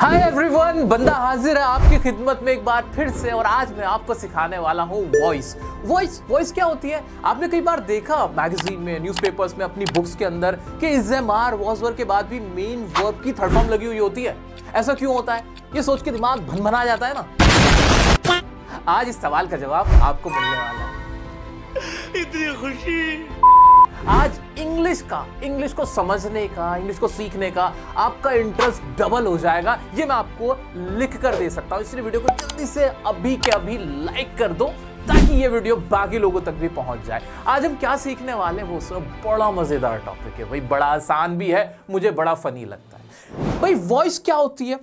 Hi everyone बंदा हाजिर है आपकी खिदमत में एक बार फिर से और आज मैं आपको सिखाने वाला हूँ वॉइस वॉइस वॉइस क्या होती है आपने कई बार देखा मैगजीन में न्यूज़पेपर्स में अपनी बुक्स के अंदर कि इजमार वॉस वर्क के बाद भी मेन वर्क की थर्ड फॉर्म लगी हुई होती है ऐसा क्यों होता है ये सोच के दिमाग भनभना जाता है ना आज इस सवाल का जवाब आपको मिलने वाला है इतनी खुशी आज इंग्लिश का इंग्लिश को समझने का इंग्लिश को सीखने का आपका इंटरेस्ट डबल हो जाएगा ये मैं आपको लिख कर दे सकता हूं इसलिए वीडियो को जल्दी से अभी के अभी लाइक कर दो ताकि ये वीडियो बाकी लोगों तक भी पहुंच जाए आज हम क्या सीखने वाले हैं वो बड़ा मज़ेदार टॉपिक है भाई बड़ा आसान भी है मुझे बड़ा फनी लगता है भाई वॉइस क्या होती है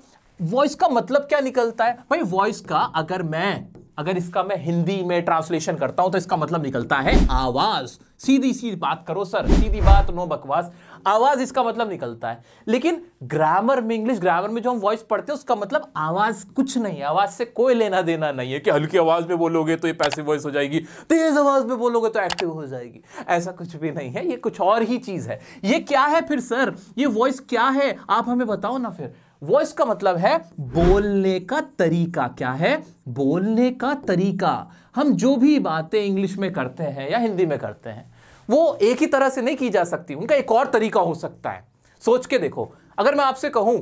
वॉइस का मतलब क्या निकलता है भाई वॉइस का अगर मैं अगर इसका मैं हिंदी में ट्रांसलेशन करता हूं तो इसका मतलब निकलता है आवाज सीधी सीधी बात करो सर सीधी बात नो बकवास आवाज इसका मतलब निकलता है लेकिन ग्रामर में इंग्लिश ग्रामर में जो हम वॉइस पढ़ते हैं उसका मतलब आवाज कुछ नहीं है आवाज से कोई लेना देना नहीं है कि हल्की आवाज में बोलोगे तो ये पैसिव वॉइस हो जाएगी तेज आवाज में बोलोगे तो एक्टिव हो जाएगी ऐसा कुछ भी नहीं है ये कुछ और ही चीज है ये क्या है फिर सर ये वॉइस क्या है आप हमें बताओ ना फिर वॉइस का मतलब है बोलने का तरीका क्या है बोलने का तरीका हम जो भी बातें इंग्लिश में करते हैं या हिंदी में करते हैं वो एक ही तरह से नहीं की जा सकती उनका एक और तरीका हो सकता है सोच के देखो अगर मैं आपसे कहूं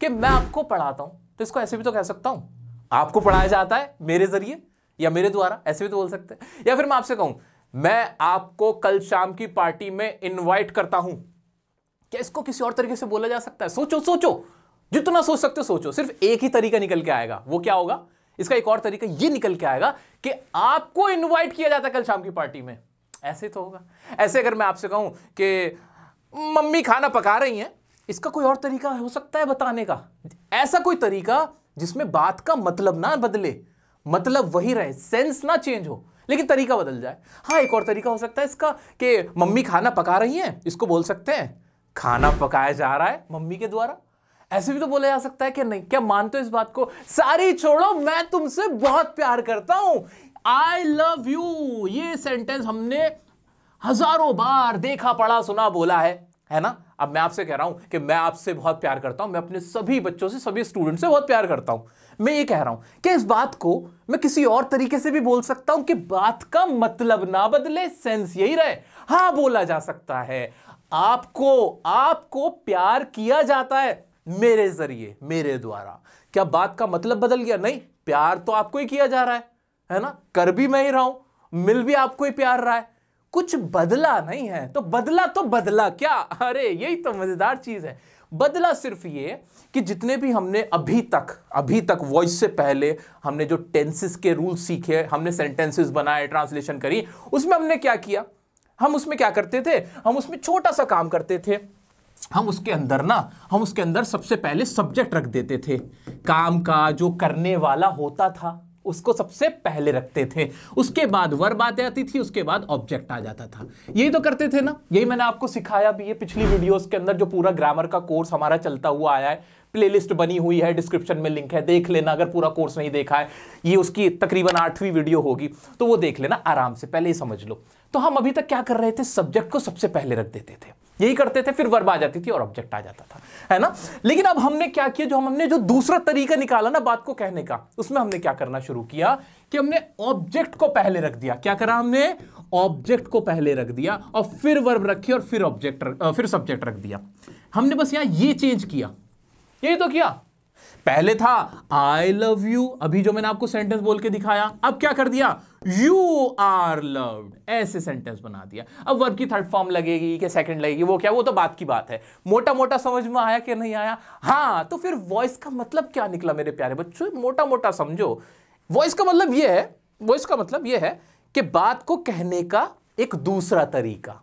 कि मैं आपको पढ़ाता हूं तो इसको ऐसे भी तो कह सकता हूं आपको पढ़ाया जाता है मेरे ज़रिए या मेरे द्वारा ऐसे भी तो बोल सकते हैं या फिर मैं आपसे कहूं मैं आपको कल शाम की पार्टी में इनवाइट करता हूं क्या इसको किसी और तरीके से बोला जा सकता है सोचो सोचो जितना सोच सकते हो सोचो सिर्फ एक ही तरीका निकल के आएगा वो क्या होगा इसका एक और तरीका ये निकल के आएगा कि आपको इनवाइट किया जाता है कल शाम की पार्टी में ऐसे तो होगा ऐसे अगर मैं आपसे कहूं कि मम्मी खाना पका रही हैं इसका कोई और तरीका हो सकता है बताने का ऐसा कोई तरीका जिसमें बात का मतलब ना बदले मतलब वही रहे सेंस ना चेंज हो लेकिन तरीका बदल जाए हाँ एक और तरीका हो सकता है इसका कि मम्मी खाना पका रही हैं इसको बोल सकते हैं खाना पकाया जा रहा है मम्मी के द्वारा ऐसे भी तो बोला जा सकता है कि नहीं क्या मानते हो इस बात को सारी छोड़ो मैं तुमसे बहुत प्यार करता हूं आई लव यू ये सेंटेंस हमने हजारों बार देखा पढ़ा सुना बोला है है ना अब मैं आपसे कह रहा हूं कि मैं आपसे बहुत प्यार करता हूं मैं अपने सभी बच्चों से सभी स्टूडेंट से बहुत प्यार करता हूं मैं ये कह रहा हूं कि इस बात को मैं किसी और तरीके से भी बोल सकता हूं कि बात का मतलब ना बदले सेंस यही रहे हाँ बोला जा सकता है आपको आपको प्यार किया जाता है मेरे जरिए मेरे द्वारा क्या बात का मतलब बदल गया नहीं प्यार तो आपको ही किया जा रहा है है ना कर भी मैं ही रहा हूं मिल भी आपको ही प्यार रहा है कुछ बदला नहीं है तो बदला तो बदला क्या अरे यही तो मजेदार चीज है बदला सिर्फ ये कि जितने भी हमने अभी तक अभी तक वॉइस से पहले हमने जो टेंसेस के रूल सीखे हमने सेंटेंसेस बनाए ट्रांसलेशन करी उसमें हमने क्या किया हम उसमें क्या करते थे हम उसमें छोटा सा काम करते थे हम उसके अंदर ना हम उसके अंदर सबसे पहले सब्जेक्ट रख देते थे काम का जो करने वाला होता था उसको सबसे पहले रखते थे उसके बाद वर्ब आते आती थी उसके बाद ऑब्जेक्ट आ जाता था यही तो करते थे ना यही मैंने आपको सिखाया भी है पिछली वीडियोस के अंदर जो पूरा ग्रामर का कोर्स हमारा चलता हुआ आया है प्लेलिस्ट बनी हुई है डिस्क्रिप्शन में लिंक है देख लेना अगर पूरा कोर्स नहीं देखा है ये उसकी तकरीबन आठवीं वीडियो होगी तो वो देख लेना आराम से पहले ही समझ लो तो हम अभी तक क्या कर रहे थे सब्जेक्ट को सबसे पहले रख देते थे यही करते थे फिर वर्ब आ जाती थी और ऑब्जेक्ट आ जाता था है ना लेकिन अब हमने क्या किया जो हमने जो दूसरा तरीका निकाला ना बात को कहने का उसमें हमने क्या करना शुरू किया कि हमने ऑब्जेक्ट को पहले रख दिया क्या करा हमने ऑब्जेक्ट को पहले रख दिया और फिर वर्ब रखी और फिर ऑब्जेक्ट फिर सब्जेक्ट रख दिया हमने बस यहां ये चेंज किया यही तो किया पहले था आई लव यू अभी जो मैंने आपको सेंटेंस बोल के दिखाया अब क्या कर दिया यू आर लव्ड ऐसे सेंटेंस बना दिया अब वर्ब की थर्ड फॉर्म लगेगी कि सेकंड लगेगी वो क्या वो तो बात की बात है मोटा मोटा समझ में आया कि नहीं आया हाँ तो फिर वॉइस का मतलब क्या निकला मेरे प्यारे बच्चों मोटा मोटा समझो वॉइस का मतलब ये है वॉइस का मतलब ये है कि बात को कहने का एक दूसरा तरीका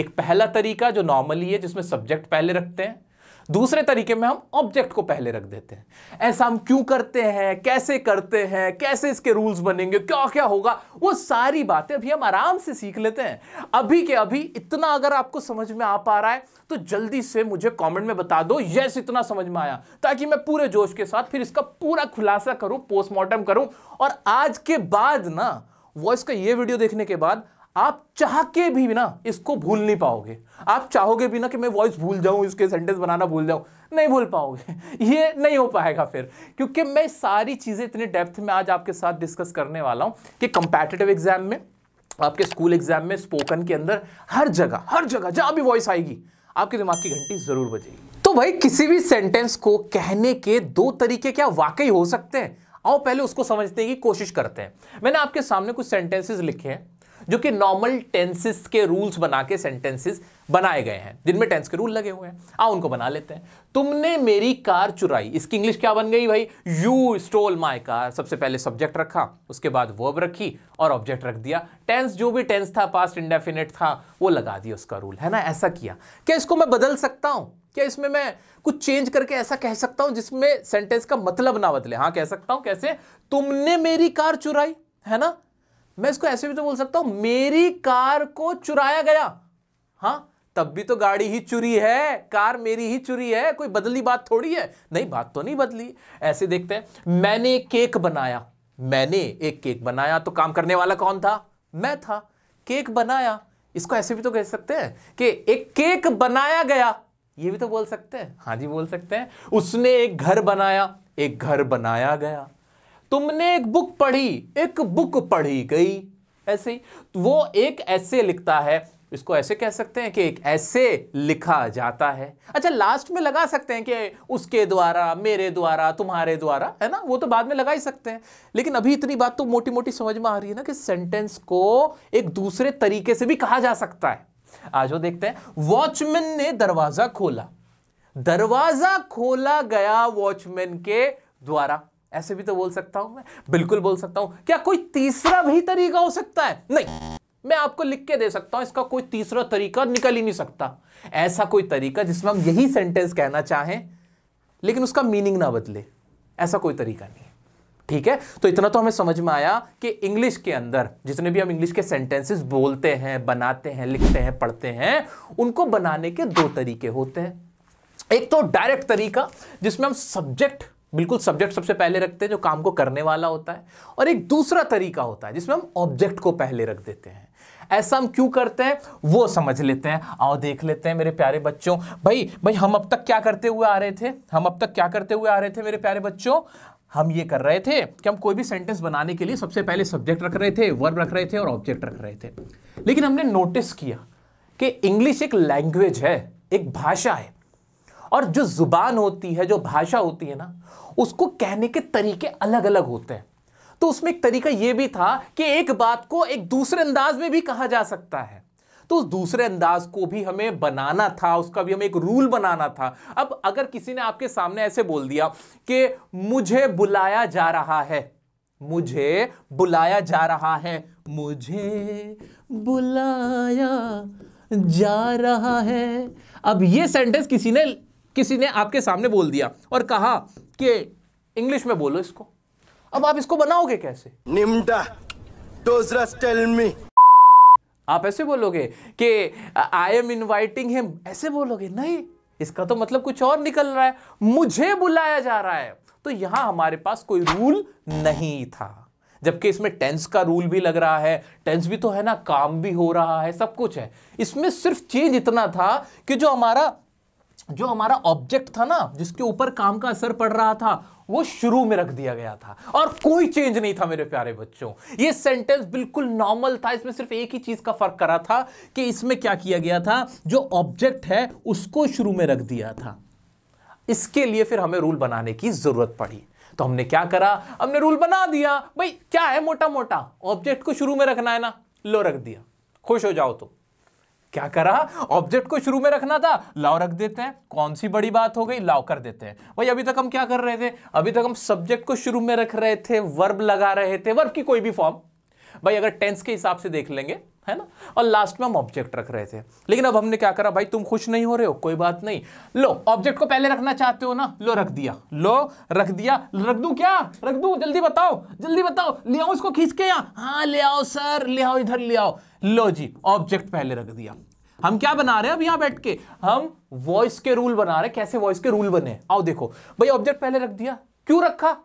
एक पहला तरीका जो नॉर्मली है जिसमें सब्जेक्ट पहले रखते हैं दूसरे तरीके में हम ऑब्जेक्ट को पहले रख देते हैं ऐसा हम क्यों करते हैं कैसे करते हैं कैसे इसके रूल्स बनेंगे क्या क्या होगा वो सारी बातें अभी हम आराम से सीख लेते हैं अभी के अभी इतना अगर आपको समझ में आ पा रहा है तो जल्दी से मुझे कॉमेंट में बता दो यस इतना समझ में आया ताकि मैं पूरे जोश के साथ फिर इसका पूरा खुलासा करूं पोस्टमार्टम करूं और आज के बाद ना वॉइस का ये वीडियो देखने के बाद आप चाह के भी ना इसको भूल नहीं पाओगे आप चाहोगे भी ना कि मैं वॉइस भूल जाऊं इसके सेंटेंस बनाना भूल जाऊं नहीं भूल पाओगे ये नहीं हो पाएगा फिर क्योंकि मैं सारी चीज़ें इतने डेप्थ में आज आपके साथ डिस्कस करने वाला हूं कि कंपेटिटिव एग्जाम में आपके स्कूल एग्जाम में स्पोकन के अंदर हर जगह हर जगह जहाँ भी वॉइस आएगी आपके दिमाग की घंटी ज़रूर बजेगी तो भाई किसी भी सेंटेंस को कहने के दो तरीके क्या वाकई हो सकते हैं आओ पहले उसको समझने की कोशिश करते हैं मैंने आपके सामने कुछ सेंटेंसेस लिखे हैं जो कि नॉर्मल टेंसेस के रूल्स बना के सेंटेंसेस बनाए गए हैं जिनमें टेंस के रूल लगे हुए हैं आ उनको बना लेते हैं तुमने मेरी कार चुराई इसकी इंग्लिश क्या बन गई भाई यू स्टोल माई कार सबसे पहले सब्जेक्ट रखा उसके बाद वर्ब रखी और ऑब्जेक्ट रख दिया टेंस जो भी टेंस था पास्ट इंडेफिनेट था वो लगा दिया उसका रूल है ना ऐसा किया क्या इसको मैं बदल सकता हूँ क्या इसमें मैं कुछ चेंज करके ऐसा कह सकता हूँ जिसमें सेंटेंस का मतलब ना बदले हाँ कह सकता हूँ कैसे तुमने मेरी कार चुराई है ना मैं इसको ऐसे भी तो बोल सकता हूं मेरी कार को चुराया गया हाँ तब भी तो गाड़ी ही चुरी है कार मेरी ही चुरी है कोई बदली बात थोड़ी है नहीं बात तो नहीं बदली ऐसे देखते हैं मैंने केक बनाया मैंने एक केक बनाया तो काम करने वाला कौन था मैं था केक बनाया इसको ऐसे भी तो कह सकते हैं कि एक केक बनाया गया ये भी तो बोल सकते हैं हाँ जी बोल सकते हैं उसने एक घर बनाया एक घर बनाया गया तुमने एक बुक पढ़ी एक बुक पढ़ी गई ऐसे ही तो वो एक ऐसे लिखता है इसको ऐसे कह सकते हैं कि एक ऐसे लिखा जाता है अच्छा लास्ट में लगा सकते हैं कि उसके द्वारा मेरे द्वारा तुम्हारे द्वारा है ना वो तो बाद में लगा ही सकते हैं लेकिन अभी इतनी बात तो मोटी मोटी समझ में आ रही है ना कि सेंटेंस को एक दूसरे तरीके से भी कहा जा सकता है आज वो देखते हैं वॉचमैन ने दरवाजा खोला दरवाजा खोला गया वॉचमैन के द्वारा ऐसे भी तो बोल सकता हूं मैं बिल्कुल बोल सकता हूं क्या कोई तीसरा भी तरीका हो सकता है नहीं मैं आपको लिख के दे सकता हूं इसका कोई तीसरा तरीका निकल ही नहीं सकता ऐसा कोई तरीका जिसमें हम यही सेंटेंस कहना चाहें लेकिन उसका मीनिंग ना बदले ऐसा कोई तरीका नहीं ठीक है तो इतना तो हमें समझ में आया कि इंग्लिश के अंदर जितने भी हम इंग्लिश के सेंटेंसेस बोलते हैं बनाते हैं लिखते हैं पढ़ते हैं उनको बनाने के दो तरीके होते हैं एक तो डायरेक्ट तरीका जिसमें हम सब्जेक्ट बिल्कुल सब्जेक्ट सबसे पहले रखते हैं जो काम को करने वाला होता है और एक दूसरा तरीका होता है जिसमें हम ऑब्जेक्ट को पहले रख देते हैं ऐसा हम क्यों करते हैं वो समझ लेते हैं आओ देख लेते हैं मेरे प्यारे बच्चों भाई भाई हम अब तक क्या करते हुए आ रहे थे हम अब तक क्या करते हुए आ रहे थे मेरे प्यारे बच्चों हम ये कर रहे थे कि हम कोई भी सेंटेंस बनाने के लिए सबसे पहले सब्जेक्ट रख रहे थे वर्ब रख रहे थे और ऑब्जेक्ट रख रहे थे लेकिन हमने नोटिस किया कि इंग्लिश एक लैंग्वेज है एक भाषा है और जो ज़ुबान होती है जो भाषा होती है ना उसको कहने के तरीके अलग अलग होते हैं तो उसमें एक तरीका यह भी था कि एक बात को एक दूसरे अंदाज में भी कहा जा सकता है तो उस दूसरे अंदाज को भी हमें बनाना था उसका भी हमें एक रूल बनाना था अब अगर किसी ने आपके सामने ऐसे बोल दिया कि मुझे बुलाया जा रहा है मुझे बुलाया जा रहा है मुझे बुलाया जा रहा है अब ये सेंटेंस किसी ने किसी ने आपके सामने बोल दिया और कहा कि इंग्लिश में बोलो इसको अब आप इसको बनाओगे कैसे निम्डा टेल तो मी आप ऐसे बोलोगे कि आई एम इनवाइटिंग हिम ऐसे बोलोगे नहीं इसका तो मतलब कुछ और निकल रहा है मुझे बुलाया जा रहा है तो यहां हमारे पास कोई रूल नहीं था जबकि इसमें टेंस का रूल भी लग रहा है टेंस भी तो है ना काम भी हो रहा है सब कुछ है इसमें सिर्फ चेंज इतना था कि जो हमारा जो हमारा ऑब्जेक्ट था ना जिसके ऊपर काम का असर पड़ रहा था वो शुरू में रख दिया गया था और कोई चेंज नहीं था मेरे प्यारे बच्चों ये सेंटेंस बिल्कुल नॉर्मल था इसमें सिर्फ एक ही चीज का फर्क करा था कि इसमें क्या किया गया था जो ऑब्जेक्ट है उसको शुरू में रख दिया था इसके लिए फिर हमें रूल बनाने की जरूरत पड़ी तो हमने क्या करा हमने रूल बना दिया भाई क्या है मोटा मोटा ऑब्जेक्ट को शुरू में रखना है ना लो रख दिया खुश हो जाओ तो क्या करा ऑब्जेक्ट को शुरू में रखना था लाओ रख देते हैं कौन सी बड़ी बात हो गई लाओ कर देते हैं भाई अभी तक हम क्या कर रहे थे अभी तक हम सब्जेक्ट को शुरू में रख रहे थे वर्ब लगा रहे थे वर्ब की कोई भी फॉर्म भाई अगर टेंस के हिसाब से देख लेंगे है ना और लास्ट में हम ऑब्जेक्ट रख रहे थे लेकिन अब हमने क्या करा भाई तुम खुश नहीं हो रहे हो कोई बात नहीं लो ऑब्जेक्ट को पहले रखना चाहते हो ना लो रख दिया लो रख दिया रख दू क्या रख दू जल्दी बताओ जल्दी बताओ ले आओ इसको खींच के यहाँ हाँ ले आओ सर ले आओ इधर ले आओ लो जी ऑब्जेक्ट पहले रख दिया हम क्या बना रहे हैं अब यहां बैठ के हम वॉइस के रूल बना रहे हैं कैसे वॉइस के रूल बने आओ देखो भाई ऑब्जेक्ट पहले रख दिया क्यों रखा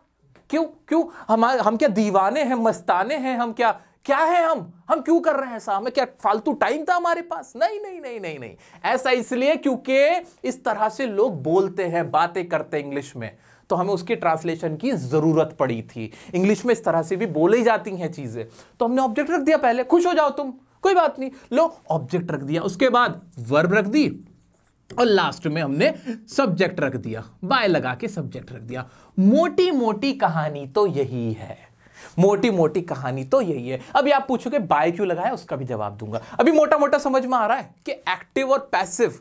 क्यों क्यों हमारे हम क्या दीवाने हैं मस्ताने हैं हम क्या क्या है हम हम क्यों कर रहे हैं ऐसा हमें क्या फालतू टाइम था हमारे पास नहीं नहीं नहीं नहीं नहीं ऐसा इसलिए क्योंकि इस तरह से लोग बोलते हैं बातें करते हैं इंग्लिश में तो हमें उसकी ट्रांसलेशन की ज़रूरत पड़ी थी इंग्लिश में इस तरह से भी बोली जाती हैं चीज़ें तो हमने ऑब्जेक्ट रख दिया पहले खुश हो जाओ तुम कोई बात नहीं लो ऑब्जेक्ट रख दिया उसके बाद वर्ब रख दी और लास्ट में हमने सब्जेक्ट रख दिया बाय लगा के सब्जेक्ट रख दिया मोटी मोटी कहानी तो यही है मोटी मोटी कहानी तो यही है अभी आप पूछोगे बाय क्यों लगाया उसका भी जवाब दूंगा अभी मोटा मोटा समझ में आ रहा है कि एक्टिव और पैसिव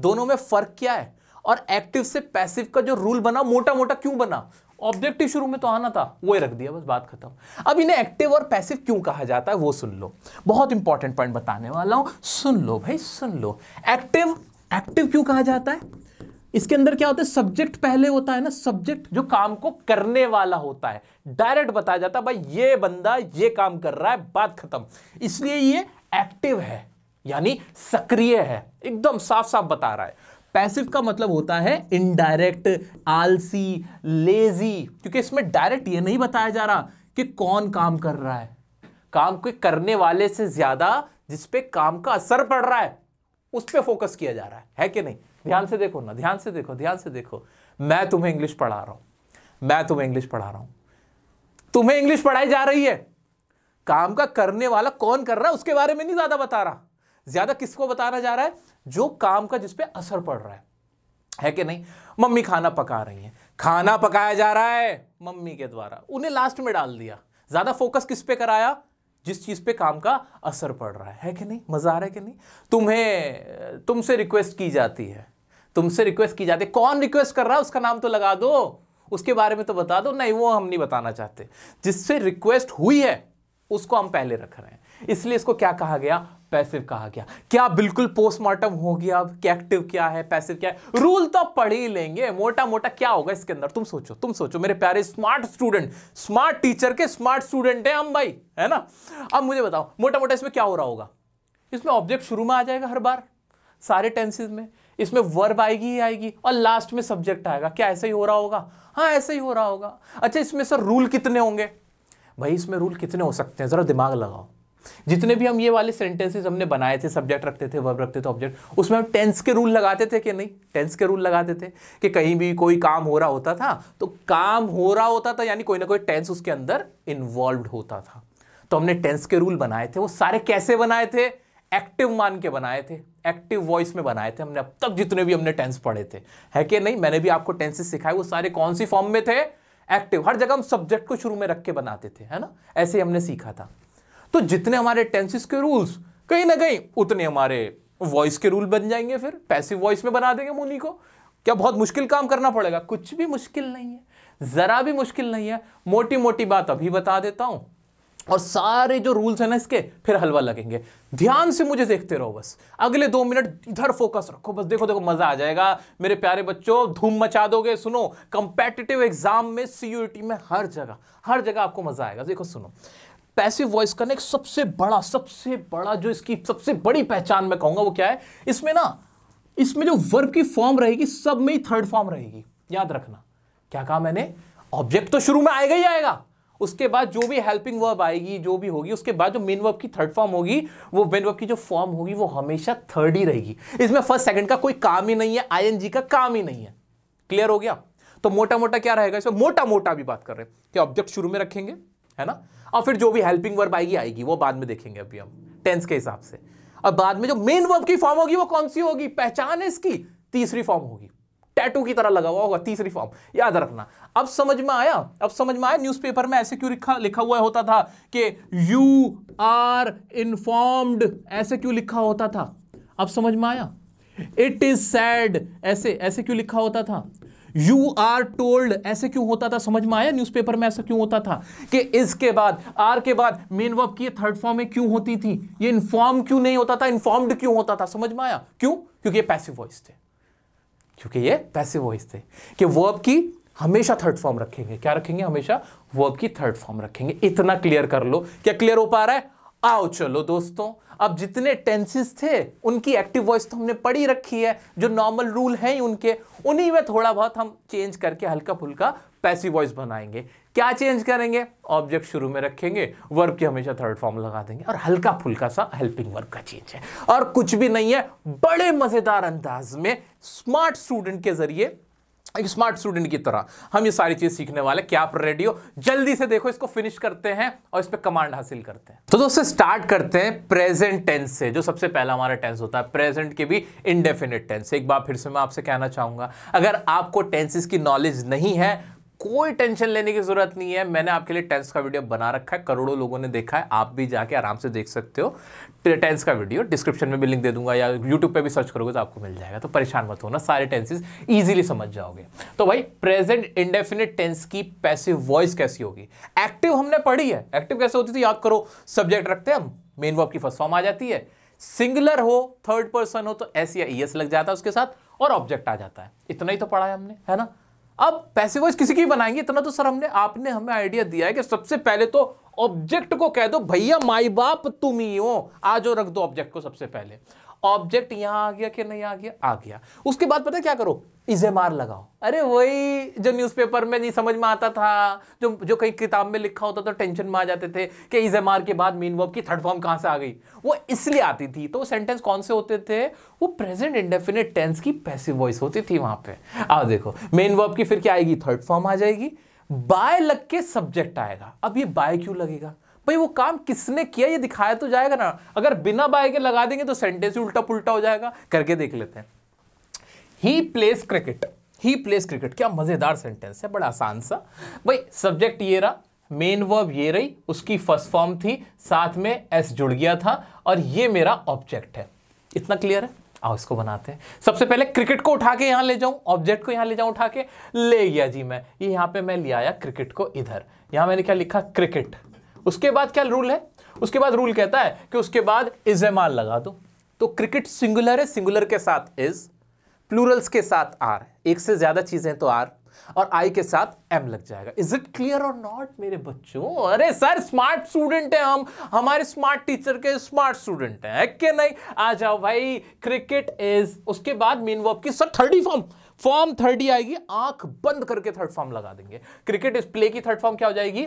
दोनों में फर्क क्या है और एक्टिव से पैसिव का जो रूल बना मोटा मोटा क्यों बना ऑब्जेक्टिव शुरू में तो आना था ही रख दिया बस बात खत्म अब इन्हें एक्टिव और पैसिव क्यों कहा जाता है वो सुन लो बहुत इंपॉर्टेंट पॉइंट बताने वाला हूं सुन लो भाई सुन लो एक्टिव एक्टिव क्यों कहा जाता है इसके अंदर क्या होता है सब्जेक्ट पहले होता है ना सब्जेक्ट जो काम को करने वाला होता है डायरेक्ट बताया जाता है भाई ये बंदा ये काम कर रहा है बात खत्म इसलिए ये एक्टिव है यानी सक्रिय है एकदम साफ साफ बता रहा है पैसिव का मतलब होता है इनडायरेक्ट आलसी लेजी क्योंकि इसमें डायरेक्ट ये नहीं बताया जा रहा कि कौन काम कर रहा है काम के करने वाले से ज्यादा जिसपे काम का असर पड़ रहा है उस पर फोकस किया जा रहा है है कि नहीं ध्यान से देखो ना ध्यान से देखो ध्यान से देखो मैं तुम्हें इंग्लिश पढ़ा रहा हूं मैं तुम्हें इंग्लिश पढ़ा रहा हूं तुम्हें इंग्लिश पढ़ाई जा रही है काम का करने वाला कौन कर रहा है उसके बारे में नहीं ज़्यादा बता रहा ज़्यादा किसको बताना जा रहा है जो काम का जिसपे असर पड़ रहा है है कि नहीं मम्मी खाना पका रही है खाना पकाया जा रहा है मम्मी के द्वारा उन्हें लास्ट में डाल दिया ज़्यादा फोकस किस पे कराया जिस चीज़ पे काम का असर पड़ रहा है है कि नहीं मज़ा आ रहा है कि नहीं तुम्हें तुमसे रिक्वेस्ट की जाती है तुमसे रिक्वेस्ट की जाती है कौन रिक्वेस्ट कर रहा है उसका नाम तो लगा दो उसके बारे में तो बता दो नहीं वो हम नहीं बताना चाहते जिससे रिक्वेस्ट हुई है उसको हम पहले रख रहे हैं इसलिए इसको क्या कहा गया पैसिव कहा गया क्या बिल्कुल पोस्टमार्टम हो गया अब क्या एक्टिव क्या है पैसिव क्या है रूल तो पढ़ ही लेंगे मोटा मोटा क्या होगा इसके अंदर तुम सोचो तुम सोचो मेरे प्यारे स्मार्ट स्टूडेंट स्मार्ट टीचर के स्मार्ट स्टूडेंट हैं हम भाई है ना अब मुझे बताओ मोटा मोटा इसमें क्या हो रहा होगा इसमें ऑब्जेक्ट शुरू में आ जाएगा हर बार सारे टेंसेज में इसमें वर्ब आएगी ही आएगी और लास्ट में सब्जेक्ट आएगा क्या ऐसा ही हो रहा होगा हाँ ऐसा ही हो रहा होगा अच्छा इसमें सर रूल कितने होंगे भाई इसमें रूल कितने हो सकते हैं ज़रा दिमाग लगाओ जितने भी हम ये वाले सेंटेंसेज हमने बनाए थे सब्जेक्ट रखते थे वर्ब रखते थे ऑब्जेक्ट उसमें हम टेंस के रूल लगाते थे कि नहीं टेंस के रूल लगाते थे कि कहीं भी कोई काम हो रहा होता था तो काम हो रहा होता था यानी कोई ना कोई टेंस उसके अंदर इन्वॉल्व होता था तो हमने टेंस के रूल बनाए थे वो सारे कैसे बनाए थे एक्टिव मान के बनाए थे एक्टिव वॉइस में बनाए थे हमने अब तक जितने भी हमने टेंस पढ़े थे है कि नहीं मैंने भी आपको टेंसेस सिखाए वो सारे कौन सी फॉर्म में थे एक्टिव हर जगह हम सब्जेक्ट को शुरू में रख के बनाते थे है ना ऐसे हमने सीखा था तो जितने हमारे टेंसिस के रूल्स कहीं ना कहीं उतने हमारे वॉइस के रूल बन जाएंगे फिर पैसिव वॉइस में बना देंगे मुनी को क्या बहुत मुश्किल काम करना पड़ेगा कुछ भी मुश्किल नहीं है ज़रा भी मुश्किल नहीं है मोटी मोटी बात अभी बता देता हूं और सारे जो रूल्स हैं ना इसके फिर हलवा लगेंगे ध्यान से मुझे देखते रहो बस अगले दो मिनट इधर फोकस रखो बस देखो देखो मजा आ जाएगा मेरे प्यारे बच्चों धूम मचा दोगे सुनो कंपेटिटिव एग्जाम में सीयूटी में हर जगह हर जगह आपको मजा आएगा देखो सुनो पैसिव वॉइस का ना एक सबसे बड़ा सबसे बड़ा जो इसकी सबसे बड़ी पहचान मैं कहूंगा वो क्या है इसमें ना इसमें जो वर्ब की फॉर्म रहेगी सब में ही थर्ड फॉर्म रहेगी याद रखना क्या कहा मैंने ऑब्जेक्ट तो शुरू में आएगा ही आएगा उसके बाद जो भी हेल्पिंग वर्ब आएगी जो भी होगी उसके बाद जो मेन वर्ब की थर्ड फॉर्म होगी वो मेन वर्ब की जो फॉर्म होगी वो हमेशा थर्ड ही रहेगी इसमें फर्स्ट सेकंड का कोई काम ही नहीं है आईएनजी का काम ही नहीं है क्लियर हो गया तो मोटा मोटा क्या रहेगा इसमें मोटा मोटा भी बात कर रहे हैं कि ऑब्जेक्ट शुरू में रखेंगे है ना और फिर जो भी हेल्पिंग वर्ब आएगी आएगी वो बाद में देखेंगे अभी हम टेंस के हिसाब से और बाद में जो मेन वर्ब की फॉर्म होगी वो कौन सी होगी पहचान है इसकी तीसरी फॉर्म होगी टैटू की तरह लगा हुआ होगा तीसरी फॉर्म याद रखना अब समझ में आया अब समझ में आया न्यूज़पेपर में ऐसे क्यों लिखा लिखा हुआ होता था कि यू आर इनफॉर्म्ड ऐसे क्यों लिखा होता था अब समझ में आया इट इज सैड ऐसे ऐसे क्यों लिखा होता था यू आर टोल्ड ऐसे क्यों होता था समझ में आया न्यूज़पेपर में ऐसा क्यों होता था कि इसके बाद आर के बाद मेन वर्ब की थर्ड फॉर्म में क्यों होती थी ये इन्फॉर्म क्यों नहीं होता था इन्फॉर्म्ड क्यों होता था समझ में आया क्यों क्योंकि ये पैसिव वॉइस थे क्योंकि ये पैसिव वॉइस थे कि वर्ब की हमेशा थर्ड फॉर्म रखेंगे क्या रखेंगे हमेशा वर्ब की थर्ड फॉर्म रखेंगे इतना क्लियर कर लो क्या क्लियर हो पा रहा है आओ चलो दोस्तों अब जितने टेंसेस थे उनकी एक्टिव वॉइस तो हमने पढ़ी रखी है जो नॉर्मल रूल हैं ही उनके उन्हीं में थोड़ा बहुत हम चेंज करके हल्का फुल्का पैसिव वॉइस बनाएंगे क्या चेंज करेंगे ऑब्जेक्ट शुरू में रखेंगे वर्ब की हमेशा थर्ड फॉर्म लगा देंगे और हल्का फुल्का सा हेल्पिंग वर्ब का चेंज है और कुछ भी नहीं है बड़े मज़ेदार अंदाज में स्मार्ट स्टूडेंट के जरिए एक स्मार्ट स्टूडेंट की तरह हम ये सारी चीज़ सीखने वाले क्या आप रेडियो जल्दी से देखो इसको फिनिश करते हैं और इस पर कमांड हासिल करते हैं तो दोस्तों स्टार्ट करते हैं प्रेजेंट टेंस से जो सबसे पहला हमारा टेंस होता है प्रेजेंट के भी इनडेफिनेट टेंस एक बार फिर से मैं आपसे कहना चाहूंगा अगर आपको टेंसिस की नॉलेज नहीं है कोई टेंशन लेने की जरूरत नहीं है मैंने आपके लिए टेंस का वीडियो बना रखा है करोड़ों लोगों ने देखा है आप भी जाके आराम से देख सकते हो टेंस का वीडियो डिस्क्रिप्शन में भी लिंक दे दूंगा या यूट्यूब पे भी सर्च करोगे तो आपको मिल जाएगा तो परेशान मत होना सारे टेंसेज ईजिली समझ जाओगे तो भाई प्रेजेंट इंडेफिनिट टेंस की पैसिव वॉइस कैसी होगी एक्टिव हमने पढ़ी है एक्टिव कैसे होती थी याद करो सब्जेक्ट रखते हैं हम मेन वर्क की फर्स्ट फॉर्म आ जाती है सिंगुलर हो थर्ड पर्सन हो तो एस या ई e लग जाता है उसके साथ और ऑब्जेक्ट आ जाता है इतना ही तो पढ़ा है हमने है ना अब पैसे वॉइस किसी की बनाएंगे इतना तो सर हमने आपने हमें आइडिया दिया है कि सबसे पहले तो ऑब्जेक्ट को कह दो भैया माई बाप तुम ही हो आज रख दो ऑब्जेक्ट को सबसे पहले ऑब्जेक्ट यहां आ गया कि नहीं आ गया आ गया उसके बाद पता क्या करो इजे मार लगाओ अरे वही जो न्यूज़पेपर में नहीं समझ में आता था जो जो कहीं किताब में लिखा होता तो टेंशन में आ जाते थे कि इजे मार के बाद मीन वर्ब की थर्ड फॉर्म कहाँ से आ गई वो इसलिए आती थी तो सेंटेंस कौन से होते थे वो प्रेजेंट इंडेफिनेट टेंस की पैसिव वॉइस होती थी वहाँ पे अब देखो मेन वर्ब की फिर क्या आएगी थर्ड फॉर्म आ जाएगी बाय लग के सब्जेक्ट आएगा अब ये बाय क्यों लगेगा भाई वो काम किसने किया ये दिखाया तो जाएगा ना अगर बिना बाय के लगा देंगे तो सेंटेंस ही उल्टा पुलटा हो जाएगा करके देख लेते हैं he plays cricket he plays cricket क्या मज़ेदार सेंटेंस है बड़ा आसान सा भाई सब्जेक्ट ये रहा मेन वर्ब ये रही उसकी फर्स्ट फॉर्म थी साथ में एस जुड़ गया था और ये मेरा ऑब्जेक्ट है इतना क्लियर है आओ इसको बनाते हैं सबसे पहले क्रिकेट को उठा के यहां ले जाऊं ऑब्जेक्ट को यहां ले जाऊं उठा के ले गया जी मैं ये यहां पे मैं ले आया क्रिकेट को इधर यहां मैंने क्या लिखा क्रिकेट उसके बाद क्या रूल है उसके बाद रूल कहता है कि उसके बाद इजेमाल लगा दो तो क्रिकेट सिंगुलर है सिंगुलर के साथ इज प्लूरल्स के साथ आर एक से ज्यादा चीजें तो आर और आई के साथ एम लग जाएगा इज इट क्लियर और नॉट मेरे बच्चों अरे सर स्मार्ट स्टूडेंट है हम हमारे स्मार्ट टीचर के स्मार्ट स्टूडेंट है के नहीं आ जाओ भाई क्रिकेट इज उसके बाद मेन वर्ब की sir third form form third आएगी आंख बंद करके थर्ड फॉर्म लगा देंगे क्रिकेट इज प्ले की थर्ड फॉर्म क्या हो जाएगी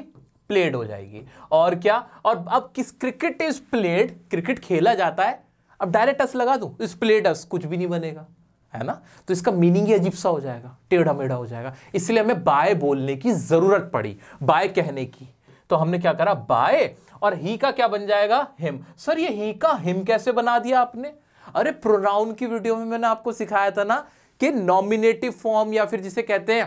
प्लेड हो जाएगी और क्या और अब किस क्रिकेट इज प्लेड क्रिकेट खेला जाता है अब डायरेक्ट अस लगा दूँ इस प्लेड अस कुछ भी नहीं बनेगा है ना तो इसका मीनिंग ही अजीब सा हो जाएगा टेढ़ा मेढ़ा हो जाएगा इसलिए हमें बाय बोलने की ज़रूरत पड़ी बाय कहने की तो हमने क्या करा बाय और ही का क्या बन जाएगा हिम सर ये ही का हिम कैसे बना दिया आपने अरे प्रोनाउन की वीडियो में मैंने आपको सिखाया था ना कि नॉमिनेटिव फॉर्म या फिर जिसे कहते हैं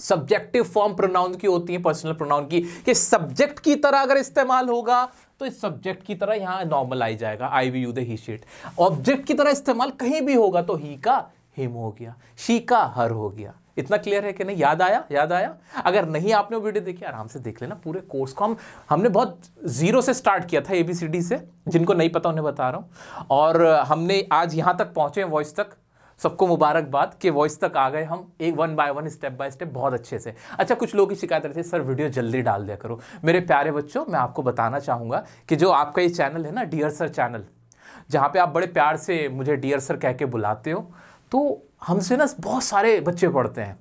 सब्जेक्टिव फॉर्म प्रोनाउन की होती है पर्सनल प्रोनाउन की कि सब्जेक्ट की तरह अगर इस्तेमाल होगा तो इस सब्जेक्ट की तरह यहां नॉर्मल आई जाएगा I we you they she it object की तरह इस्तेमाल कहीं भी होगा तो ही का हिम हो गया शी का हर हो गया इतना क्लियर है कि नहीं याद आया याद आया अगर नहीं आपने वो वीडियो देखी आराम से देख लेना पूरे कोर्स को हम हमने बहुत ज़ीरो से स्टार्ट किया था एबीसीडी से जिनको नहीं पता उन्हें बता रहा हूं और हमने आज यहां तक पहुंचे वॉइस तक सबको मुबारकबाद कि वॉइस तक आ गए हम एक one by one step by step बहुत अच्छे से अच्छा कुछ लोग की शिकायत रहती है सर वीडियो जल्दी डाल दिया करो मेरे प्यारे बच्चों मैं आपको बताना चाहूँगा कि जो आपका ये चैनल है ना डियर सर चैनल जहाँ पे आप बड़े प्यार से मुझे डियर सर कह के बुलाते हो तो हमसे ना बहुत सारे बच्चे पढ़ते हैं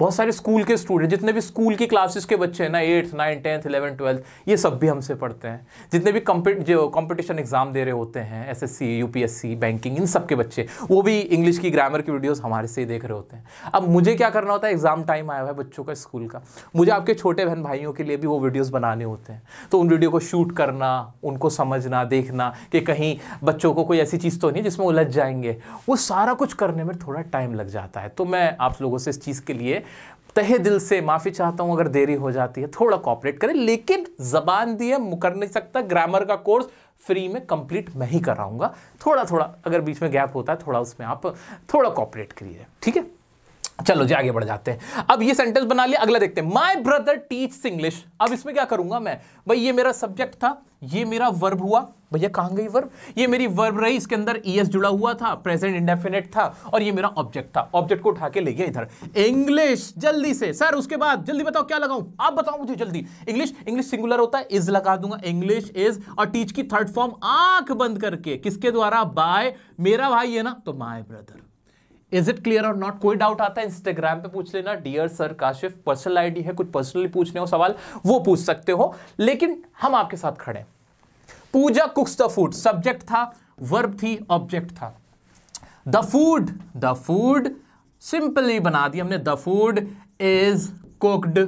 बहुत सारे स्कूल के स्टूडेंट जितने भी स्कूल की क्लासेस के बच्चे हैं ना eighth nine tenth eleven twelfth ये सब भी हमसे पढ़ते हैं जितने भी कम्पिट जो कॉम्पिटिशन एग्जाम दे रहे होते हैं S S C U P S C banking इन सब के बच्चे वो भी इंग्लिश की ग्रामर की वीडियोज़ हमारे से ही देख रहे होते हैं अब मुझे क्या करना होता है एग्जाम टाइम आया हुआ है बच्चों का स्कूल का मुझे आपके छोटे बहन भाइयों के लिए भी वो वीडियोज़ बनाने होते हैं तो उन वीडियो को शूट करना उनको समझना देखना कि कहीं बच्चों को कोई ऐसी चीज़ तो नहीं जिसमें उलझ जाएंगे वो सारा कुछ करने में थोड़ा टाइम लग जाता है तो मैं आप लोगों से इस चीज़ के लिए तहे दिल से माफ़ी चाहता हूं अगर देरी हो जाती है थोड़ा कॉपरेट करें लेकिन जबान दिए मुकर नहीं सकता ग्रामर का कोर्स फ्री में कंप्लीट मैं ही कराऊंगा थोड़ा थोड़ा अगर बीच में गैप होता है थोड़ा उसमें आप थोड़ा कॉपरेट करिए ठीक है चलो जी आगे बढ़ जाते हैं अब ये सेंटेंस बना लिया अगला देखते हैं माई ब्रदर टीच इंग्लिश अब इसमें क्या करूंगा मैं भाई ये मेरा सब्जेक्ट था ये मेरा वर्ब हुआ भैया कहां गई वर्ब ये मेरी वर्ब रही इसके अंदर ई एस जुड़ा हुआ था प्रेजेंट इंडेफिनेट था और ये मेरा ऑब्जेक्ट था ऑब्जेक्ट को उठा के ले गया इधर इंग्लिश जल्दी से सर उसके बाद जल्दी बताओ क्या लगाऊ आप बताओ मुझे जल्दी इंग्लिश इंग्लिश सिंगुलर होता है इज लगा दूंगा इंग्लिश इज और टीच की थर्ड फॉर्म आंख बंद करके किसके द्वारा बाय मेरा भाई है ना तो my brother is it clear और नॉट कोई डाउट आता है इंस्टाग्राम पे पूछ लेना dear sir Kashif personal ID है कुछ पर्सनली पूछने हो सवाल वो पूछ सकते हो लेकिन हम आपके साथ खड़े Pooja cooks the food subject था वर्ब थी ऑब्जेक्ट था the food the food simply बना दी हमने the food is cooked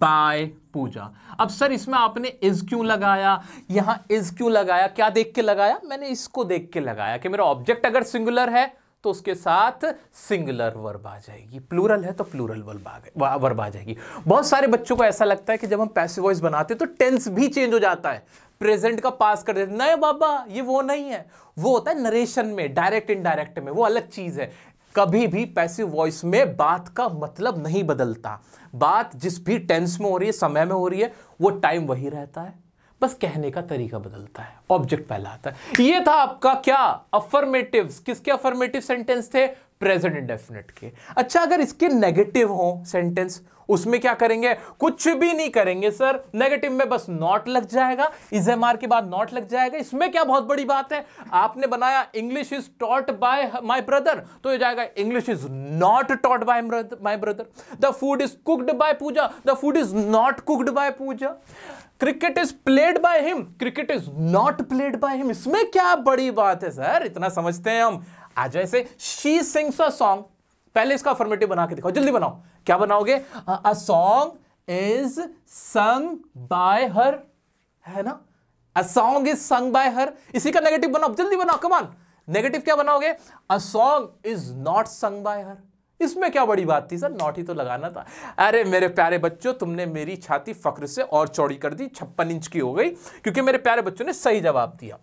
by Pooja अब सर इसमें आपने इज क्यों लगाया यहां इज क्यों लगाया क्या देख के लगाया मैंने इसको देख के लगाया कि मेरा ऑब्जेक्ट अगर सिंगुलर है तो उसके साथ सिंगुलर वर्ब आ जाएगी प्लूरल है तो प्लूरल वर्ब आ जाएगी बहुत सारे बच्चों को ऐसा लगता है कि जब हम पैसिव वॉइस बनाते हैं तो टेंस भी चेंज हो जाता है प्रेजेंट का पास कर देते नहीं बाबा ये वो नहीं है वो होता है नरेशन में डायरेक्ट इनडायरेक्ट में वो अलग चीज़ है कभी भी पैसिव वॉइस में बात का मतलब नहीं बदलता बात जिस भी टेंस में हो रही है समय में हो रही है वो टाइम वही रहता है बस कहने का तरीका बदलता है ऑब्जेक्ट पहला आता है ये था आपका क्या अफर्मेटिव किसके अफर्मेटिव सेंटेंस थे प्रेजेंट इंडेफिनेट के अच्छा अगर इसके नेगेटिव हो सेंटेंस उसमें क्या करेंगे कुछ भी नहीं करेंगे सर नेगेटिव में बस नॉट लग जाएगा इज एम आर के बाद नॉट लग जाएगा इसमें क्या बहुत बड़ी बात है आपने बनाया English is taught by my brother तो ये जाएगा English is not taught by my brother the food is cooked by Pooja the food is not cooked by Pooja cricket is played by him cricket is not played by him इसमें क्या बड़ी बात है sir इतना समझते हैं हम आज ऐसे शी सिंग्स अ सॉन्ग पहले इसका फॉर्मेटिव बना के दिखाओ जल्दी बनाओ क्या बनाओगे a song is sung by her है ना a song is sung by her इसी का नेगेटिव बनाओ जल्दी बनाओ कमान नेगेटिव क्या बनाओगे a song is not sung by her इसमें क्या बड़ी बात थी सर नॉट ही तो लगाना था अरे मेरे प्यारे बच्चों तुमने मेरी छाती फक्र से और चौड़ी कर दी छप्पन इंच की हो गई क्योंकि मेरे प्यारे बच्चों ने सही जवाब दिया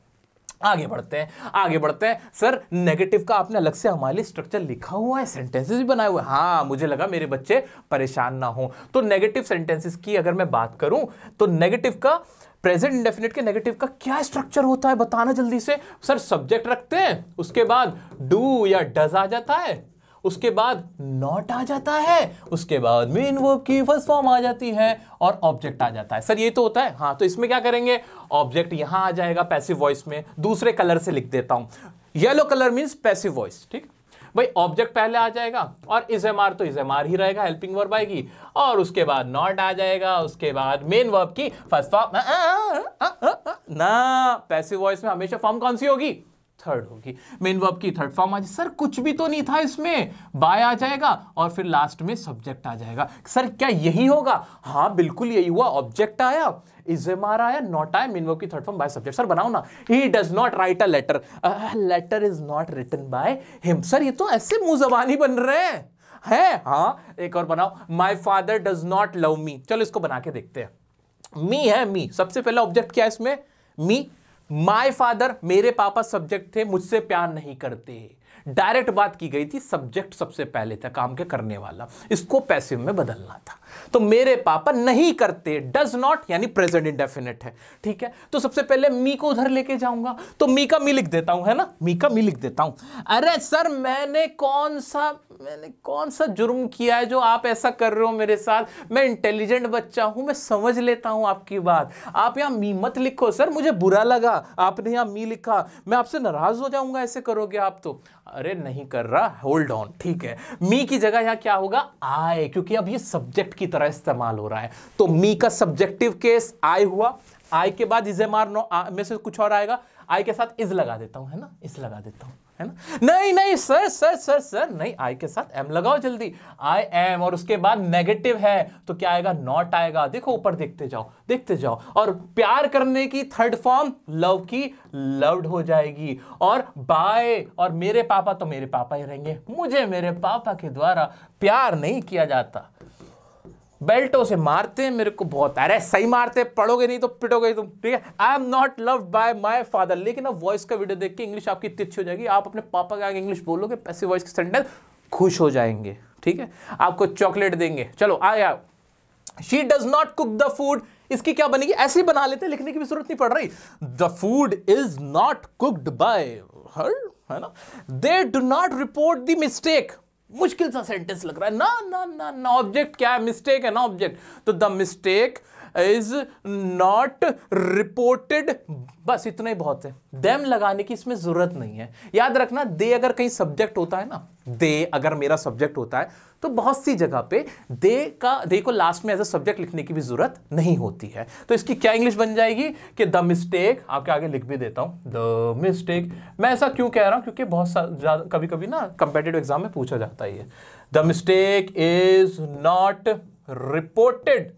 आगे बढ़ते हैं आगे बढ़ते हैं सर नेगेटिव का आपने अलग से हमारे लिए स्ट्रक्चर लिखा हुआ है सेंटेंसेस भी बनाए हुए हैं हाँ मुझे लगा मेरे बच्चे परेशान ना हो तो नेगेटिव सेंटेंसेस की अगर मैं बात करूं तो नेगेटिव का प्रेजेंट इंडेफिनेट के नेगेटिव का क्या स्ट्रक्चर होता है बताना जल्दी से सर सब्जेक्ट रखते हैं उसके बाद डू या डज आ जाता है उसके बाद नॉट आ जाता है उसके बाद मेन वर्ब की फर्स्ट फॉर्म आ जाती है और ऑब्जेक्ट आ जाता है सर ये तो होता है हाँ तो इसमें क्या करेंगे ऑब्जेक्ट यहां आ जाएगा पैसिव वॉइस में दूसरे कलर से लिख देता हूं yellow colour means passive voice ठीक भाई ऑब्जेक्ट पहले आ जाएगा और इज एम आर तो इज एम आर ही रहेगा हेल्पिंग वर्ब आएगी और उसके बाद नॉट आ जाएगा उसके बाद मेन वर्ब की फर्स्ट फॉर्म ना पैसिव वॉइस में हमेशा फॉर्म कौन सी होगी थर्ड होगी मेन वर्ब की थर्ड फॉर्म आ जाए सर कुछ भी तो नहीं था इसमें बाय आ जाएगा और फिर लास्ट में सब्जेक्ट आ जाएगा सर क्या यही होगा हाँ बिल्कुल यही हुआ ऑब्जेक्ट आया इज इजेमार आया नॉट आया मेन वर्ब की third form by subject sir बनाओ ना he does not write a letter letter is not written by him sir ये तो ऐसे मुंह जबानी बन रहे हैं है हाँ एक और बनाओ my father does not love me चलो इसको बना के देखते हैं मी है मी सबसे पहला ऑब्जेक्ट क्या है इसमें मी माय फादर मेरे पापा सब्जेक्ट थे मुझसे प्यार नहीं करते डायरेक्ट बात की गई थी सब्जेक्ट सबसे पहले था काम के करने वाला इसको पैसिव में बदलना था तो मेरे पापा नहीं करते डज नॉट यानी प्रेजेंट इंडेफिनेट है ठीक है तो सबसे पहले मी को उधर लेके जाऊंगा तो मी का मी लिख देता हूं है ना मी का मी लिख देता हूं अरे सर मैंने कौन सा मैंने कौन सा जुर्म किया है जो आप ऐसा कर रहे हो मेरे साथ मैं इंटेलिजेंट बच्चा हूं मैं समझ लेता हूं आपकी बात आप यहां मी मत लिखो सर मुझे बुरा लगा आपने यहां मी लिखा मैं आपसे नाराज हो जाऊंगा ऐसे करोगे आप तो अरे नहीं कर रहा होल्ड ऑन ठीक है मी की जगह यहां क्या होगा आई क्योंकि अब ये सब्जेक्ट की तरह इस्तेमाल हो रहा है तो मी का सब्जेक्टिव केस आई हुआ आई के बाद इज एम आर नो में से कुछ और आएगा आई के साथ इज लगा देता हूं है ना इस लगा देता हूं है ना नहीं नहीं सर सर सर सर नहीं आई के साथ एम लगाओ जल्दी आई एम और उसके बाद नेगेटिव है तो क्या आएगा नॉट आएगा देखो ऊपर देखते जाओ देखते जाओ और प्यार करने की थर्ड फॉर्म लव की लव्ड हो जाएगी और बाय और मेरे पापा तो मेरे पापा ही रहेंगे मुझे मेरे पापा के द्वारा प्यार नहीं किया जाता बेल्टों से मारते हैं मेरे को बहुत अरे सही मारते हैं पढ़ोगे नहीं तो पिटोगे तुम ठीक है I am not love by my father लेकिन अब वॉइस का वीडियो देख के इंग्लिश आपकी तिरछी हो जाएगी आप अपने पापा के आगे इंग्लिश बोलोगे पैसे वॉइस के सेंटेंस खुश हो जाएंगे ठीक है आपको चॉकलेट देंगे चलो आए आओ she does not cook the food इसकी क्या बनेगी ऐसे ही बना लेते लिखने की भी जरूरत नहीं पड़ रही the food is not cooked by her है ना they do not report the mistake मुश्किल सा सेंटेंस लग रहा है ना ना ना ना ऑब्जेक्ट क्या है मिस्टेक है ना ऑब्जेक्ट तो the mistake is not reported बस इतना ही बहुत है देम लगाने की इसमें ज़रूरत नहीं है याद रखना दे अगर कहीं सब्जेक्ट होता है ना दे अगर मेरा सब्जेक्ट होता है तो बहुत सी जगह पे दे का दे को लास्ट में एज अ सब्जेक्ट लिखने की भी जरूरत नहीं होती है तो इसकी क्या इंग्लिश बन जाएगी कि द मिस्टेक आपके आगे लिख भी देता हूं द मिस्टेक मैं ऐसा क्यों कह रहा हूं क्योंकि बहुत कभी कभी ना कंपेटेटिव एग्जाम में पूछा जाता है the mistake is not reported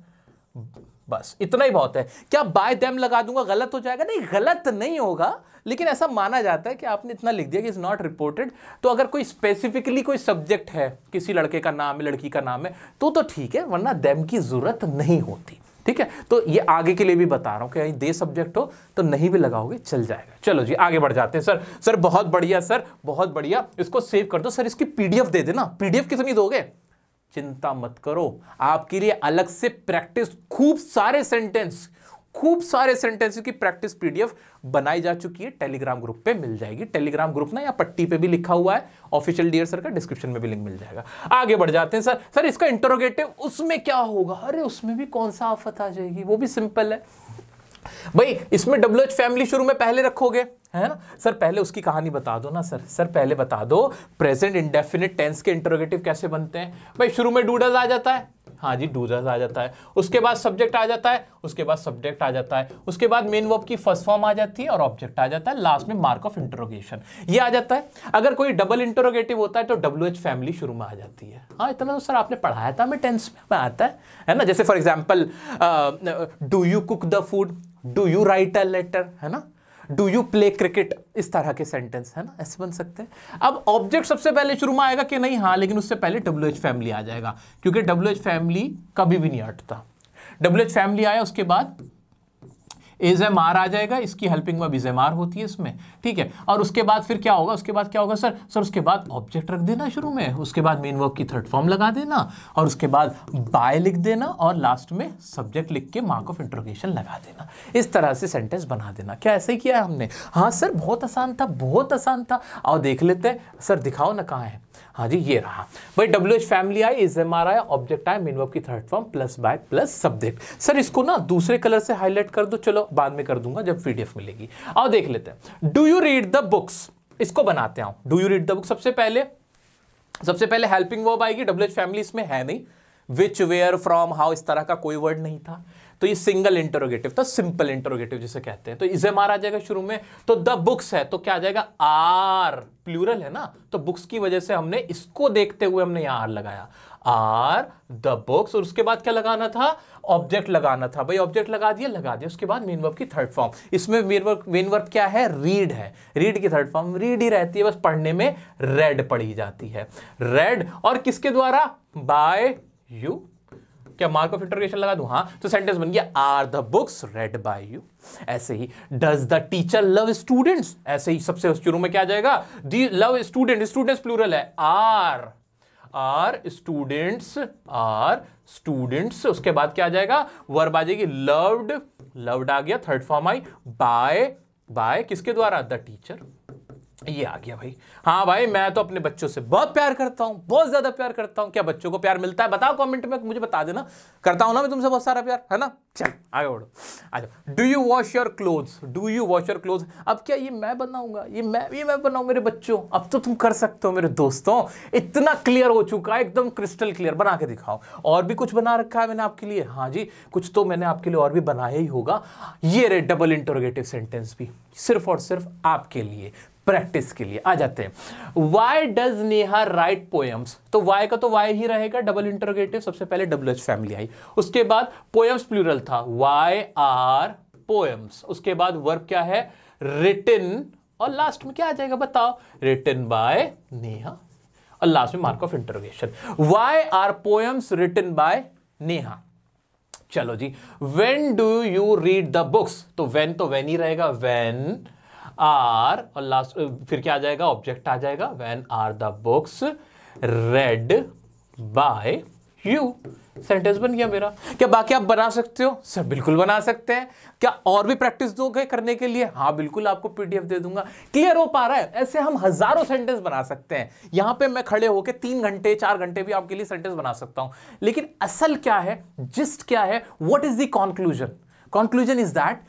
बस इतना ही बहुत है क्या बाय देम लगा दूंगा गलत हो जाएगा नहीं गलत नहीं होगा लेकिन ऐसा माना जाता है कि आपने इतना लिख दिया कि इज़ नॉट रिपोर्टेड तो अगर कोई स्पेसिफिकली कोई सब्जेक्ट है किसी लड़के का नाम है लड़की का नाम है तो तो ठीक है वरना दैम की ज़रूरत नहीं होती ठीक है तो ये आगे के लिए भी बता रहा हूँ कि दे सब्जेक्ट हो तो नहीं भी लगाओगे चल जाएगा चलो जी आगे बढ़ जाते हैं सर सर बहुत बढ़िया सर बहुत बढ़िया इसको सेव कर दो सर इसकी पीडीएफ दे देना पीडीएफ कितनी दोगे चिंता मत करो आपके लिए अलग से प्रैक्टिस खूब सारे सेंटेंस खूब सारे सेंटेंसेस की प्रैक्टिस पीडीएफ बनाई जा चुकी है टेलीग्राम ग्रुप पे मिल जाएगी टेलीग्राम ग्रुप ना या पट्टी पे भी लिखा हुआ है ऑफिशियल डियर सर का डिस्क्रिप्शन में भी लिंक मिल जाएगा आगे बढ़ जाते हैं सर सर इसका इंटरोगेटिव उसमें क्या होगा अरे उसमें भी कौन सा आफत आ जाएगी वो भी सिंपल है भाई इसमें डब्ल्यू फैमिली शुरू में पहले रखोगे है ना सर पहले उसकी कहानी बता दो ना सर सर पहले बता दो प्रेजेंट इंडेफिनिट टेंस के इंटरोगेटिव कैसे बनते हैं भाई शुरू में डूडल आ जाता है हाँ जी डूजर्स आ जाता है उसके बाद सब्जेक्ट आ जाता है उसके बाद सब्जेक्ट आ जाता है उसके बाद मेन वर्ब की फर्स्ट फॉर्म आ जाती है और ऑब्जेक्ट आ जाता है लास्ट में मार्क ऑफ इंटरोगेशन ये आ जाता है अगर कोई डबल इंटरोगेटिव होता है तो डब्ल्यू एच फैमिली शुरू में आ जाती है हाँ इतना तो सर आपने पढ़ाया था हमें टेंस में आता है है ना जैसे for example do you cook the food do you write a letter है ना डू यू प्ले क्रिकेट इस तरह के सेंटेंस है ना ऐसे बन सकते हैं अब ऑब्जेक्ट सबसे पहले शुरू में आएगा कि नहीं हाँ लेकिन उससे पहले डब्ल्यू एच फैमिली आ जाएगा क्योंकि डब्ल्यू एच फैमिली कभी भी नहीं हटता डब्ल्यू एच फैमिली आया उसके बाद एज एम आर आ जाएगा इसकी helping verb is am are होती है इसमें ठीक है और उसके बाद फिर क्या होगा उसके बाद क्या होगा सर सर उसके बाद ऑब्जेक्ट रख देना शुरू में उसके बाद मेन वर्ब की थर्ड फॉर्म लगा देना और उसके बाद बाय लिख देना और लास्ट में सब्जेक्ट लिख के मार्क ऑफ इंट्रोगेशन लगा देना इस तरह से सेंटेंस बना देना क्या ऐसे ही किया है हमने हाँ सर बहुत आसान था बहुत आसान था और देख लेते हैं सर दिखाओ ना कहाँ है हाँ जी ये रहा भाई डब्ल्यू एच फैमिली आई इज एम आर आई ऑब्जेक्ट आई मिनवर्ब की third form plus by plus subject sir इसको ना दूसरे कलर से हाईलाइट कर दो चलो बाद में कर दूंगा जब पीडीएफ मिलेगी और देख लेते हैं do you read the books इसको बनाते हैं do you read the book सबसे पहले सबसे पहले हेल्पिंग वर्ब आएगी डब्ल्यू एच फैमिली इसमें है नहीं विच वेयर फ्रॉम हाउ इस तरह का कोई वर्ड नहीं था तो ये सिंगल इंटरोगेटिव था सिंपल इंटरोगेटिव जिसे कहते हैं तो इसे मारा जाएगा शुरू में तो द बुक्स है तो क्या आ जाएगा आर प्लूरल है ना तो बुक्स की वजह से हमने इसको देखते हुए हमने यहाँ आर लगाया आर द बुक्स और उसके बाद क्या लगाना था ऑब्जेक्ट लगाना था भाई ऑब्जेक्ट लगा दिया लगा दिया उसके बाद मेन वर्ब की थर्ड फॉर्म इसमें मेन वर्ब मेन वर्ब क्या है रीड है रीड की थर्ड फॉर्म रीड ही रहती है बस पढ़ने में रेड पढ़ी जाती है रेड और किसके द्वारा बाय यू क्या मार्क ऑफ इंटरग्रेशन लगा दू हाँ तो सेंटेंस बन गया are the books read by you ऐसे ही does the teacher love students ऐसे ही सबसे शुरू में क्या आ जाएगा the love student students plural है are are students are students उसके बाद क्या आ जाएगा वर्ब आ जाएगी लव्ड लव्ड आ गया थर्ड फॉर्म आई बाय बाय किसके द्वारा द टीचर ये आ गया भाई हाँ भाई मैं तो अपने बच्चों से बहुत प्यार करता हूँ बहुत ज़्यादा प्यार करता हूँ क्या बच्चों को प्यार मिलता है बताओ कमेंट में मुझे बता देना करता हूँ ना मैं तुमसे बहुत सारा प्यार है ना चल आगे बढ़ो आ do you wash your cloth do you wash your cloth अब क्या ये मैं बनाऊंगा ये मैं ये मैं बनाऊ मेरे बच्चों अब तो तुम कर सकते हो मेरे दोस्तों इतना क्लियर हो चुका है एकदम क्रिस्टल क्लियर बना के दिखाओ और भी कुछ बना रखा है मैंने आपके लिए हाँ जी कुछ तो मैंने आपके लिए और भी बनाया ही होगा ये रहे डबल इंटरोगेटिव सेंटेंस भी सिर्फ और सिर्फ आपके लिए प्रैक्टिस के लिए आ जाते हैं why does Neha write poems तो वाई का तो वाई ही रहेगा डबल इंटरोगेटिव सबसे पहले डब्ल्यू एच फैमिली आई उसके बाद पोएम्स प्लूरल था वाई आर पोएम्स उसके बाद वर्ब क्या है रिटिन और लास्ट में क्या आ जाएगा बताओ रिटिन बाय नेहा और लास्ट में mark of interrogation why are poems written by Neha चलो जी when do you read the books तो वेन तो वेन ही रहेगा वेन आर और लास्ट फिर क्या आ जाएगा ऑब्जेक्ट आ जाएगा when are the books read by you sentence बन गया मेरा क्या बाकी आप बना सकते हो सर बिल्कुल बना सकते हैं क्या और भी प्रैक्टिस दोगे करने के लिए हाँ बिल्कुल आपको पीडीएफ दे दूंगा क्लियर हो पा रहा है ऐसे हम हजारों सेंटेंस बना सकते हैं यहां पे मैं खड़े होकर तीन घंटे चार घंटे भी आपके लिए सेंटेंस बना सकता हूं लेकिन असल क्या है जिस्ट क्या है what is the conclusion conclusion is that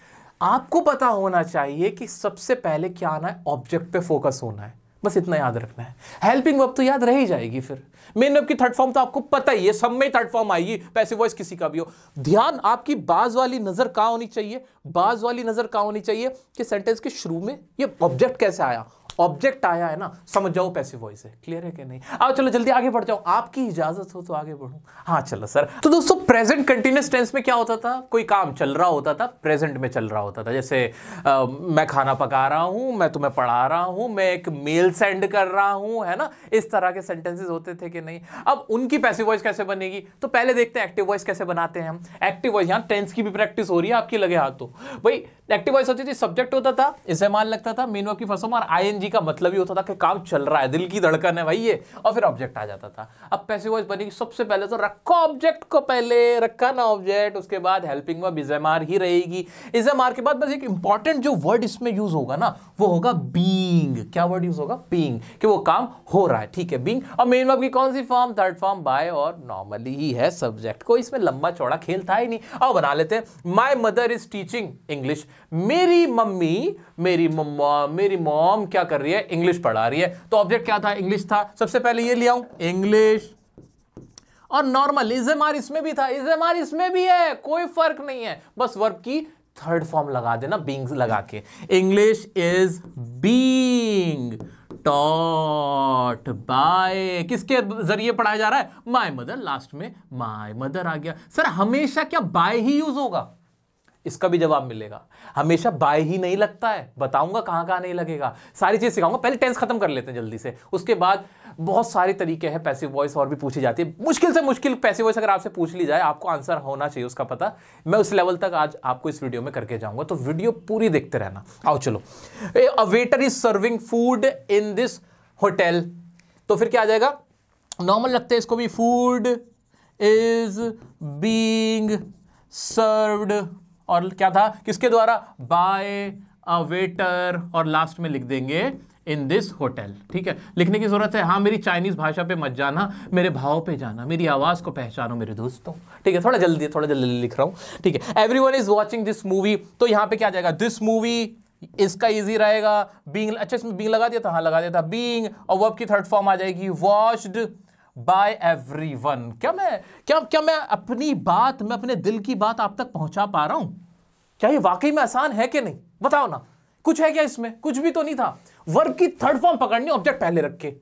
आपको पता होना चाहिए कि सबसे पहले क्या आना है ऑब्जेक्ट पे फोकस होना है बस इतना याद रखना है हेल्पिंग वर्ब तो याद रह ही जाएगी फिर मेन वर्ब की थर्ड फॉर्म तो आपको पता ही है सब में थर्ड फॉर्म आएगी पैसे वॉइस किसी का भी हो ध्यान आपकी बाज वाली नजर कहाँ होनी चाहिए बाज वाली नजर कहाँ होनी चाहिए कि सेंटेंस के शुरू में ये ऑब्जेक्ट कैसे आया ऑब्जेक्ट आया है ना समझ जाओ पैसिव वॉइस है क्लियर है कि नहीं आओ चलो जल्दी आगे बढ़ जाओ आपकी इजाजत हो तो आगे बढ़ू हाँ चलो सर तो दोस्तों प्रेजेंट कंटिन्यूस टेंस में क्या होता था कोई काम चल रहा होता था प्रेजेंट में चल रहा होता था जैसे आ, मैं खाना पका रहा हूं मैं तुम्हें पढ़ा रहा हूं मैं एक मेल सेंड कर रहा हूं है ना इस तरह के सेंटेंसेज होते थे कि नहीं अब उनकी पैसिव वॉइस कैसे बनेगी तो पहले देखते हैं एक्टिव वॉइस कैसे बनाते हैं हम एक्टिव वॉइस यहाँ टेंस की भी प्रैक्टिस हो रही है आपके लगे हाथ तो भाई एक्टिव वॉइस होती थी सब्जेक्ट होता था इसे मान लगता था मीन वर्ब की फर्स्ट और आई एनर्जी का मतलब ही होता था कि काम चल रहा है दिल की धड़कन है भाई ये और फिर ऑब्जेक्ट आ जाता था अब पैसे वॉइस बनेगी सबसे पहले तो रखो ऑब्जेक्ट को पहले रखा ना ऑब्जेक्ट उसके बाद helping verb is am are ही रहेगी इज एम आर के बाद बस एक इंपॉर्टेंट जो वर्ड इसमें यूज होगा ना वो होगा बींग क्या वर्ड यूज होगा बींग कि वो काम हो रहा है ठीक है बींग और मेन वर्ब की कौन सी फॉर्म थर्ड फॉर्म बाय और नॉर्मली ही है सब्जेक्ट को इसमें लंबा चौड़ा खेल था ही नहीं और बना लेते हैं my mother is teaching English मेरी मम्मी मेरी मम्मा मेरी मॉम क्या कर रही है इंग्लिश पढ़ा रही है तो ऑब्जेक्ट क्या था इंग्लिश था सबसे पहले ये लिया इंग्लिश और नॉर्मल इज आर इसमें भी था इज आर इसमें भी है कोई फर्क नहीं है बस वर्ब की थर्ड फॉर्म लगा देना बींग लगा के English is being taught by किसके जरिए पढ़ाया जा रहा है माई मदर लास्ट में माई मदर आ गया सर हमेशा क्या बाय ही यूज होगा इसका भी जवाब मिलेगा हमेशा बाय ही नहीं लगता है बताऊंगा कहां कहां नहीं लगेगा सारी चीज़ सिखाऊंगा पहले टेंस खत्म कर लेते हैं जल्दी से उसके बाद बहुत सारे तरीके हैं पैसिव वॉइस और भी पूछी जाती है मुश्किल से मुश्किल पैसिव वॉइस अगर आपसे पूछ ली जाए आपको आंसर होना चाहिए उसका पता मैं उस लेवल तक आज आपको इस वीडियो में करके जाऊंगा तो वीडियो पूरी देखते रहना आओ चलो a waiter is serving food in this hotel तो फिर क्या आ जाएगा नॉर्मल लगते हैं इसको भी फूड इज बींग सर्वड और क्या था किसके द्वारा बाय अ वेटर और लास्ट में लिख देंगे इन दिस होटल ठीक है लिखने की ज़रूरत है हाँ मेरी चाइनीज़ भाषा पे मत जाना मेरे भाव पे जाना मेरी आवाज़ को पहचानो मेरे दोस्तों ठीक है थोड़ा जल्दी थोड़ा जल्दी लिख रहा हूँ ठीक है every one is watching this movie तो यहाँ पे क्या जाएगा दिस मूवी इसका इजी रहेगा बींग अच्छा इसमें बींग लगा दिया था हाँ लगा दिया था बींग और वर्ब की थर्ड फॉर्म आ जाएगी वॉश्ड बाय एवरी वन क्या मैं क्या क्या मैं अपनी बात मैं अपने दिल की बात आप तक पहुंचा पा रहा हूं क्या ये वाकई में आसान है कि नहीं बताओ ना कुछ है क्या इसमें कुछ भी तो नहीं था वर्ब की थर्ड फॉर्म पकड़नी ऑब्जेक्ट पहले रख के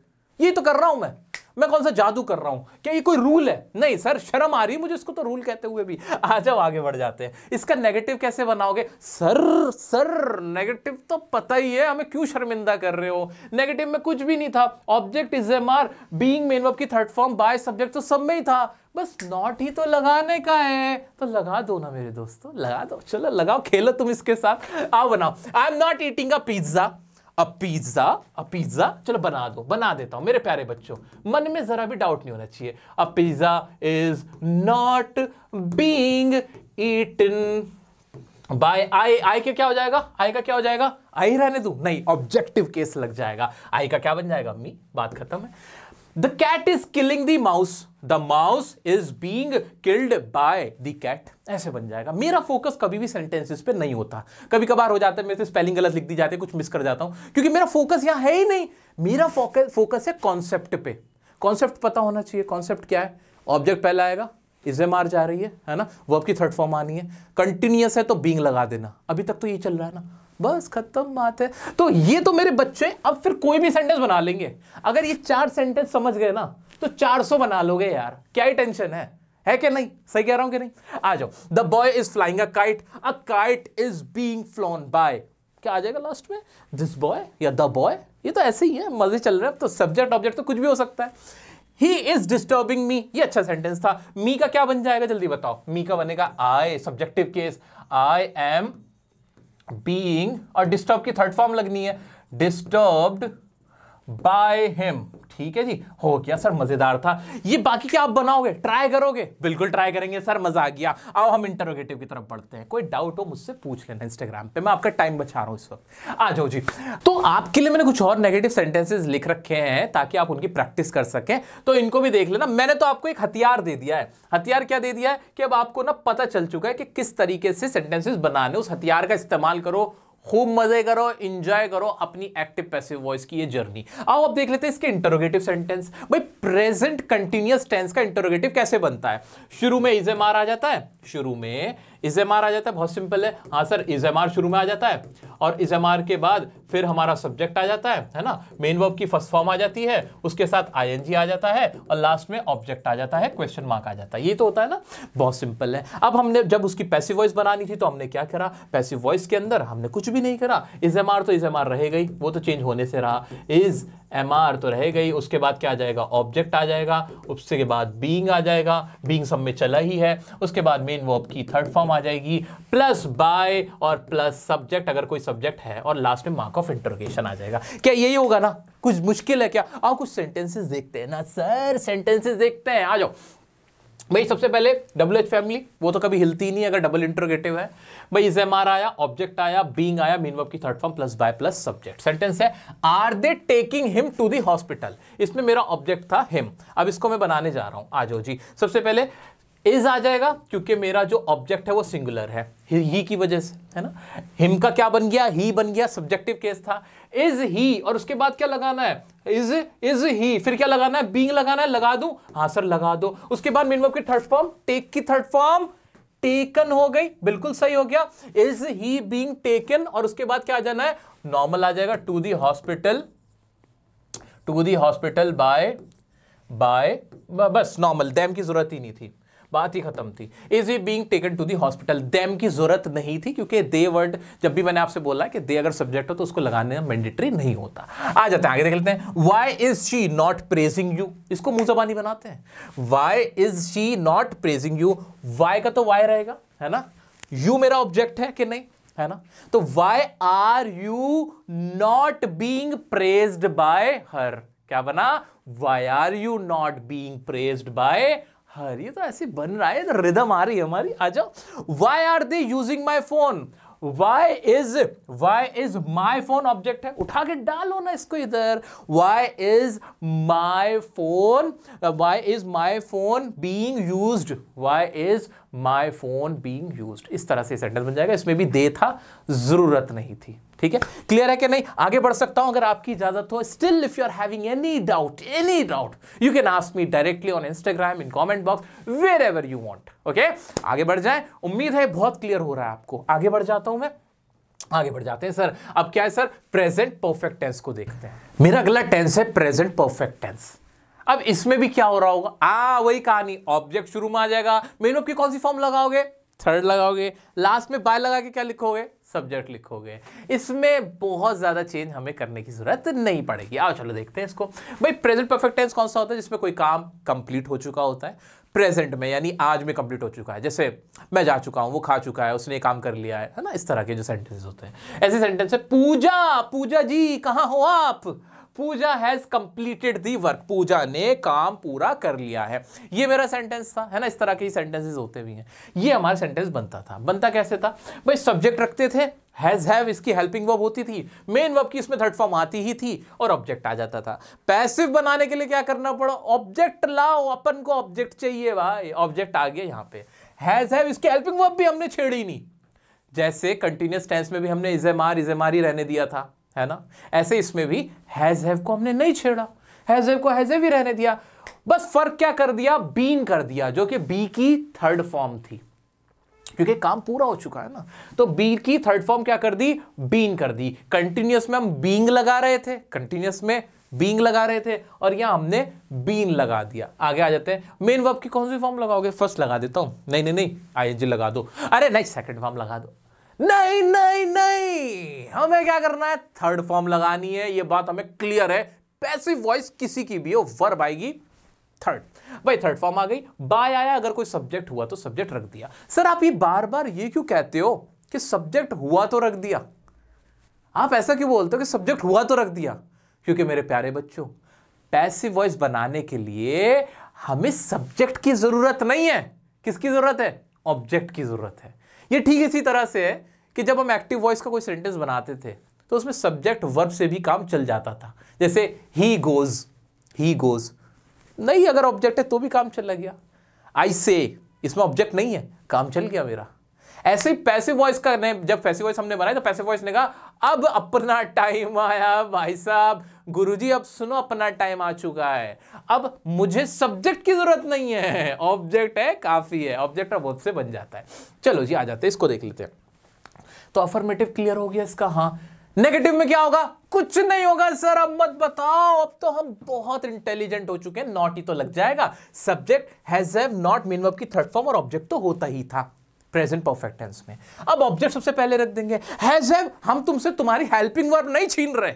ये तो कर रहा हूं मैं मैं कौन सा जादू कर रहा हूँ क्या ये कोई रूल है नहीं सर शर्म आ रही है मुझे इसको तो रूल कहते हुए भी आ जाओ आगे बढ़ जाते हैं इसका नेगेटिव कैसे बनाओगे सर सर नेगेटिव तो पता ही है हमें क्यों शर्मिंदा कर रहे हो नेगेटिव में कुछ भी नहीं था object is am are being main verb की थर्ड फॉर्म बाय सब्जेक्ट तो सब में ही था बस नॉट ही तो लगाने का है तो लगा दो ना मेरे दोस्तों लगा दो चलो लगाओ खेलो तुम इसके साथ आओ बनाओ I am not eating a pizza a pizza a pizza चलो बना दो बना देता हूं मेरे प्यारे बच्चों मन में ज़रा भी डाउट नहीं होना चाहिए a pizza is not being eaten by I I का क्या हो जाएगा आई का क्या हो जाएगा आई रहने दू नहीं ऑब्जेक्टिव केस लग जाएगा आई का क्या बन जाएगा मी बात खत्म है the cat is killing the mouse the mouse is being killed by the cat ऐसे बन जाएगा मेरा फोकस कभी भी सेंटेंसेस पे नहीं होता कभी कभार हो जाता है मेरे से स्पेलिंग गलत लिख दी जाती है कुछ मिस कर जाता हूं क्योंकि मेरा फोकस यहाँ है ही नहीं मेरा फोकस फोकस है कॉन्सेप्ट पे कॉन्सेप्ट पता होना चाहिए कॉन्सेप्ट क्या है ऑब्जेक्ट पहला आएगा इसे मार जा रही है है ना वो की थर्ड फॉर्म आनी है कंटिन्यूस है तो बींग लगा देना अभी तक तो ये चल रहा है ना बस खत्म बात है तो ये तो मेरे बच्चे अब फिर कोई भी सेंटेंस बना लेंगे अगर ये चार सेंटेंस समझ गए ना तो 400 बना लोगे यार क्या ही टेंशन है है कि नहीं सही कह रहा हूं कि नहीं आ जाओ the boy is flying a kite a kite is being flown by क्या आ जाएगा लास्ट में दिस बॉय या द बॉय ये तो ऐसे ही है मजे चल रहे हैं तो सब्जेक्ट ऑब्जेक्ट तो कुछ भी हो सकता है ही इज डिस्टर्बिंग मी ये अच्छा सेंटेंस था मी का क्या बन जाएगा जल्दी बताओ मी का बनेगा I subjective case I am being और डिस्टर्ब की थर्ड फॉर्म लगनी है डिस्टर्ब्ड बाय हिम ठीक है जी हो गया सर मजेदार था ये बाकी क्या आप बनाओगे ट्राई करोगे बिल्कुल ट्राई करेंगे सर मजा आ गया आओ हम इंटरोगेटिव की तरफ बढ़ते हैं कोई डाउट हो मुझसे पूछ लेना इंस्टाग्राम पे मैं आपका टाइम बचा रहा हूं इस वक्त आ जाओ जी तो आपके लिए मैंने कुछ और नेगेटिव सेंटेंसेज लिख रखे हैं ताकि आप उनकी प्रैक्टिस कर सकें तो इनको भी देख लेना मैंने तो आपको एक हथियार दे दिया है हथियार क्या दे दिया है कि अब आपको ना पता चल चुका है कि किस तरीके से सेंटेंसेस बनाने उस हथियार का इस्तेमाल करो खूब मजे करो इंजॉय करो अपनी एक्टिव पैसिव वॉइस की ये जर्नी आओ अब देख लेते हैं इसके इंटरोगेटिव सेंटेंस भाई प्रेजेंट कंटिन्यूस टेंस का इंटरोगेटिव कैसे बनता है शुरू में इजे मार आ जाता है शुरू में इजेमार आ जाता है बहुत सिंपल है हाँ सर इजेमार शुरू में आ जाता है और इजेमार के बाद फिर हमारा सब्जेक्ट आ जाता है है ना मेन वर्ब की फर्स्ट फॉर्म आ जाती है उसके साथ आईएनजी आ जाता है और लास्ट में ऑब्जेक्ट आ जाता है क्वेश्चन मार्क आ जाता है ये तो होता है ना बहुत सिंपल है अब हमने जब उसकी पैसिव वॉइस बनानी थी तो हमने क्या करा पैसिव वॉइस के अंदर हमने कुछ भी नहीं करा इजेमार तो इजेमार रहेगा ही वो तो चेंज होने से रहा इज एम आर तो रह गई उसके बाद क्या आ जाएगा ऑब्जेक्ट आ जाएगा उसके बाद बींग आ जाएगा बींग सब में चला ही है उसके बाद मेन वर्ब की थर्ड फॉर्म आ जाएगी प्लस बाय और प्लस सब्जेक्ट अगर कोई सब्जेक्ट है और लास्ट में मार्क ऑफ इंटरोगेशन आ जाएगा क्या यही होगा ना कुछ मुश्किल है क्या आओ कुछ सेंटेंसेस देखते हैं ना सर सेंटेंसेस देखते हैं आ जाओ भाई सबसे पहले डबल एच फैमिली वो तो कभी हिलती नहीं अगर डबल इंटरोगेटिव है भाई इज एम आर आया ऑब्जेक्ट आया बींग आया मीन वर्ब की third form plus by plus subject sentence है are they taking him to the hospital इसमें मेरा ऑब्जेक्ट था हिम अब इसको मैं बनाने जा रहा हूं आज जी सबसे पहले इज आ जाएगा क्योंकि मेरा जो ऑब्जेक्ट है वो सिंगुलर है ही की वजह से है ना हिम का क्या बन गया ही बन गया सब्जेक्टिव केस था इज ही और उसके बाद क्या लगाना है इज इज ही फिर क्या लगाना है बींग लगाना है लगा दू हाँ सर लगा दो उसके बाद मिनिमम की थर्ड फॉर्म टेक की थर्ड फॉर्म टेकन हो गई बिल्कुल सही हो गया इज ही बींग टेकन और उसके बाद क्या आ जाना है नॉर्मल आ जाएगा to the hospital to the hospital by by बस नॉर्मल डैम की जरूरत ही नहीं थी बात ही खत्म थी is we being taken to the hospital them की जरूरत नहीं थी क्योंकि दे वर्ड जब भी मैंने आपसे बोला कि दे अगर सब्जेक्ट हो तो उसको लगाने में मैंडेटरी नहीं होता आ जाते हैं आगे देख लेते हैं why is she not praising you इसको मुंह जबानी बनाते हैं why is she not praising you why का तो वाई रहेगा है ना यू मेरा ऑब्जेक्ट है कि नहीं है ना तो why are you not being praised by her क्या बना why are you not being praised by her ये तो ऐसे बन रहा है रिदम तो आ रही है हमारी आ जाओ why are they using my phone Why is why is my phone object है उठा के डालो ना इसको इधर why is my phone Why is my phone being used Why is my phone being used इस तरह से सेंटेंस बन जाएगा इसमें भी दे था जरूरत नहीं थी ठीक है क्लियर है कि नहीं आगे बढ़ सकता हूं अगर आपकी इजाजत हो still if you are having any doubt any doubt you can ask me directly on Instagram in comment box wherever you want okay आगे बढ़ जाए उम्मीद है बहुत क्लियर हो रहा है आपको आगे बढ़ जाता हूं मैं आगे बढ़ जाते हैं सर अब क्या है सर प्रेजेंट परफेक्ट टेंस को देखते हैं मेरा अगला टेंस है प्रेजेंट परफेक्ट टेंस अब इसमें भी क्या हो रहा होगा आ वही कहानी ऑब्जेक्ट शुरू में आ जाएगा मेन ऑफ की कौन सी फॉर्म लगाओगे थर्ड लगाओगे लास्ट में बाय लगा के क्या लिखोगे सब्जेक्ट लिखोगे इसमें बहुत ज़्यादा चेंज हमें करने की ज़रूरत नहीं पड़ेगी आओ चलो देखते हैं इसको भाई प्रेजेंट परफेक्ट टेंस कौन सा होता है जिसमें कोई काम कंप्लीट हो चुका होता है प्रेजेंट में यानी आज में कंप्लीट हो चुका है जैसे मैं जा चुका हूँ वो खा चुका है उसने काम कर लिया है है ना इस तरह के जो सेंटेंसेस होते हैं ऐसे सेंटेंस है पूजा पूजा जी कहाँ हो आप Pooja has completed the work Pooja ने काम पूरा कर लिया है ये मेरा सेंटेंस था है ना इस तरह के सेंटेंसेस होते भी हैं ये हमारा सेंटेंस बनता था बनता कैसे था भाई सब्जेक्ट रखते थे हैज हैव इसकी हेल्पिंग वर्ब होती थी मेन वर्ब की इसमें थर्ड फॉर्म आती ही थी और ऑब्जेक्ट आ जाता था पैसिव बनाने के लिए क्या करना पड़ा ऑब्जेक्ट लाओ अपन को ऑब्जेक्ट चाहिए भाई ऑब्जेक्ट आ गया यहाँ पे हैज हैव इसकी हेल्पिंग वर्ब भी हमने छेड़ी नहीं जैसे कंटिन्यूस टेंस में भी हमने इजेमार ही रहने दिया था है ना ऐसे इसमें भी हैज हैव को हमने नहीं छेड़ा हैज हैव को हैज हैव ही रहने दिया बस फर्क क्या कर दिया बीन कर दिया जो कि बी की थर्ड फॉर्म थी क्योंकि काम पूरा हो चुका है ना तो बी की थर्ड फॉर्म क्या कर दी बीन कर दी कंटिन्यूस में हम बींग लगा रहे थे कंटिन्यूस में बींग लगा रहे थे और यहां हमने बीन लगा दिया आगे आ जाते हैं मेन वर्ब की कौन सी फॉर्म लगाओगे फर्स्ट लगा देता हूँ नहीं नहीं नहीं आई लगा दो अरे नहीं सेकंड फॉर्म लगा दो नहीं नहीं नहीं हमें क्या करना है थर्ड फॉर्म लगानी है ये बात हमें क्लियर है पैसिव वॉइस किसी की भी हो वर्ब आएगी थर्ड भाई थर्ड फॉर्म आ गई बाय आया अगर कोई सब्जेक्ट हुआ तो सब्जेक्ट रख दिया सर आप ये बार बार ये क्यों कहते हो कि सब्जेक्ट हुआ तो रख दिया आप ऐसा क्यों बोलते हो कि सब्जेक्ट हुआ तो रख दिया क्योंकि मेरे प्यारे बच्चों पैसिव वॉइस बनाने के लिए हमें सब्जेक्ट की जरूरत नहीं है किसकी जरूरत है ऑब्जेक्ट की जरूरत है ये ठीक इसी तरह से है कि जब हम एक्टिव वॉइस का कोई सेंटेंस बनाते थे तो उसमें सब्जेक्ट वर्ब से भी काम चल जाता था जैसे ही गोज ही गोज नहीं अगर ऑब्जेक्ट है तो भी काम चला गया आई से इसमें ऑब्जेक्ट नहीं है काम चल गया मेरा ऐसे ही पैसिव वॉइस का जब पैसिव वॉइस हमने बनाया तो पैसिव वॉइस ने कहा अब अपना टाइम आया भाई साहब गुरुजी अब सुनो अपना टाइम आ चुका है अब मुझे सब्जेक्ट की जरूरत नहीं है ऑब्जेक्ट है काफ़ी है ऑब्जेक्ट अब से बन जाता है चलो जी आ जाते हैं इसको देख लेते हैं तो अफर्मेटिव क्लियर हो गया इसका हाँ नेगेटिव में क्या होगा कुछ नहीं होगा सर अब मत बताओ अब तो हम बहुत इंटेलिजेंट हो चुके हैं नॉट ही तो लग जाएगा subject has have not main की थर्ड फॉर्म और ऑब्जेक्ट तो होता ही था प्रेजेंट परफेक्ट टेंस में अब ऑब्जेक्ट सबसे पहले रख देंगे हैज हैव हम तुमसे तुम्हारी हेल्पिंग वर्ब नहीं छीन रहे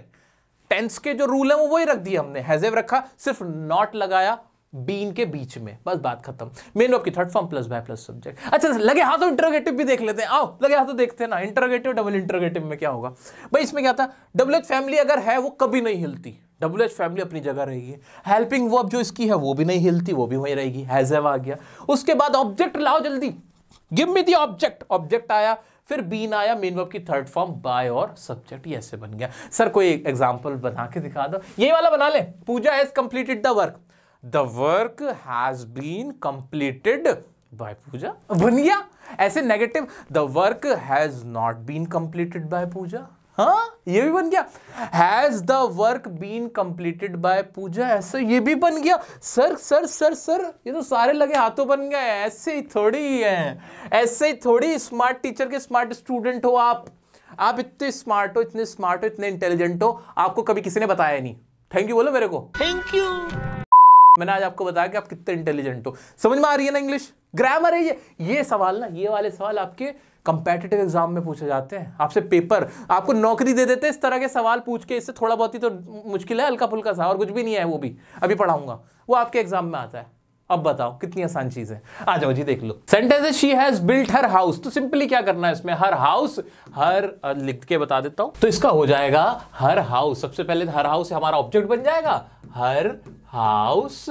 टेंस के जो रूल है वो वही रख दिया हमने हैजेव रखा सिर्फ नॉट लगाया बीन के बीच में बस बात खत्म मेन वर्ब की third form plus by plus subject अच्छा लगे हाथों तो इंटरोगेटिव भी देख लेते हैं आओ लगे हाथों तो देखते हैं ना इंटरोगेटिव डबल इंटरोगेटिव में क्या होगा भाई इसमें क्या था डबल एच फैमिली अगर है वो कभी नहीं हिलती डब्ल्यू एच फैमिली अपनी जगह रहेगी हेल्पिंग वर्ब जो इसकी है वो भी नहीं हिलती वो भी वहीं रहेगी हैजेव आ गया उसके बाद ऑब्जेक्ट लाओ जल्दी give me the object object आया फिर बीन आया मेन वर्ब की थर्ड फॉर्म बाय और सब्जेक्ट ये ऐसे बन गया सर कोई एग्जाम्पल बना के दिखा दो ये वाला बना ले Pooja has completed the work the work has been completed by Pooja बन गया ऐसे negative the work has not been completed by Pooja हाँ ये भी बन गया has the work been completed by Pooja ऐसा ये भी बन गया सर सर सर सर ये तो सारे लगे हाथों बन गए ऐसे ही थोड़ी है ऐसे ही थोड़ी स्मार्ट टीचर के स्मार्ट स्टूडेंट हो आप आप इतने स्मार्ट हो इतने स्मार्ट हो इतने इंटेलिजेंट हो आपको कभी किसी ने बताया नहीं थैंक यू बोलो मेरे को थैंक यू मैंने आज आपको बताया कि आप कितने इंटेलिजेंट हो समझ में आ रही है ना इंग्लिश ग्रामर है ये ये सवाल ना ये वाले सवाल आपके कंपेटिटिव एग्जाम में पूछे जाते हैं आपसे पेपर आपको नौकरी दे देते हैं इस तरह के सवाल पूछ के इससे थोड़ा बहुत ही तो मुश्किल है हल्का फुल्का सा और कुछ भी नहीं है वो भी अभी पढ़ाऊंगा वो आपके एग्जाम में आता है अब बताओ कितनी आसान चीज है आ जाओ जी देख लो sentence she has built her house तो सिंपली क्या करना है इसमें हर हाउस हर लिख के बता देता हूं तो इसका हो जाएगा हर हाउस सबसे पहले हर हाउस हमारा ऑब्जेक्ट बन जाएगा हर हाउस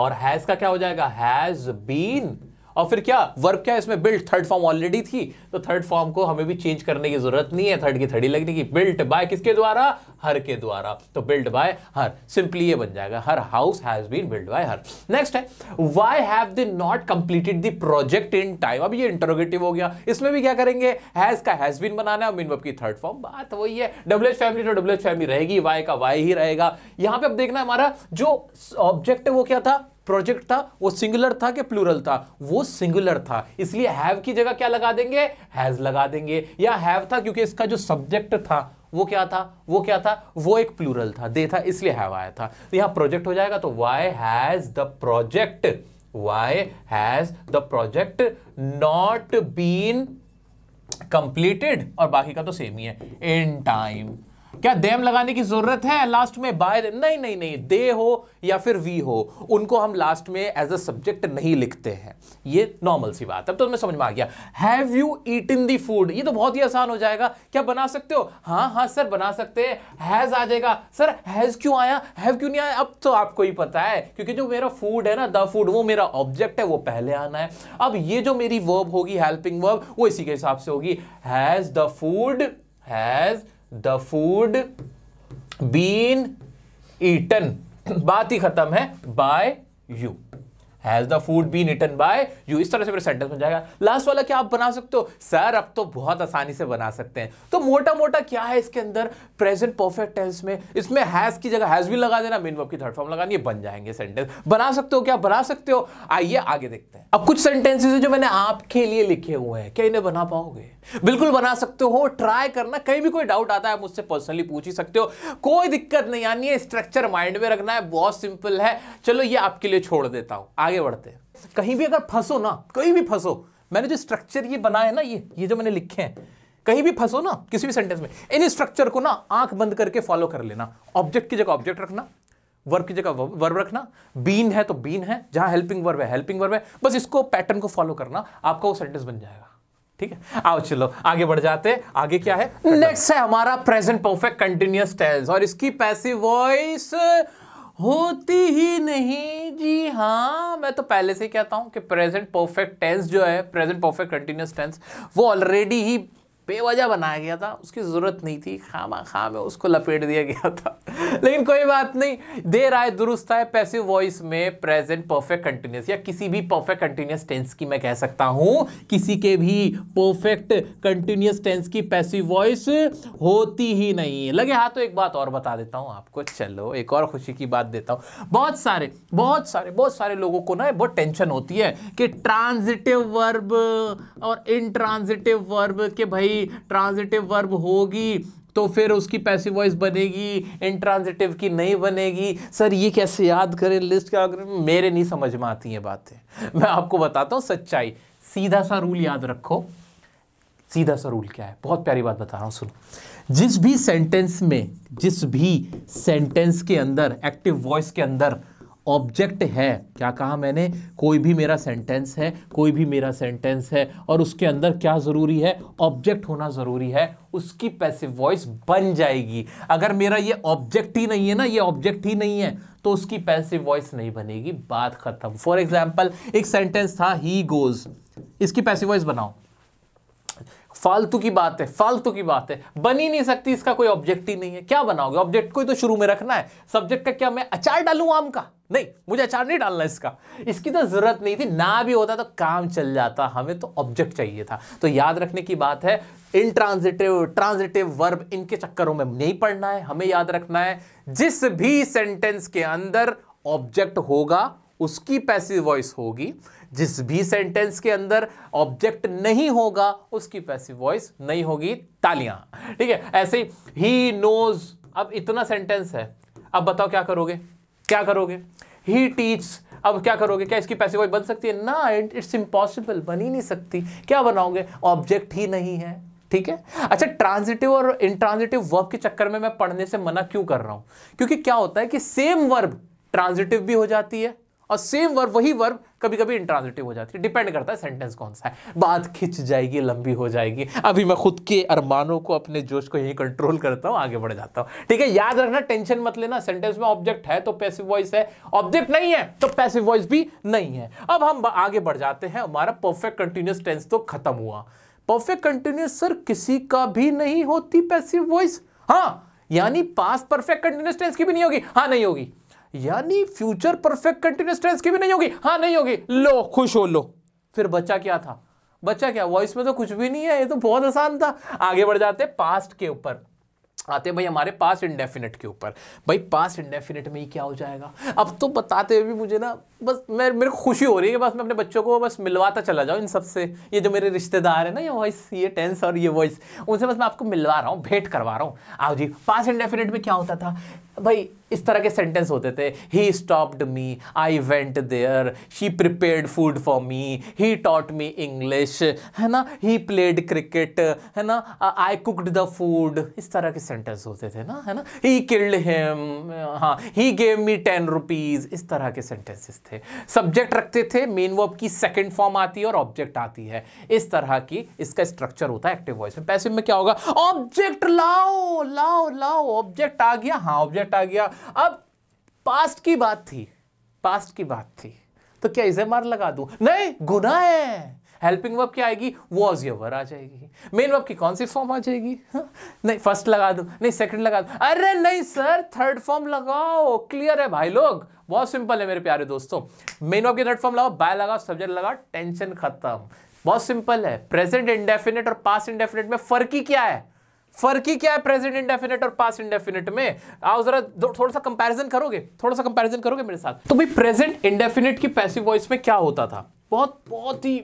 और हैज का क्या हो जाएगा हैज बीन और फिर क्या वर्ब क्या है इसमें बिल्ट थर्ड फॉर्म ऑलरेडी थी तो थर्ड फॉर्म को हमें भी चेंज करने की जरूरत नहीं है थर्ड की थर्डी लगने की बिल्ट बाय किसके द्वारा हर के द्वारा तो बिल्ट बाय हर सिंपली ये बन जाएगा her house has been built by her next है why have they not completed the project in time अब ये इंटरोगेटिव हो गया इसमें भी क्या करेंगे हैज का हैज बीन बनाना है मिनवर्ब की थर्ड फॉर्म बात वही है डब्ल्यू फैमिली तो डब्ल्यू फैमिली रहेगी वाई का वाई ही रहेगा यहां पे अब देखना हमारा जो ऑब्जेक्ट है वो क्या था प्रोजेक्ट था वो सिंगुलर था कि प्लूरल था वो सिंगुलर था इसलिए हैव की जगह क्या लगा देंगे हैज लगा देंगे या हैव था क्योंकि इसका जो सब्जेक्ट था वो क्या था वो क्या था वो एक प्लूरल था दे था इसलिए हैव आया था तो यहां प्रोजेक्ट हो जाएगा तो why has the project why has the project not been completed और बाकी का तो सेम ही है इन टाइम क्या देम लगाने की जरूरत है लास्ट में बाय नहीं नहीं नहीं दे हो या फिर वी हो उनको हम लास्ट में एज अ सब्जेक्ट नहीं लिखते हैं ये नॉर्मल सी बात अब तो मैं समझ में आ गया have you eaten the food ये तो बहुत ही आसान हो जाएगा क्या बना सकते हो हाँ हाँ सर बना सकते हैं हैज आ जाएगा सर हैज क्यों आया हैव क्यों नहीं आया अब तो आपको ही पता है क्योंकि जो मेरा फूड है ना द फूड वो मेरा ऑब्जेक्ट है वो पहले आना है अब ये जो मेरी वर्ब होगी हेल्पिंग वर्ब वो इसी के हिसाब से होगी has the food has the food been eaten बात ही खत्म है by you has the food be written by you इस तरह से मेरे सेंटेंस बन जाएगा लास्ट वाला क्या आप बना सकते हो सर अब तो बहुत आसानी से बना सकते हैं तो मोटा मोटा क्या है इसके अंदर प्रेजेंट परफेक्ट टेंस में इसमें हैज की जगह हैज भी लगा देना मेन वर्ब की थर्ड फॉर्म लगानी है बन जाएंगे सेंटेंस बना सकते हो क्या बना सकते हो आइए आगे देखते हैं अब कुछ सेंटेंसेस है जो मैंने आपके लिए लिखे हुए हैं क्या इन्हें बना पाओगे बिल्कुल बना सकते हो ट्राई करना कहीं भी कोई डाउट आता है मुझसे पर्सनली पूछ ही सकते हो कोई दिक्कत नहीं आनी है स्ट्रक्चर माइंड में रखना है बहुत सिंपल है चलो ये आपके लिए छोड़ देता हूं आगे बढ़ते हैं कहीं भी अगर फंसो ना कहीं भी फंसो मैंने जो स्ट्रक्चर ये बनाया ना ये ये जो मैंने लिखे हैं कहीं भी फंसो ना किसी भी सेंटेंस में इन स्ट्रक्चर को ना आंख बंद करके फॉलो कर लेना ऑब्जेक्ट की जगह ऑब्जेक्ट रखना वर्ब की जगह वर्ब रखना बीन है तो बीन है जहां हेल्पिंग वर्ब है हेल्पिंग वर्ब है बस इसको पैटर्न को फॉलो करना आपका वो सेंटेंस बन जाएगा ठीक है आओ चलो आगे बढ़ जाते हैं आगे क्या है नेक्स्ट है हमारा प्रेजेंट परफेक्ट कंटिन्यूस टेंस और इसकी पैसिव वॉइस होती ही नहीं जी हाँ मैं तो पहले से कहता हूँ कि प्रेजेंट परफेक्ट टेंस जो है प्रेजेंट परफेक्ट कंटिन्यूस टेंस वो ऑलरेडी ही बेवजह बनाया गया था उसकी ज़रूरत नहीं थी खामा खाम में उसको लपेट दिया गया था लेकिन कोई बात नहीं देर आए दुरुस्त आए पैसिव वॉइस में प्रेजेंट परफेक्ट कंटिन्यूस या किसी भी परफेक्ट कंटिन्यूस टेंस की मैं कह सकता हूँ किसी के भी परफेक्ट कंटिन्यूस टेंस की पैसिव वॉइस होती ही नहीं है लगे हाँ तो एक बात और बता देता हूँ आपको चलो एक और खुशी की बात देता हूँ बहुत सारे बहुत सारे बहुत सारे लोगों को ना बहुत टेंशन होती है कि ट्रांजिटिव वर्ब और इनट्रांजिटिव वर्ब के भाई होगी ट्रांजिटिव वर्ब होगी तो फिर उसकी पैसिव वॉइस बनेगी इंट्रांजिटिव की नहीं बनेगी सर ये कैसे याद करें लिस्ट क्या करें मेरे नहीं समझ में आती हैं बातें मैं आपको बताता हूँ सच्चाई सीधा सा रूल याद रखो सीधा सा रूल क्या है बहुत प्यारी बात बता रहा हूँ सुनो जिस भी सेंटेंस में जिस भी सेंटेंस के अंदर एक्टिव वॉइस के अंदर ऑब्जेक्ट है क्या कहा मैंने कोई भी मेरा सेंटेंस है कोई भी मेरा सेंटेंस है और उसके अंदर क्या ज़रूरी है ऑब्जेक्ट होना ज़रूरी है उसकी पैसिव वॉइस बन जाएगी अगर मेरा ये ऑब्जेक्ट ही नहीं है ना ये ऑब्जेक्ट ही नहीं है तो उसकी पैसिव वॉइस नहीं बनेगी बात खत्म फॉर एग्जाम्पल एक सेंटेंस था ही गोज इसकी पैसिव वॉइस बनाओ फालतू की बात है फालतू की बात है बनी नहीं सकती इसका कोई ऑब्जेक्ट ही नहीं है क्या बनाओगे ऑब्जेक्ट को ही तो शुरू में रखना है सब्जेक्ट का क्या मैं अचार डालू आम का नहीं मुझे अचार नहीं डालना इसका इसकी तो जरूरत नहीं थी ना भी होता तो काम चल जाता हमें तो ऑब्जेक्ट चाहिए था तो याद रखने की बात है इन ट्रांजिटिव ट्रांजिटिव वर्ब इनके चक्करों में नहीं पढ़ना है हमें याद रखना है जिस भी सेंटेंस के अंदर ऑब्जेक्ट होगा उसकी पैसिव वॉइस होगी जिस भी सेंटेंस के अंदर ऑब्जेक्ट नहीं होगा उसकी पैसिव वॉइस नहीं होगी तालियां ठीक है ऐसे ही नोज अब इतना सेंटेंस है अब बताओ क्या करोगे क्या करोगे ही टीच अब क्या करोगे क्या इसकी पैसिव वॉइस बन सकती है ना इट्स इंपॉसिबल बन ही नहीं सकती क्या बनाओगे ऑब्जेक्ट ही नहीं है ठीक है अच्छा ट्रांजिटिव और इंट्रांजिटिव वर्ब के चक्कर में मैं पढ़ने से मना क्यों कर रहा हूं क्योंकि क्या होता है कि सेम वर्ब ट्रांजिटिव भी हो जाती है और सेम वर्ब वही वर्ब कभी कभी इंट्रांजिटिव हो जाती है डिपेंड करता है सेंटेंस कौन सा है बात खिंच जाएगी लंबी हो जाएगी अभी मैं खुद के अरमानों को अपने जोश को यही कंट्रोल करता हूँ आगे बढ़ जाता हूँ ठीक है याद रखना टेंशन मत लेना सेंटेंस में ऑब्जेक्ट है तो पैसिव वॉइस है ऑब्जेक्ट नहीं है तो पैसिव वॉइस भी नहीं है अब हम आगे बढ़ जाते हैं हमारा परफेक्ट कंटिन्यूस टेंस तो खत्म हुआ परफेक्ट कंटिन्यूस सर किसी का भी नहीं होती पैसिव वॉइस हाँ यानी पास परफेक्ट कंटिन्यूस टेंस की भी नहीं होगी हाँ नहीं होगी यानी फ्यूचर परफेक्ट कंटिन्यूस टेंस की भी नहीं होगी हाँ नहीं होगी लो खुश हो लो फिर बच्चा क्या था बच्चा क्या वॉइस में तो कुछ भी नहीं है ये तो बहुत आसान था आगे बढ़ जाते पास्ट के ऊपर आते भाई हमारे पास इंडेफिनेट के ऊपर भाई पास इंडेफिनेट में ही क्या हो जाएगा अब तो बताते हुए भी मुझे ना बस मैं मेरे को खुशी हो रही है बस मैं अपने बच्चों को बस मिलवाता चला जाऊँ इन सब से ये जो मेरे रिश्तेदार है ना ये वॉइस ये टेंस और ये वॉइस उनसे बस मैं आपको मिलवा रहा हूँ भेंट करवा रहा हूँ आओ जी पास इंडेफिनेट में क्या होता था भाई इस तरह के सेंटेंस होते थे he stopped me I went there he prepared food for me he taught me English है ना ही प्लेड क्रिकेट है ना आई कुकड द फूड इस तरह के सेंटेंस होते थे ना है ना ही किल्ड हिम हाँ he gave me ten rupees इस तरह के सेंटेंसेस थे सब्जेक्ट रखते थे मेन वर्ब की सेकेंड फॉर्म आती है और ऑब्जेक्ट आती है इस तरह की इसका स्ट्रक्चर होता है एक्टिव वॉइस में पैसे में क्या होगा ऑब्जेक्ट लाओ लाओ लाओ ऑब्जेक्ट आ गया हाँ ऑब्जेक्ट कॉन्सेप्ट आ गया अब पास्ट की बात थी पास्ट की बात थी तो क्या इसे मार लगा दू नहीं गुना है हेल्पिंग वर्ब क्या आएगी वॉज यवर आ जाएगी मेन वर्ब की कौन सी फॉर्म आ जाएगी हा? नहीं फर्स्ट लगा दू नहीं सेकंड लगा दू अरे नहीं सर थर्ड फॉर्म लगाओ क्लियर है भाई लोग बहुत सिंपल है मेरे प्यारे दोस्तों मेन वर्ब की थर्ड फॉर्म लगाओ बाय लगाओ सब्जेक्ट लगाओ टेंशन खत्म बहुत सिंपल है प्रेजेंट इंडेफिनेट और पास्ट इंडेफिनेट में फर्क ही क्या है फर्क ही क्या है प्रेजेंट इंडेफिनेट और पास इंडेफिनेट में आओ जरा थोड़ा सा कंपैरिजन करोगे थोड़ा सा कंपैरिजन करोगे मेरे साथ तो भाई प्रेजेंट इंडेफिनेट की पैसिव वॉइस में क्या होता था बहुत बहुत ही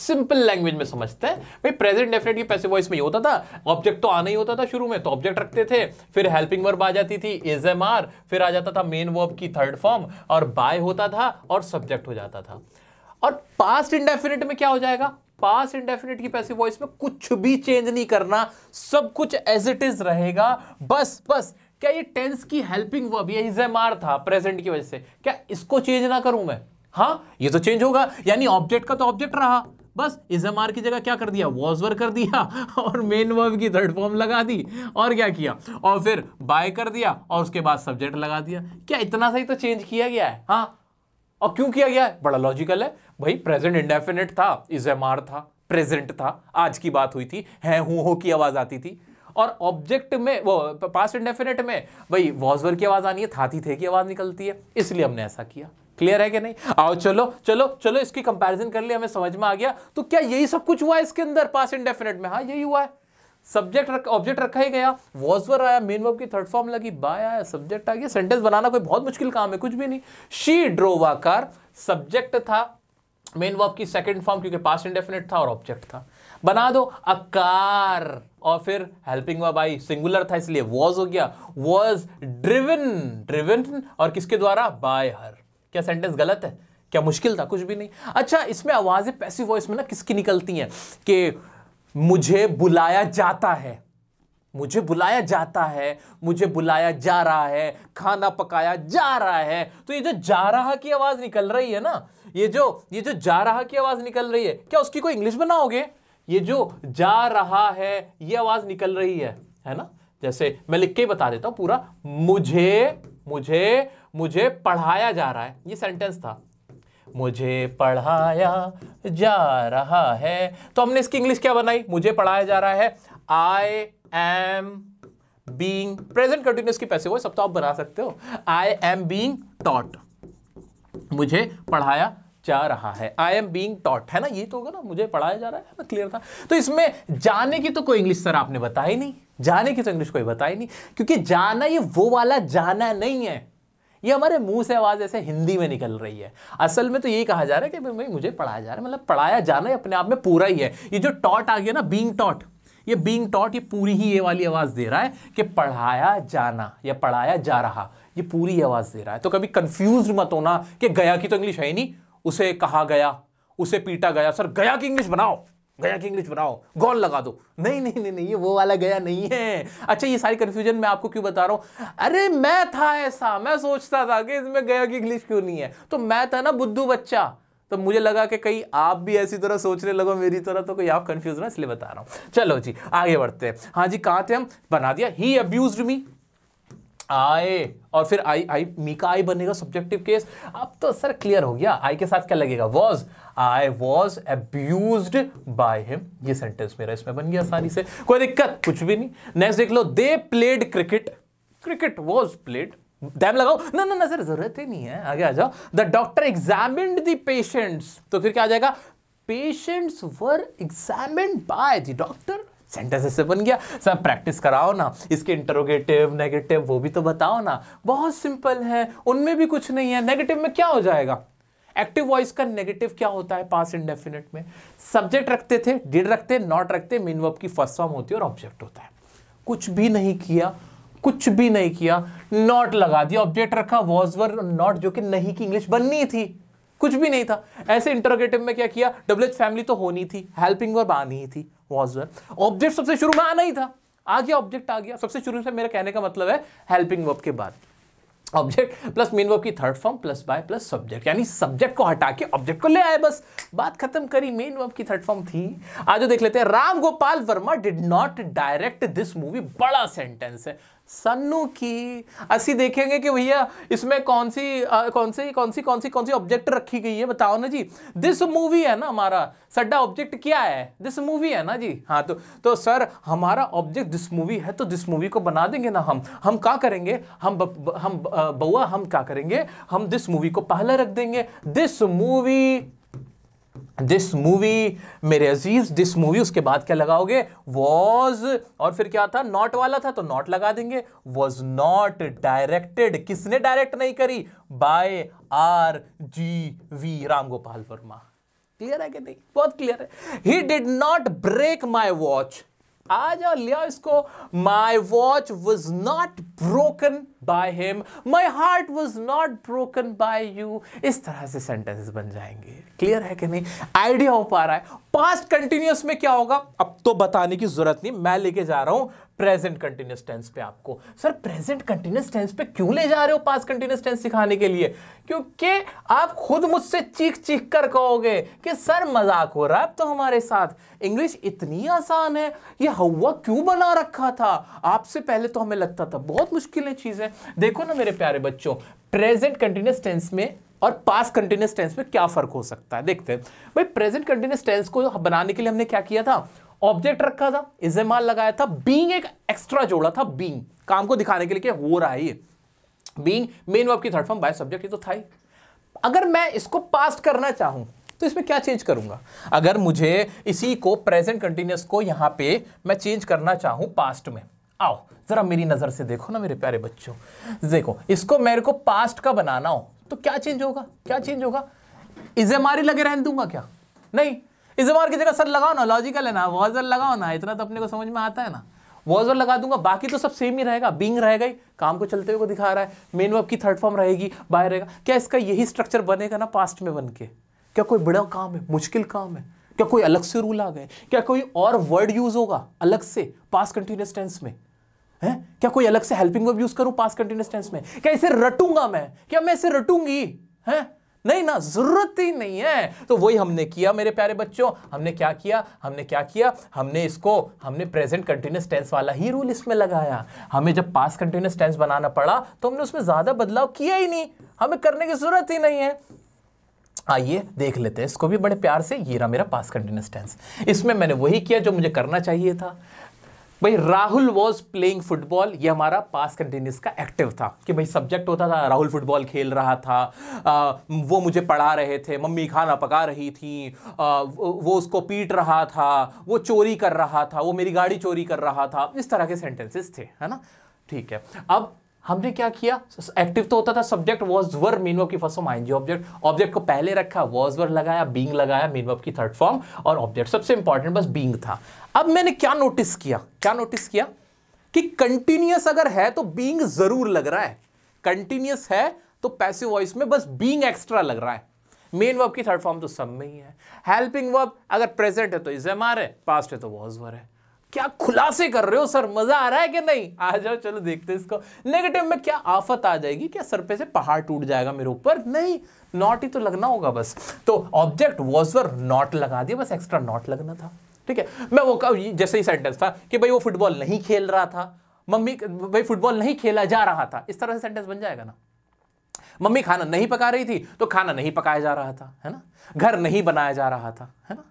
सिंपल लैंग्वेज में समझते हैं भाई प्रेजेंट डेफिनेट की पैसिव वॉइस में ये होता था ऑब्जेक्ट तो आना ही होता था शुरू में तो ऑब्जेक्ट रखते थे फिर हेल्पिंग वर्ब आ जाती थी इज एम आर फिर आ जाता था मेन वर्ब की थर्ड फॉर्म और बाय होता था और सब्जेक्ट हो जाता था और पास्ट इंडेफिनेट में क्या हो जाएगा पास इंडेफिनिट की पैसिव वॉइस में कुछ भी चेंज नहीं करना सब कुछ एज इट इज रहेगा बस बस क्या ये टेंस की हेल्पिंग वर्ब ये इजेमार था प्रेजेंट की वजह से क्या इसको चेंज ना करूं मैं हाँ ये तो चेंज होगा यानी ऑब्जेक्ट का तो ऑब्जेक्ट रहा बस इजमार की जगह क्या कर दिया वॉज वर कर दिया और मेन वर्ब की थर्ड फॉर्म लगा दी और क्या किया और फिर बाय कर दिया और उसके बाद सब्जेक्ट लगा दिया क्या इतना सही तो चेंज किया गया है हाँ और क्यों किया गया है बड़ा लॉजिकल है भाई प्रेजेंट इंडेफिनेट था इज एम आर था प्रेजेंट था आज की बात हुई थी है हूं हो की आवाज आती थी और ऑब्जेक्ट में वो पास्ट इंडेफिनेट में भाई वॉजवर की आवाज आनी है थी थे की आवाज निकलती है इसलिए हमने ऐसा किया क्लियर है कि नहीं आओ चलो चलो चलो इसकी कंपैरिजन कर लिया हमें समझ में आ गया तो क्या यही सब कुछ हुआ है इसके अंदर पास इंडेफिनेट में हाँ यही हुआ है सब्जेक्ट रख ऑब्जेक्ट रखा ही गया वॉजवर आया मेन वर्ब की थर्ड फॉर्म लगी बाय आया सब्जेक्ट आ गया सेंटेंस बनाना कोई बहुत मुश्किल काम है कुछ भी नहीं शी ड्रोवा कार सब्जेक्ट था मेन वर्ब की सेकंड फॉर्म क्योंकि पास्ट इंडेफिनेट था और ऑब्जेक्ट था बना दो अ कार और फिर हेल्पिंग वर्ब आई सिंगुलर था इसलिए वॉज हो गया वॉज ड्रिवन ड्रिवन और किसके द्वारा बाय हर क्या सेंटेंस गलत है क्या मुश्किल था कुछ भी नहीं अच्छा इसमें आवाज़ें पैसिव वॉइस में ना किसकी निकलती हैं कि मुझे बुलाया जाता है मुझे बुलाया जाता है मुझे बुलाया जा रहा है खाना पकाया जा रहा है तो ये जो जा रहा की आवाज़ निकल रही है ना ये जो ये जो जा रहा की आवाज़ निकल रही है क्या उसकी कोई इंग्लिश बनाओगे ये जो जा रहा है ये आवाज़ निकल रही है है ना जैसे मैं लिख के बता देता हूँ पूरा मुझे मुझे मुझे पढ़ाया जा रहा है ये सेंटेंस था मुझे पढ़ाया जा रहा है तो हमने इसकी इंग्लिश क्या बनाई मुझे पढ़ाया जा रहा है I am being present continuous की पैसे हुए सब तो आप बना सकते हो आई एम बींग टॉट मुझे पढ़ाया जा रहा है आई एम बींग टॉट है ना ये तो होगा ना मुझे पढ़ाया जा रहा है ना क्लियर था तो इसमें जाने की तो कोई इंग्लिश सर आपने बताई नहीं जाने की तो इंग्लिश कोई बताई नहीं क्योंकि जाना ये वो वाला जाना नहीं है ये हमारे मुंह से आवाज़ ऐसे हिंदी में निकल रही है असल में तो यही कहा जा रहा है कि भाई मुझे पढ़ाया जा रहा है मतलब पढ़ाया जाना अपने आप में पूरा ही है ये जो टॉट आ गया ना बींग टॉट ये बींग टॉट ये पूरी ही ये वाली आवाज़ दे रहा है कि पढ़ाया जाना या पढ़ाया जा रहा ये पूरी आवाज़ दे रहा है तो कभी कन्फ्यूज मत होना कि गया की तो इंग्लिश है ही नहीं उसे कहा गया उसे पीटा गया सर गया की इंग्लिश बनाओ गया की इंग्लिश बनाओ गॉन लगा दो नहीं नहीं नहीं नहीं ये वो वाला गया नहीं है अच्छा ये सारी कंफ्यूजन मैं आपको क्यों बता रहा हूं अरे मैं था ऐसा मैं सोचता था कि इसमें गया की इंग्लिश क्यों नहीं है तो मैं था ना बुद्धू बच्चा तो मुझे लगा कि कहीं आप भी ऐसी तरह सोचने लगो मेरी तरह तो कहीं आप कंफ्यूज ना इसलिए बता रहा हूँ चलो जी आगे बढ़ते हैं हाँ जी कहा थे हम बना दिया ही अब्यूज मी आए और फिर आई आई मी का आई बनेगा सब्जेक्टिव केस अब तो सर क्लियर हो गया आई के साथ क्या लगेगा was I was abused by him ये सेंटेंस मेरा इसमें बन गया आसानी से कोई दिक्कत कुछ भी नहीं नेक्स्ट देख लो they played cricket cricket was played डैम लगाओ ना ना ना सर जरूरत ही नहीं है आगे आ जाओ द डॉक्टर एग्जामिंड देशेंट्स तो फिर क्या आ जाएगा patients were examined by the doctor sentence ऐसे बन गया सर प्रैक्टिस कराओ ना इसके इंटरोगेटिव नेगेटिव वो भी तो बताओ ना बहुत सिंपल है उनमें भी कुछ नहीं है नेगेटिव में क्या हो जाएगा एक्टिव वॉइस का नेगेटिव क्या होता है पास इंडेफिनेट में सब्जेक्ट रखते थे डिड रखते नॉट रखते मीन वर्ब की फर्स्ट फॉर्म होती है और ऑब्जेक्ट होता है कुछ भी नहीं किया कुछ भी नहीं किया नॉट लगा दिया ऑब्जेक्ट रखा वॉज वर नॉट जो कि नहीं की इंग्लिश बननी थी कुछ भी नहीं था ऐसे इंटरोगेटिव में क्या किया डब्ल्यू एच फैमिली तो होनी थी हेल्पिंग वर्ब आनी ही थी वॉज वर्ब ऑब्जेक्ट सबसे शुरू में आना ही था आ गया ऑब्जेक्ट आ गया सबसे शुरू से मेरा कहने का मतलब है हेल्पिंग वर्ब के बाद ऑब्जेक्ट प्लस मेन वर्ब की third form plus by plus subject यानी सब्जेक्ट को हटा के ऑब्जेक्ट को ले आए बस बात खत्म करी मेन वर्ब की थर्ड फॉर्म थी आज देख लेते हैं Ram Gopal Varma did not direct this movie बड़ा सेंटेंस है सन्नू की असी देखेंगे कि भैया इसमें कौन सी आ, कौन सी कौन सी कौन सी कौन सी ऑब्जेक्ट रखी गई है बताओ ना जी दिस मूवी है ना हमारा सड्डा ऑब्जेक्ट क्या है दिस मूवी है ना जी हाँ तो तो सर हमारा ऑब्जेक्ट दिस मूवी है तो दिस मूवी को बना देंगे ना हम हम क्या करेंगे हम ब, ब, हम बउआ हम क्या करेंगे हम दिस मूवी को पहला रख देंगे दिस मूवी दिस मूवी मेरे अजीज दिस मूवी उसके बाद क्या लगाओगे वॉज और फिर क्या था नॉट वाला था तो नॉट लगा देंगे वॉज नॉट डायरेक्टेड किसने डायरेक्ट नहीं करी by R G V Ram Gopal Varma clear है कि नहीं बहुत क्लियर है he did not break my watch आ जाओ लिया इसको my watch was not broken by him my heart was not broken by you इस तरह से सेंटेंस बन जाएंगे क्लियर है कि नहीं आइडिया हो पा रहा है पास्ट कंटिन्यूस में क्या होगा अब तो बताने की जरूरत नहीं मैं लेके जा रहा हूं प्रेजेंट कंटिन्यूस टेंस पे आपको सर प्रेजेंट कंटिन्यूस टेंस पे क्यों ले जा रहे हो पास्ट कंटिन्यूस टेंस सिखाने के लिए क्योंकि आप खुद मुझसे चीख चीख कर कहोगे कि सर मजाक हो रहा है अब तो हमारे साथ इंग्लिश इतनी आसान है ये हवा क्यों बना रखा था आपसे पहले तो हमें लगता था बहुत मुश्किल है चीज़ें देखो ना मेरे प्यारे बच्चों प्रेजेंट कंटिन्यूस टेंस में और पास कंटिन्यूस टेंस में क्या फर्क हो सकता है देखते हैं भाई प्रेजेंट कंटिन्यूस टेंस को बनाने के लिए हमने क्या किया था ऑब्जेक्ट रखा था इजेमाल लगाया था बींग एक एक्स्ट्रा जोड़ा था बींग काम को दिखाने के लिए क्या हो रहा है ये बींग मेन वर्ब की थर्ड फॉर्म बाय सब्जेक्ट ये तो था ही अगर मैं इसको पास्ट करना चाहूं तो इसमें क्या चेंज करूंगा अगर मुझे इसी को प्रेजेंट कंटिन्यूस को यहां पे मैं चेंज करना चाहूं पास्ट में आओ ज़रा मेरी नज़र से देखो ना मेरे प्यारे बच्चों देखो इसको मेरे को पास्ट का बनाना हो तो क्या चेंज होगा क्या चेंज होगा इजेमार ही लगे रहने दूंगा क्या नहीं इजेमार की जगह सर लगाओ ना लॉजिकल है ना वॉजर लगाओ ना इतना तो अपने को समझ में आता है ना वॉजर लगा दूंगा बाकी तो सब सेम ही रहेगा बींग रहेगा ही काम को चलते हुए दिखा रहा है मेन वर्ब की थर्ड फॉर्म रहेगी बाय रहेगा क्या इसका यही स्ट्रक्चर बनेगा ना पास्ट में बन के क्या कोई बड़ा काम है मुश्किल काम है क्या कोई अलग से रूल आ गए क्या कोई और वर्ड यूज होगा अलग से पास्ट कंटिन्यूस टेंस में है क्या कोई अलग से हेल्पिंग वर्ब यूज करूं पास कंटिन्यूस टेंस में क्या इसे रटूंगा मैं क्या मैं इसे रटूंगी है नहीं ना जरूरत ही नहीं है तो वही हमने किया मेरे प्यारे बच्चों हमने क्या किया हमने क्या किया हमने इसको हमने प्रेजेंट कंटिन्यूस टेंस वाला ही रूल इसमें लगाया हमें जब पास कंटिन्यूस टेंस बनाना पड़ा तो हमने उसमें ज़्यादा बदलाव किया ही नहीं हमें करने की ज़रूरत ही नहीं है आइए देख लेते हैं इसको भी बड़े प्यार से ये रहा मेरा पास कंटिन्यूस टेंस इसमें मैंने वही किया जो मुझे करना चाहिए था भाई राहुल वॉज प्लेइंग फुटबॉल ये हमारा पास कंटिन्यूस का एक्टिव था कि भाई सब्जेक्ट होता था राहुल फुटबॉल खेल रहा था आ, वो मुझे पढ़ा रहे थे मम्मी खाना पका रही थी आ, वो उसको पीट रहा था वो चोरी कर रहा था वो मेरी गाड़ी चोरी कर रहा था इस तरह के सेंटेंसेस थे है ना ठीक है अब हमने क्या किया एक्टिव तो होता था सब्जेक्ट वॉज वर मीनवर्ब की first form ING object object को पहले रखा वॉज वर लगाया बींग लगाया मीनवर्ब की थर्ड फॉर्म और ऑब्जेक्ट सबसे इंपॉर्टेंट बस बींग था अब मैंने क्या नोटिस किया क्या नोटिस किया कि कंटिन्यूस अगर है तो बींग जरूर लग रहा है कंटिन्यूस है तो पैसिव वॉइस में बस बींग एक्स्ट्रा लग रहा है मेन वर्ब की थर्ड फॉर्म तो सब में ही है हेल्पिंग वर्ब अगर प्रेजेंट है तो इज एम आर है पास्ट है तो वॉज वर है क्या खुलासे कर रहे हो सर मजा आ रहा है कि नहीं आ जाओ चलो देखते हैं इसको नेगेटिव में क्या आफत आ जाएगी क्या सर पे से पहाड़ टूट जाएगा मेरे ऊपर नहीं नॉट ही तो लगना होगा बस तो ऑब्जेक्ट वॉज वर नॉट लगा दिया बस एक्स्ट्रा नॉट लगना था ठीक है मैं वो जैसे ही सेंटेंस था कि भाई वो फुटबॉल नहीं खेल रहा था मम्मी भाई फुटबॉल नहीं खेला जा रहा था इस तरह से सेंटेंस बन जाएगा ना मम्मी खाना नहीं पका रही थी तो खाना नहीं पकाया जा रहा था है ना घर नहीं बनाया जा रहा था है ना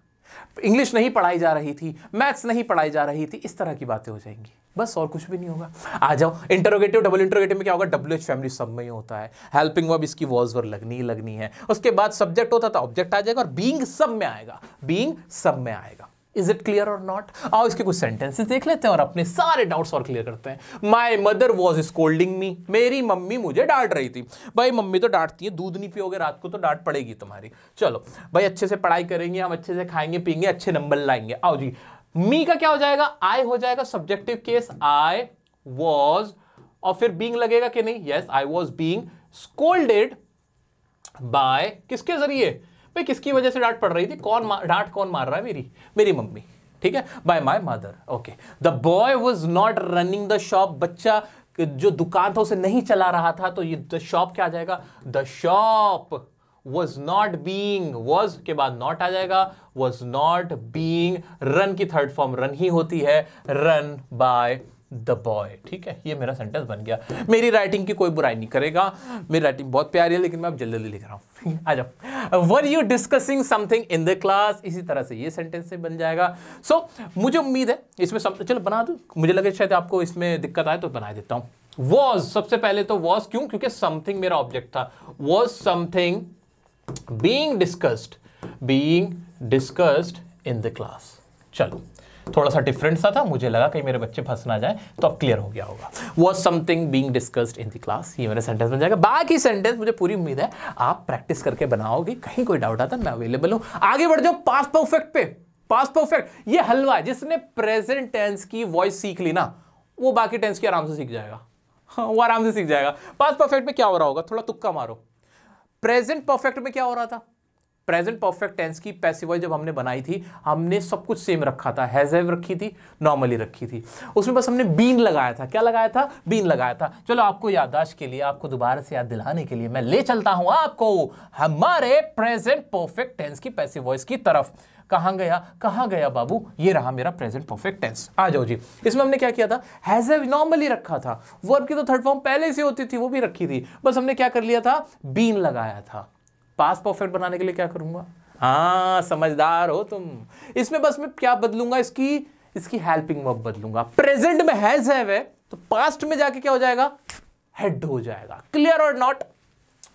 इंग्लिश नहीं पढ़ाई जा रही थी मैथ्स नहीं पढ़ाई जा रही थी इस तरह की बातें हो जाएंगी बस और कुछ भी नहीं होगा आ जाओ इंटरोगेटिव डबल इंटरोगेटिव में क्या होगा डब्ल्यू एच फैमिली सब में ही होता है हेल्पिंग वर्ब इसकी वॉज वर्ब लगनी ही लगनी है उसके बाद सब्जेक्ट होता था ऑब्जेक्ट आ जाएगा और बींग सब में आएगा बींग सब में आएगा इज इट क्लियर और नॉट आओ इसके कुछ सेंटेंसेस देख लेते हैं और अपने सारे डाउट्स और क्लियर करते हैं my mother was scolding me मेरी मम्मी मुझे डांट रही थी भाई मम्मी तो डांटती है दूध नहीं पियोगे रात को तो डांट पड़ेगी तुम्हारी चलो भाई अच्छे से पढ़ाई करेंगे हम अच्छे से खाएंगे पियेंगे अच्छे नंबर लाएंगे आओ जी मी का क्या हो जाएगा आई हो जाएगा सब्जेक्टिव केस आई वॉज और फिर बींग लगेगा कि नहीं yes I was being scolded by किसके जरिए भाई किसकी वजह से डांट पड़ रही थी कौन डांट कौन मार रहा है मेरी मेरी मम्मी ठीक है by my mother okay the boy was not running the shop बच्चा जो दुकान था उसे नहीं चला रहा था तो ये द शॉप क्या आ जाएगा the shop was not being was के बाद नॉट आ जाएगा वॉज नॉट बींग रन की थर्ड फॉर्म रन ही होती है रन बाय द बॉय ठीक है ये मेरा सेंटेंस बन गया मेरी राइटिंग की कोई बुराई नहीं करेगा मेरी राइटिंग बहुत प्यारी है लेकिन मैं अब जल्दी जल्दी लिख रहा हूँ आ जाओ were you discussing something in the class इसी तरह से ये सेंटेंस से बन जाएगा सो so, मुझे उम्मीद है इसमें सब चलो बना दूँ मुझे लगे शायद आपको इसमें दिक्कत आए तो बना देता हूँ वॉज सबसे पहले तो वॉज क्यों क्योंकि समथिंग मेरा ऑब्जेक्ट था was something being discussed being discussed in the class चलो थोड़ा सा डिफरेंट सा था मुझे लगा कहीं मेरे बच्चे फंस ना जाए तो अब क्लियर हो गया होगा was something being discussed in the class ये मेरा सेंटेंस बन जाएगा बाकी सेंटेंस मुझे पूरी उम्मीद है आप प्रैक्टिस करके बनाओगे कहीं कोई डाउट आता मैं अवेलेबल हूँ आगे बढ़ जाओ पास परफेक्ट पे पास परफेक्ट ये हलवा जिसने प्रेजेंट टेंस की वॉइस सीख ली ना वो बाकी टेंस की आराम से सीख जाएगा हाँ वो आराम से सीख जाएगा पास परफेक्ट में क्या हो रहा होगा थोड़ा तुक्का मारो प्रेजेंट परफेक्ट में क्या हो रहा था प्रेजेंट परफेक्ट टेंस की पैसिवाइज जब हमने बनाई थी हमने सब कुछ सेम रखा था हैज हैव रखी थी नॉर्मली रखी थी उसमें बस हमने बीन लगाया था क्या लगाया था बीन लगाया था चलो आपको याददाश्त के लिए आपको दोबारा से याद दिलाने के लिए मैं ले चलता हूं आपको हमारे प्रेजेंट परफेक्ट टेंस की पैसिव वॉइस की तरफ कहाँ गया कहाँ गया बाबू ये रहा मेरा प्रेजेंट परफेक्ट टेंस आ जाओ जी इसमें हमने क्या किया था हैज हैव नॉर्मली रखा था वर्ब की तो थर्ड फॉर्म पहले से होती थी वो भी रखी थी बस हमने क्या कर लिया था बीन लगाया था पास परफेक्ट बनाने के लिए क्या करूँगा हाँ समझदार हो तुम इसमें बस मैं क्या बदलूंगा इसकी इसकी हेल्पिंग वर्ब बदलूंगा प्रेजेंट में हैज है वे तो पास्ट में जाके क्या हो जाएगा हेड हो जाएगा क्लियर और नॉट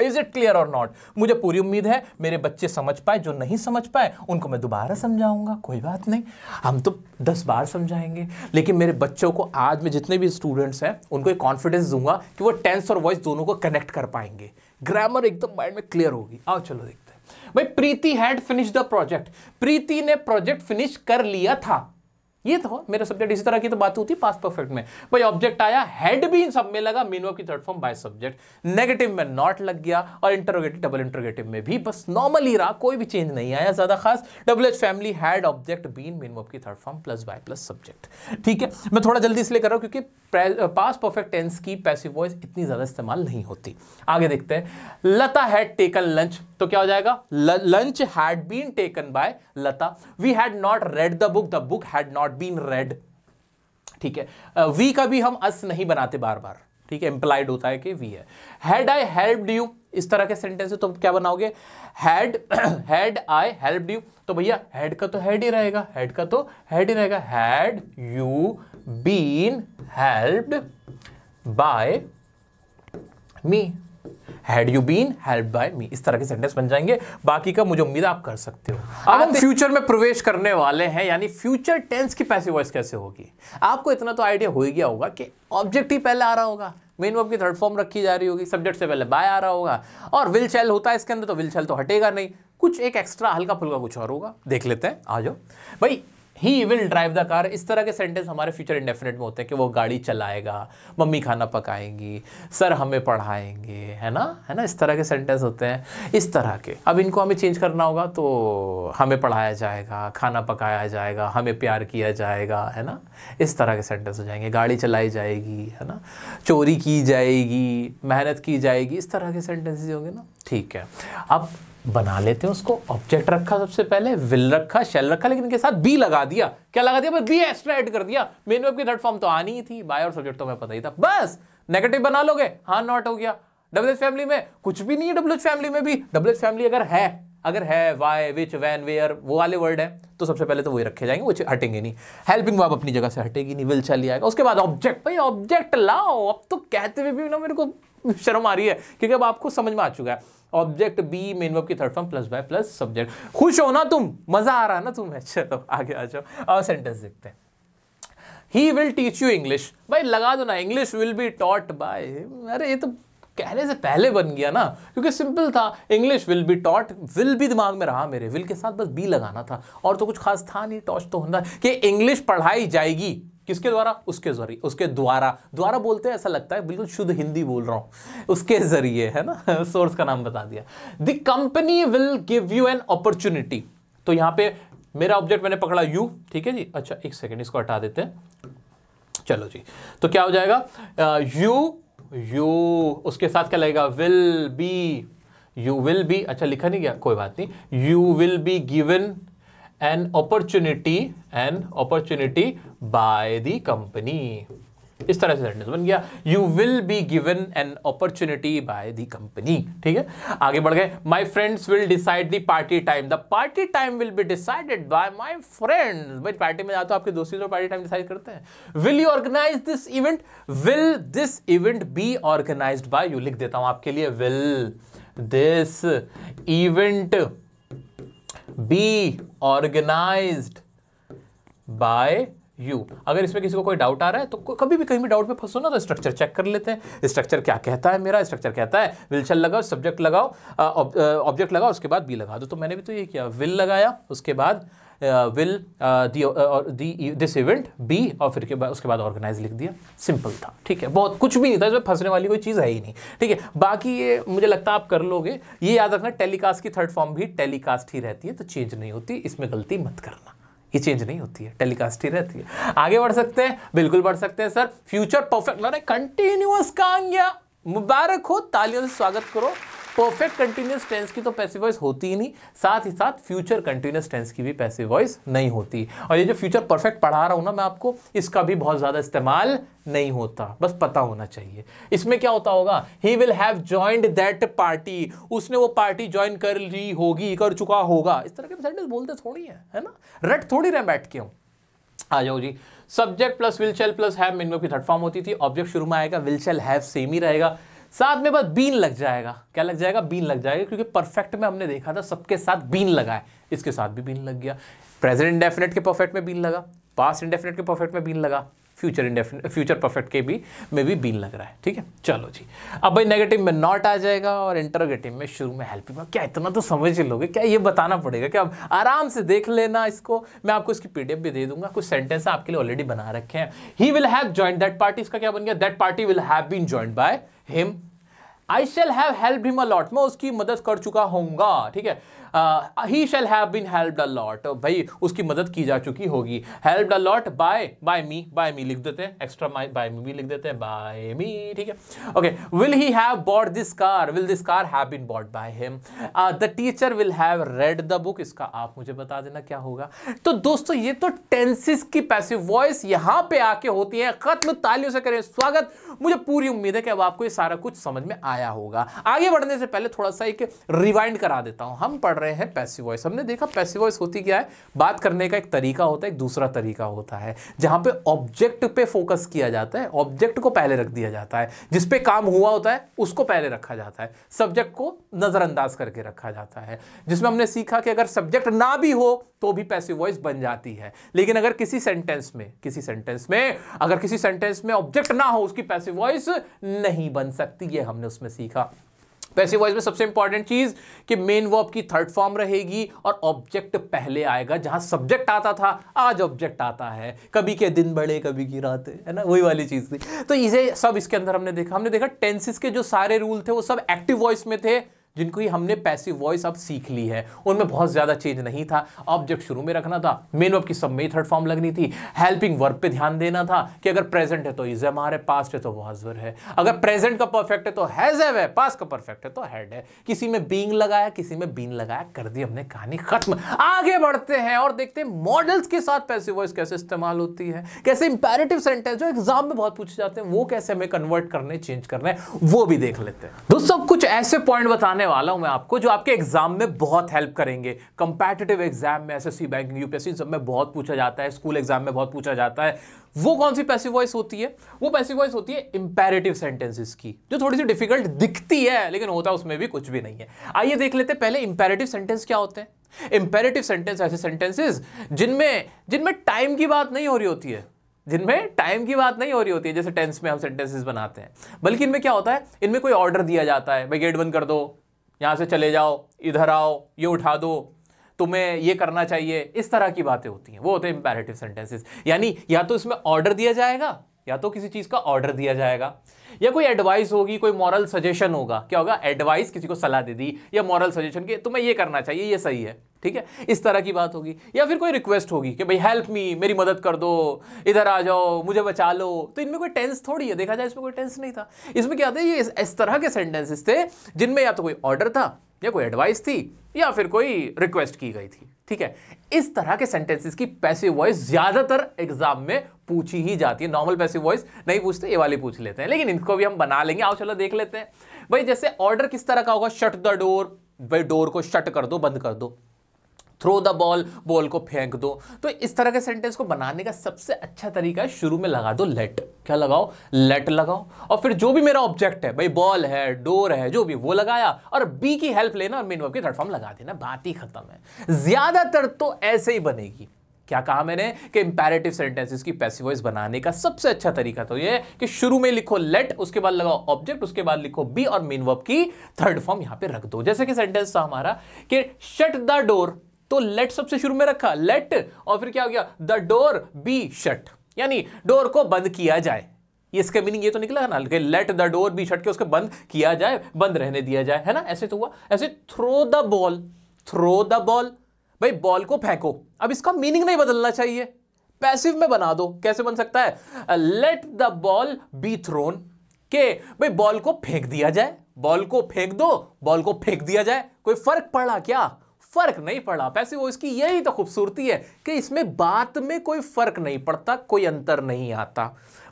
इज इट क्लियर और नॉट मुझे पूरी उम्मीद है मेरे बच्चे समझ पाए जो नहीं समझ पाए उनको मैं दोबारा समझाऊंगा कोई बात नहीं हम तो दस बार समझाएंगे लेकिन मेरे बच्चों को आज में जितने भी स्टूडेंट्स हैं उनको एक कॉन्फिडेंस दूंगा कि वो टेंस और वॉइस दोनों को कनेक्ट कर पाएंगे ग्रामर एकदम माइंड में क्लियर होगी आओ चलो देखते हैं भाई Preeti had finish the project Preeti ने प्रोजेक्ट फिनिश कर लिया था ये तो मेरा सब्जेक्ट इसी तरह की तो बात होती पास परफेक्ट में भाई ऑब्जेक्ट आया हेड भी इन सब में लगा मीनो की third form by subject negative में नॉट लग गया और इंटरोगेटिव डबल इंटरोगेटिव में भी बस नॉर्मली रहा कोई भी चेंज नहीं आया ज्यादा खास W H family had object been मीनो की third form plus by plus subject ठीक है मैं थोड़ा जल्दी इसलिए कर रहा हूँ क्योंकि पास परफेक्ट टेंस की पैसिव वॉइस इतनी ज्यादा इस्तेमाल नहीं होती आगे देखते हैं लता हैड टेकन लंच तो क्या हो जाएगा lunch had been taken by Lata we had not read the book the book had not not been read ठीक है वी का भी हम अस नहीं बनाते बार बार ठीक है एम्प्लाइड होता है कि वी है हैड आई हेल्प्ड यू इस तरह के सेंटेंस है तो क्या बनाओगे had had I helped you तो भैया हेड का तो हेड ही रहेगा हेड का तो हेड ही रहेगा had you been helped by me had you been help by me इस तरह के सेंटेंस बन जाएंगे बाकी का मुझे उम्मीद आप कर सकते हो अब हम फ्यूचर में प्रवेश करने वाले हैं यानी फ्यूचर टेंस की पैसिव वॉइस कैसे होगी आपको इतना तो आइडिया हो ही गया होगा कि ऑब्जेक्ट ही पहले आ रहा होगा मेन वर्ब की थर्ड फॉर्म रखी जा रही होगी सब्जेक्ट से पहले बाय आ रहा होगा और विल चेल होता है इसके अंदर तो विल चेल तो हटेगा नहीं कुछ एक एक्स्ट्रा हल्का फुल्का कुछ और होगा देख लेते हैं आ जाओ भाई he will drive the car इस तरह के सेंटेंस हमारे फ्यूचर इंडेफिनेट में होते हैं कि वो गाड़ी चलाएगा मम्मी खाना पकाएंगी सर हमें पढ़ाएंगे है ना है ना इस तरह के सेंटेंस होते हैं इस तरह के अब इनको हमें चेंज करना होगा तो हमें पढ़ाया जाएगा खाना पकाया जाएगा हमें प्यार किया जाएगा है ना इस तरह के सेंटेंस हो जाएंगे गाड़ी चलाई जाएगी है ना चोरी की जाएगी मेहनत की जाएगी इस तरह के सेंटेंसेज होंगे ना ठीक है अब बना लेते हैं उसको ऑब्जेक्ट रखा सबसे पहले विल रखा शेल रखा लेकिन इनके साथ बी लगा दिया क्या लगा दिया बस बी एक्स्ट्रा ऐड कर दिया मेन वेब की थर्ड फॉर्म तो आनी ही थी बाय और सब्जेक्ट तो मैं पता ही था बस नेगेटिव बना लोगे हाँ नॉट हो गया डब्ल्यू फैमिली में कुछ भी नहीं है डब्ल्यू फैमिली में भी डब्ल्यू फैमिली अगर है अगर है वाई विच वैन वेयर वो वाले वर्ड है तो सबसे पहले तो वही रखे जाएंगे वो हटेंगे नहीं हेल्पिंग वर्ब अपनी जगह से हटेगी नहीं विल चली आएगा उसके बाद ऑब्जेक्ट भाई ऑब्जेक्ट लाओ अब तो कहते हुए भी ना मेरे को शर्म आ रही है क्योंकि अब आपको समझ में आ चुका है ऑब्जेक्ट बी मेन वर्ब की third form plus by plus subject खुश हो ना तुम मजा आ रहा ना तुम्हें चलो आगे आ जाओ और सेंटेंस देखते हैं he will teach you English भाई लगा दो ना English will be taught by अरे ये तो कहने से पहले बन गया ना क्योंकि सिंपल था English will be taught will भी दिमाग में रहा मेरे विल के साथ बस बी लगाना था और तो कुछ खास था नहीं टॉच तो होना कि इंग्लिश पढ़ाई जाएगी किसके द्वारा उसके जरिए उसके द्वारा द्वारा बोलते हैं ऐसा लगता है बिल्कुल शुद्ध हिंदी बोल रहा हूं उसके जरिए है ना सोर्स का नाम बता दिया the company will give you an opportunity तो यहां पे मेरा ऑब्जेक्ट मैंने पकड़ा यू ठीक है जी अच्छा एक सेकेंड इसको हटा देते हैं चलो जी तो क्या हो जाएगा यू यू उसके साथ क्या लगेगा will be you will be अच्छा लिखा नहीं गया कोई बात नहीं you will be given an opportunity an opportunity by the company इस तरह से सेंटेंस बन गया you will be given an opportunity by the company ठीक है आगे बढ़ गए my friends will decide the party time the party time will be decided by my friends भाई पार्टी में जाते हो आपके दोस्ती तो पार्टी टाइम डिसाइड करते हैं will you organise this event will this event be organise by you लिख देता हूं आपके लिए will this event be organise by you अगर इसमें किसी को कोई डाउट आ रहा है तो कभी भी कहीं भी डाउट में फंसो ना तो स्ट्रक्चर चेक कर लेते हैं स्ट्रक्चर क्या कहता है मेरा स्ट्रक्चर कहता है विलचल लगाओ सब्जेक्ट लगाओ ऑब्जेक्ट लगाओ उसके बाद बी लगा दो तो, तो मैंने भी तो ये किया विल लगाया उसके बाद विल दिस इवेंट बी और फिर के बाद उसके बाद ऑर्गेनाइज लिख दिया सिंपल था ठीक है बहुत कुछ भी नहीं था इसमें फंसने वाली कोई चीज़ है ही नहीं ठीक है बाकी ये मुझे लगता है आप कर लोगे ये याद रखना टेलीकास्ट की थर्ड फॉर्म भी टेलीकास्ट ही रहती है तो चेंज नहीं होती इसमें गलती मत करना ये चेंज नहीं होती है टेलीकास्ट ही रहती है आगे बढ़ सकते हैं बिल्कुल बढ़ सकते हैं सर फ्यूचर परफेक्ट कंटिन्यूस कांग्या मुबारक हो तालियों से स्वागत करो परफेक्ट कंटिन्यूस टेंस की तो पैसिव वॉइस होती ही नहीं साथ ही साथ फ्यूचर कंटिन्यूस टेंस की भी पैसिव वॉइस नहीं होती और ये जो फ्यूचर परफेक्ट पढ़ा रहा हूँ ना मैं आपको इसका भी बहुत ज़्यादा इस्तेमाल नहीं होता बस पता होना चाहिए इसमें क्या होता होगा he will have joined that party उसने वो पार्टी ज्वाइन कर ली होगी कर चुका होगा इस तरह के सेंटेंस बोलते थोड़ी है है ना रट थोड़ी रहे बैठ के हूँ आ जाओ जी subject plus will shall plus have minimum की थर्ड फॉर्म होती थी ऑब्जेक्ट शुरू में आएगा विल चेल हैव सेम ही रहेगा साथ में बस बीन लग जाएगा क्या लग जाएगा बीन लग जाएगा क्योंकि परफेक्ट में हमने देखा था सबके साथ बीन लगा है इसके साथ भी बीन लग गया प्रेजेंट इंडेफिनेट के परफेक्ट में बीन लगा पास्ट इंडेफिनेट के परफेक्ट में बीन लगा फ्यूचर इंडेफिनेट फ्यूचर परफेक्ट के भी में भी बीन लग रहा है ठीक है चलो जी अब भाई नेगेटिव में नॉट आ जाएगा और इंटरगेटिव में शुरू में हेल्पिंग क्या इतना तो समझ ही लोगे क्या ये बताना पड़ेगा क्या आराम से देख लेना इसको मैं आपको इसकी पीडीएफ भी दे दूंगा कुछ सेंटेंस आपके लिए ऑलरेडी बना रखे हैं he will have joined that party इसका क्या बन गया that party will have been joined by him I shall have help him a lot मैं उसकी मदद कर चुका होऊंगा ठीक है he shall have been help a lot भाई उसकी मदद की जा चुकी होगी help a lot by by me by me लिख देते हैं एक्स्ट्रा माई बाय मी भी लिख देते हैं बाय मी ठीक है okay will he have bought this car will this car have been bought by him the teacher will have read the book इसका आप मुझे बता देना क्या होगा तो दोस्तों ये तो टेंसिस की पैसिव वॉइस यहां पे आके होती है खत्म तालियों से करें स्वागत मुझे पूरी उम्मीद है कि अब आपको ये सारा कुछ समझ में आया होगा आगे बढ़ने से पहले थोड़ा सा एक रिवाइंड करा देता हूं हम पढ़ रहे हैं पैसिव वॉइस हमने देखा पैसिव वॉइस होती क्या है बात करने का एक तरीका होता है एक दूसरा तरीका होता है जहां पे ऑब्जेक्ट पे फोकस किया जाता है ऑब्जेक्ट को पहले रख दिया जाता है जिस पे काम हुआ होता है उसको पहले रखा जाता है सब्जेक्ट को नज़रअंदाज करके रखा जाता है जिसमें हमने सीखा कि अगर सब्जेक्ट ना भी हो तो भी पैसिव वॉइस बन जाती है लेकिन अगर किसी सेंटेंस में किसी सेंटेंस में अगर किसी सेंटेंस में ऑब्जेक्ट ना हो उसकी पैसिव वॉइस नहीं बन सकती ये हमने उसमें सीखा पैसिव वॉइस में सबसे इंपॉर्टेंट चीज कि मेन वर्ब की थर्ड फॉर्म रहेगी और ऑब्जेक्ट पहले आएगा जहां सब्जेक्ट आता था आज ऑब्जेक्ट आता है कभी के दिन बड़े कभी की रात है ना वही वाली चीज थी तो इसे सब इसके अंदर हमने देखा हमने देखा टेंसिस के जो सारे रूल थे वो सब एक्टिव वॉइस में थे जिनको ही हमने पैसिव वॉइस अब सीख ली है उनमें बहुत ज़्यादा चेंज नहीं था ऑब्जेक्ट शुरू में रखना था मेन वर्ब की सब में थर्ड फॉर्म लगनी थी हेल्पिंग वर्ब पे ध्यान देना था कि अगर प्रेजेंट है तो इज हमारे पास्ट है तो वाजवर है अगर प्रेजेंट का परफेक्ट है तो हैज है वह पास्ट का परफेक्ट है तो हैड है किसी में बींग लगाया किसी में बीन लगाया कर दी हमने कहानी खत्म आगे बढ़ते हैं और देखते हैं मॉडल्स के साथ पैसिव वॉइस कैसे इस्तेमाल होती है कैसे इंपेरेटिव सेंटेंस जो एग्जाम में बहुत पूछे जाते हैं वो कैसे हमें कन्वर्ट करने चेंज करने वो भी देख लेते हैं दोस्तों कुछ ऐसे पॉइंट बताने बताने वाला हूं मैं आपको जो आपके एग्जाम में बहुत हेल्प करेंगे कंपेटेटिव एग्जाम में एसएससी बैंकिंग यूपीएससी सब में बहुत पूछा जाता है स्कूल एग्जाम में बहुत पूछा जाता है वो कौन सी पैसिव वॉइस होती है वो पैसिव वॉइस होती है इंपेरेटिव सेंटेंसेस की जो थोड़ी सी डिफिकल्ट दिखती है लेकिन होता है उसमें भी कुछ भी नहीं है आइए देख लेते पहले इंपेरेटिव सेंटेंस क्या होते हैं इंपेरेटिव सेंटेंस ऐसे सेंटेंसेस जिनमें जिनमें टाइम की बात नहीं हो रही होती है जिनमें टाइम की बात नहीं हो रही होती है जैसे टेंस में हम सेंटेंसेस बनाते हैं बल्कि इनमें क्या होता है इनमें कोई ऑर्डर दिया जाता है भाई गेट बंद कर दो यहाँ से चले जाओ इधर आओ ये उठा दो तुम्हें ये करना चाहिए इस तरह की बातें होती हैं वो होते हैं इंपेरेटिव सेंटेंसेस यानी या तो इसमें ऑर्डर दिया जाएगा या तो किसी चीज़ का ऑर्डर दिया जाएगा या कोई एडवाइस होगी कोई मॉरल सजेशन होगा क्या होगा एडवाइस किसी को सलाह दे दी या मॉरल सजेशन के तुम्हें ये करना चाहिए ये सही है ठीक है इस तरह की बात होगी या फिर कोई रिक्वेस्ट होगी कि भाई हेल्प मी मेरी मदद कर दो इधर आ जाओ मुझे बचा लो तो इनमें कोई टेंस थोड़ी है देखा जाए इसमें कोई टेंस नहीं था इसमें क्या था ये इस, इस तरह के सेंटेंसेस थे जिनमें या तो कोई ऑर्डर था या कोई एडवाइस थी या फिर कोई रिक्वेस्ट की गई थी ठीक है इस तरह के सेंटेंसेस की पैसिव वॉइस ज्यादातर एग्जाम में पूछी ही जाती है नॉर्मल पैसिव वॉइस नहीं पूछते ये वाली पूछ लेते हैं लेकिन इनको भी हम बना लेंगे आओ चलो देख लेते हैं भाई जैसे ऑर्डर किस तरह का होगा शट द डोर भाई डोर को शट कर दो बंद कर दो थ्रो द बॉल बॉल को फेंक दो तो इस तरह के सेंटेंस को बनाने का सबसे अच्छा तरीका है शुरू में लगा दो लेट क्या लगाओ लेट लगाओ और फिर जो भी मेरा ऑब्जेक्ट है भाई बॉल है डोर है जो भी वो लगाया और बी की हेल्प लेना और मेन वर्ब की थर्ड फॉर्म लगा देना बात ही खत्म है ज़्यादातर तो ऐसे ही बनेगी क्या कहा मैंने कि इंपेरेटिव सेंटेंसेस की पैसिव वॉइस बनाने का सबसे अच्छा तरीका तो ये कि शुरू में लिखो लेट उसके बाद लगाओ ऑब्जेक्ट उसके बाद लिखो बी और मेन वर्ब की थर्ड फॉर्म यहां पे रख दो जैसे कि सेंटेंस था हमारा कि शट द डोर तो लेट सबसे शुरू में रखा लेट और फिर क्या हो गया द डोर बी शट यानी डोर को बंद किया जाए ये इसका मीनिंग ये तो निकला है ना कि let the door be shut के उसके बंद किया जाए बंद रहने दिया जाए है ना ऐसे तो हुआ ऐसे throw the ball throw the ball भाई बॉल को फेंको अब इसका मीनिंग नहीं बदलना चाहिए पैसिव में बना दो कैसे बन सकता है let the ball be thrown के भाई बॉल को फेंक दिया जाए बॉल को फेंक दो बॉल को फेंक दिया जाए कोई फर्क पड़ा क्या फर्क नहीं पड़ा पैसे वो इसकी यही तो खूबसूरती है कि इसमें बात में कोई फर्क नहीं पड़ता कोई अंतर नहीं आता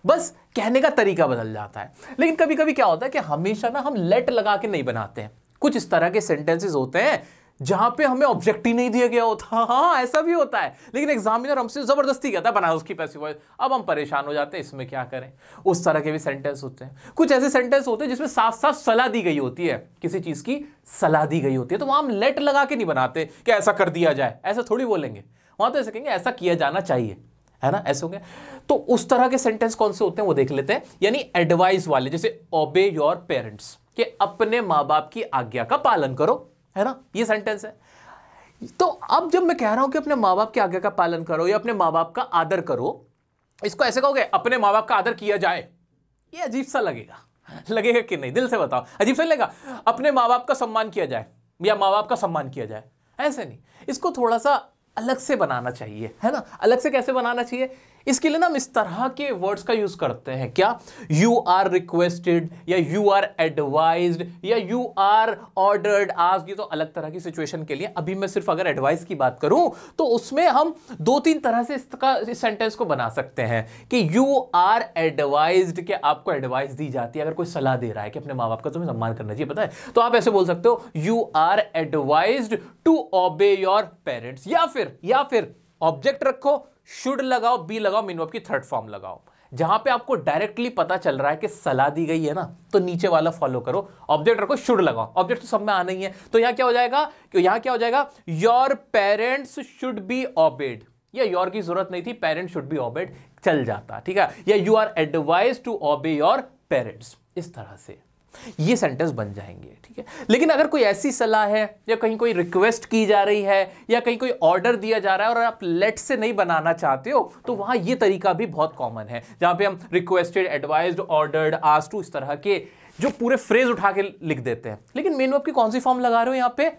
बस कहने का तरीका बदल जाता है लेकिन कभी कभी क्या होता है कि हमेशा ना हम लेट लगा के नहीं बनाते हैं कुछ इस तरह के सेंटेंसेस होते हैं जहां पे हमें ऑब्जेक्ट ही नहीं दिया गया होता हाँ, हाँ, हाँ ऐसा भी होता है लेकिन एग्जामिनर हमसे जबरदस्ती कहता है बना उसकी पैसे वॉइस अब हम परेशान हो जाते हैं इसमें क्या करें उस तरह के भी सेंटेंस होते हैं कुछ ऐसे सेंटेंस होते हैं जिसमें साफ साफ सलाह दी गई होती है किसी चीज की सलाह दी गई होती है तो वहां हम लेट लगा के नहीं बनाते कि ऐसा कर दिया जाए ऐसा थोड़ी बोलेंगे वहां तो ऐसे कहेंगे ऐसा किया जाना चाहिए है ना ऐसे हो गया तो उस तरह के सेंटेंस कौन से होते हैं वो देख लेते हैं यानी एडवाइस वाले जैसे ओबे योर पेरेंट्स के अपने माँ बाप की आज्ञा का पालन करो है ना ये सेंटेंस है तो अब जब मैं कह रहा हूं कि अपने माँ बाप की आज्ञा का पालन करो या अपने माँ बाप का आदर करो इसको ऐसे कहोगे अपने माँ बाप का आदर किया जाए ये अजीब सा लगेगा लगेगा कि नहीं दिल से बताओ अजीब सा लगेगा अपने माँ बाप का सम्मान किया जाए या माँ बाप का सम्मान किया जाए ऐसे नहीं इसको थोड़ा सा अलग से बनाना चाहिए है ना अलग से कैसे बनाना चाहिए इसके लिए ना हम इस तरह के वर्ड्स का यूज करते हैं क्या यू आर रिक्वेस्टेड या यू आर एडवाइज या यू आर ऑर्डर्ड आज ये तो अलग तरह की सिचुएशन के लिए अभी मैं सिर्फ अगर एडवाइस की बात करूं तो उसमें हम दो तीन तरह से इसका इस सेंटेंस को बना सकते हैं कि यू आर एडवाइज के आपको एडवाइस दी जाती है अगर कोई सलाह दे रहा है कि अपने माँ बाप का तुम्हें तो सम्मान करना चाहिए पता है तो आप ऐसे बोल सकते हो you are advise to obey your parents या फिर या फिर ऑब्जेक्ट रखो शुड लगाओ बी लगाओ मिनवर्ब की थर्ड फॉर्म लगाओ जहां पे आपको डायरेक्टली पता चल रहा है कि सलाह दी गई है ना तो नीचे वाला फॉलो करो ऑब्जेक्ट रखो शुड लगाओ ऑब्जेक्ट तो सब में आना ही है तो यहां क्या हो जाएगा तो यहां क्या हो जाएगा your parents should be obeyed या योर की जरूरत नहीं थी पेरेंट शुड बी ऑबेड चल जाता ठीक है या you are advise to obey your parents इस तरह से ये सेंटेंस बन जाएंगे ठीक है लेकिन अगर कोई ऐसी सलाह है या कहीं कोई रिक्वेस्ट की जा रही है या कहीं कोई ऑर्डर दिया जा रहा है और आप लेट से नहीं बनाना चाहते हो तो वहां ये तरीका भी बहुत कॉमन है जहां पे हम रिक्वेस्टेड एडवाइज ऑर्डर्ड टू इस तरह के जो पूरे फ्रेज उठा के लिख देते हैं लेकिन मेन वर्ब की कौन सी फॉर्म लगा रहे हो यहां पर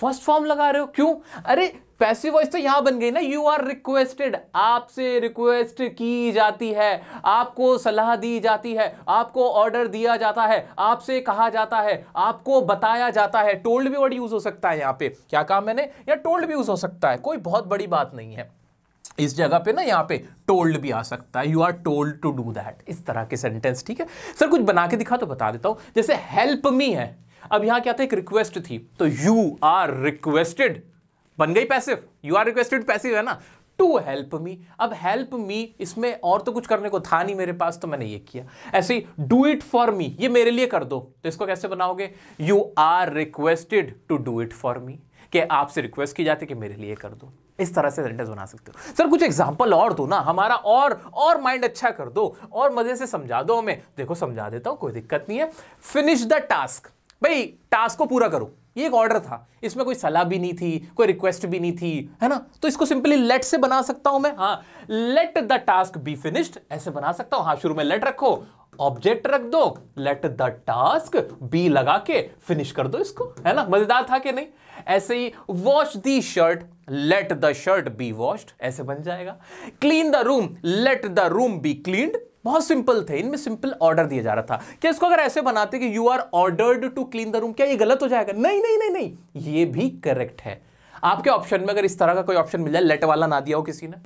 फर्स्ट फॉर्म लगा रहे हो क्यों अरे पैसिव वॉइस तो यहां बन गई ना यू आर रिक्वेस्टेड आपसे रिक्वेस्ट की जाती है आपको सलाह दी जाती है आपको ऑर्डर दिया जाता है आपसे कहा जाता है आपको बताया जाता है टोल्ड भी वर्ड यूज हो सकता है यहां पे क्या कहा मैंने या टोल्ड भी यूज हो सकता है कोई बहुत बड़ी बात नहीं है इस जगह पे ना यहां पे टोल्ड भी आ सकता है you are told to do that इस तरह के सेंटेंस ठीक है सर कुछ बना के दिखा तो बता देता हूं जैसे हेल्प मी है अब यहां क्या था एक रिक्वेस्ट थी तो यू आर रिक्वेस्टेड बन गई passive you are requested passive है ना टू हेल्प मी अब हेल्प मी इसमें और तो कुछ करने को था नहीं मेरे पास तो मैंने ये किया ऐसे ही डू इट फॉर मी ये मेरे लिए कर दो तो इसको कैसे बनाओगे you are requested to do it for me कि आपसे रिक्वेस्ट की जाती है कि मेरे लिए कर दो इस तरह से सेंटेंस बना सकते हो सर कुछ एग्जाम्पल और दो ना हमारा और और माइंड अच्छा कर दो और मज़े से समझा दो हमें देखो समझा देता हूँ कोई दिक्कत नहीं है फिनिश द टास्क भाई टास्क को पूरा करो ये एक ऑर्डर था इसमें कोई सलाह भी नहीं थी कोई रिक्वेस्ट भी नहीं थी है ना तो इसको सिंपली लेट से बना सकता हूं मैं हाँ let the task be finished ऐसे बना सकता हूं हाँ शुरू में लेट रखो ऑब्जेक्ट रख दो लेट द टास्क बी लगा के फिनिश कर दो इसको है ना मजेदार था कि नहीं ऐसे ही wash the shirt let the shirt be washed ऐसे बन जाएगा clean the room let the room be clean बहुत सिंपल थे इनमें सिंपल ऑर्डर दिया जा रहा था क्या इसको अगर ऐसे बनाते कि you are ordered to clean the room क्या ये गलत हो जाएगा नहीं नहीं नहीं नहीं ये भी करेक्ट है आपके ऑप्शन में अगर इस तरह का कोई ऑप्शन मिल जाए लेट वाला ना दिया हो किसी ने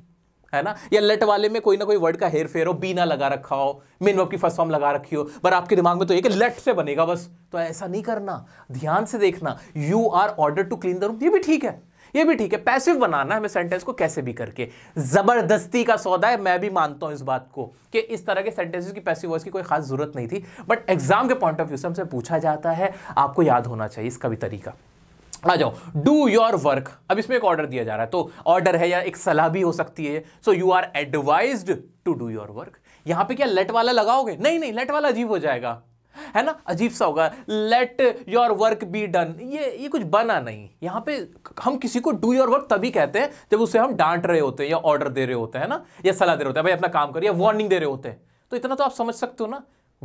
है ना या लेट वाले में कोई ना कोई वर्ड का हेर फेर हो बी ना लगा रखा हो मेन वर्ब की फर्स्ट फॉर्म लगा रखी हो पर आपके दिमाग में तो एक लेट से बनेगा बस तो ऐसा नहीं करना ध्यान से देखना you are order to clean the room ये भी ठीक है ये भी ठीक है पैसिव बनाना है हमें सेंटेंस को कैसे भी करके जबरदस्ती का सौदा है मैं भी मानता हूं इस बात को कि इस तरह के सेंटेंसेस की पैसिव वॉइस की कोई खास जरूरत नहीं थी बट एग्जाम के पॉइंट ऑफ व्यू से हमसे पूछा जाता है आपको याद होना चाहिए इसका भी तरीका आ जाओ डू योर वर्क अब इसमें एक ऑर्डर दिया जा रहा है तो ऑर्डर है या एक सलाह भी हो सकती है so you are advise to do your work यहां पे क्या लेट वाला लगाओगे नहीं नहीं लेट वाला अजीब हो जाएगा है ना अजीब सा होगा let your work be done ये ये कुछ बना नहीं यहाँ पे हम किसी को डू योर वर्क तभी कहते हैं जब उसे हम डांट रहे होते हैं या ऑर्डर दे रहे होते हैं ना या सलाह दे रहे होते हैं भाई अपना काम करिए वार्निंग दे रहे होते हैं तो इतना तो आप समझ सकते हो ना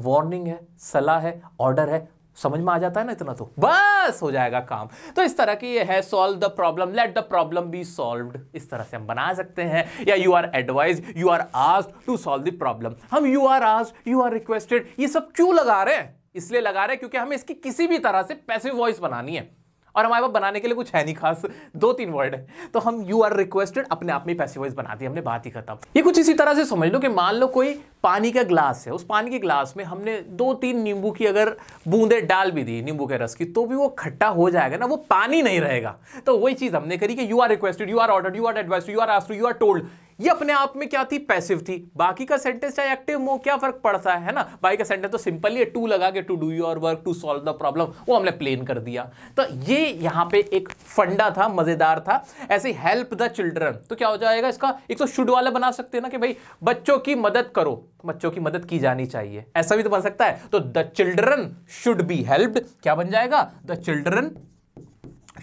वार्निंग है सलाह है ऑर्डर है समझ में आ जाता है ना इतना तो बस हो जाएगा काम तो इस तरह की ये है solve the problem let the problem be solved इस तरह से हम बना सकते हैं या you are advise you are asked to solve the problem हम you are asked you are requested ये सब क्यों लगा रहे हैं इसलिए लगा रहे हैं क्योंकि हमें इसकी किसी भी तरह से पैसिव वॉइस बनानी है और हमारे पास बनाने के लिए कुछ है नहीं खास दो तीन वर्ड है तो हम यू आर रिक्वेस्टेड अपने आप में पैसे वॉइस बना दी हमने बात ही खत्म ये कुछ इसी तरह से समझ लो कि मान लो कोई पानी का ग्लास है उस पानी के ग्लास में हमने दो तीन नींबू की अगर बूंदे डाल भी दी नींबू के रस की तो भी वो खट्टा हो जाएगा ना वो पानी नहीं रहेगा तो वही चीज़ हमने करी कि you are requested you are order you are advice you are asked you are told ये अपने आप में क्या थी पैसिव थी बाकी का सेंटेंस चाहे एक्टिव हो क्या फर्क पड़ता है ना बाकी का सेंटेंस तो सिंपल है टू लगा के to do your work to solve the problem वो हमने प्लेन कर दिया तो ये यहां पे एक फंडा था मजेदार था ऐसे हेल्प द चिल्ड्रन तो क्या हो जाएगा इसका एक तो शुड वाला बना सकते हैं ना कि भाई बच्चों की मदद करो बच्चों की मदद की जानी चाहिए ऐसा भी तो बन सकता है तो the children should be helped क्या बन जाएगा the children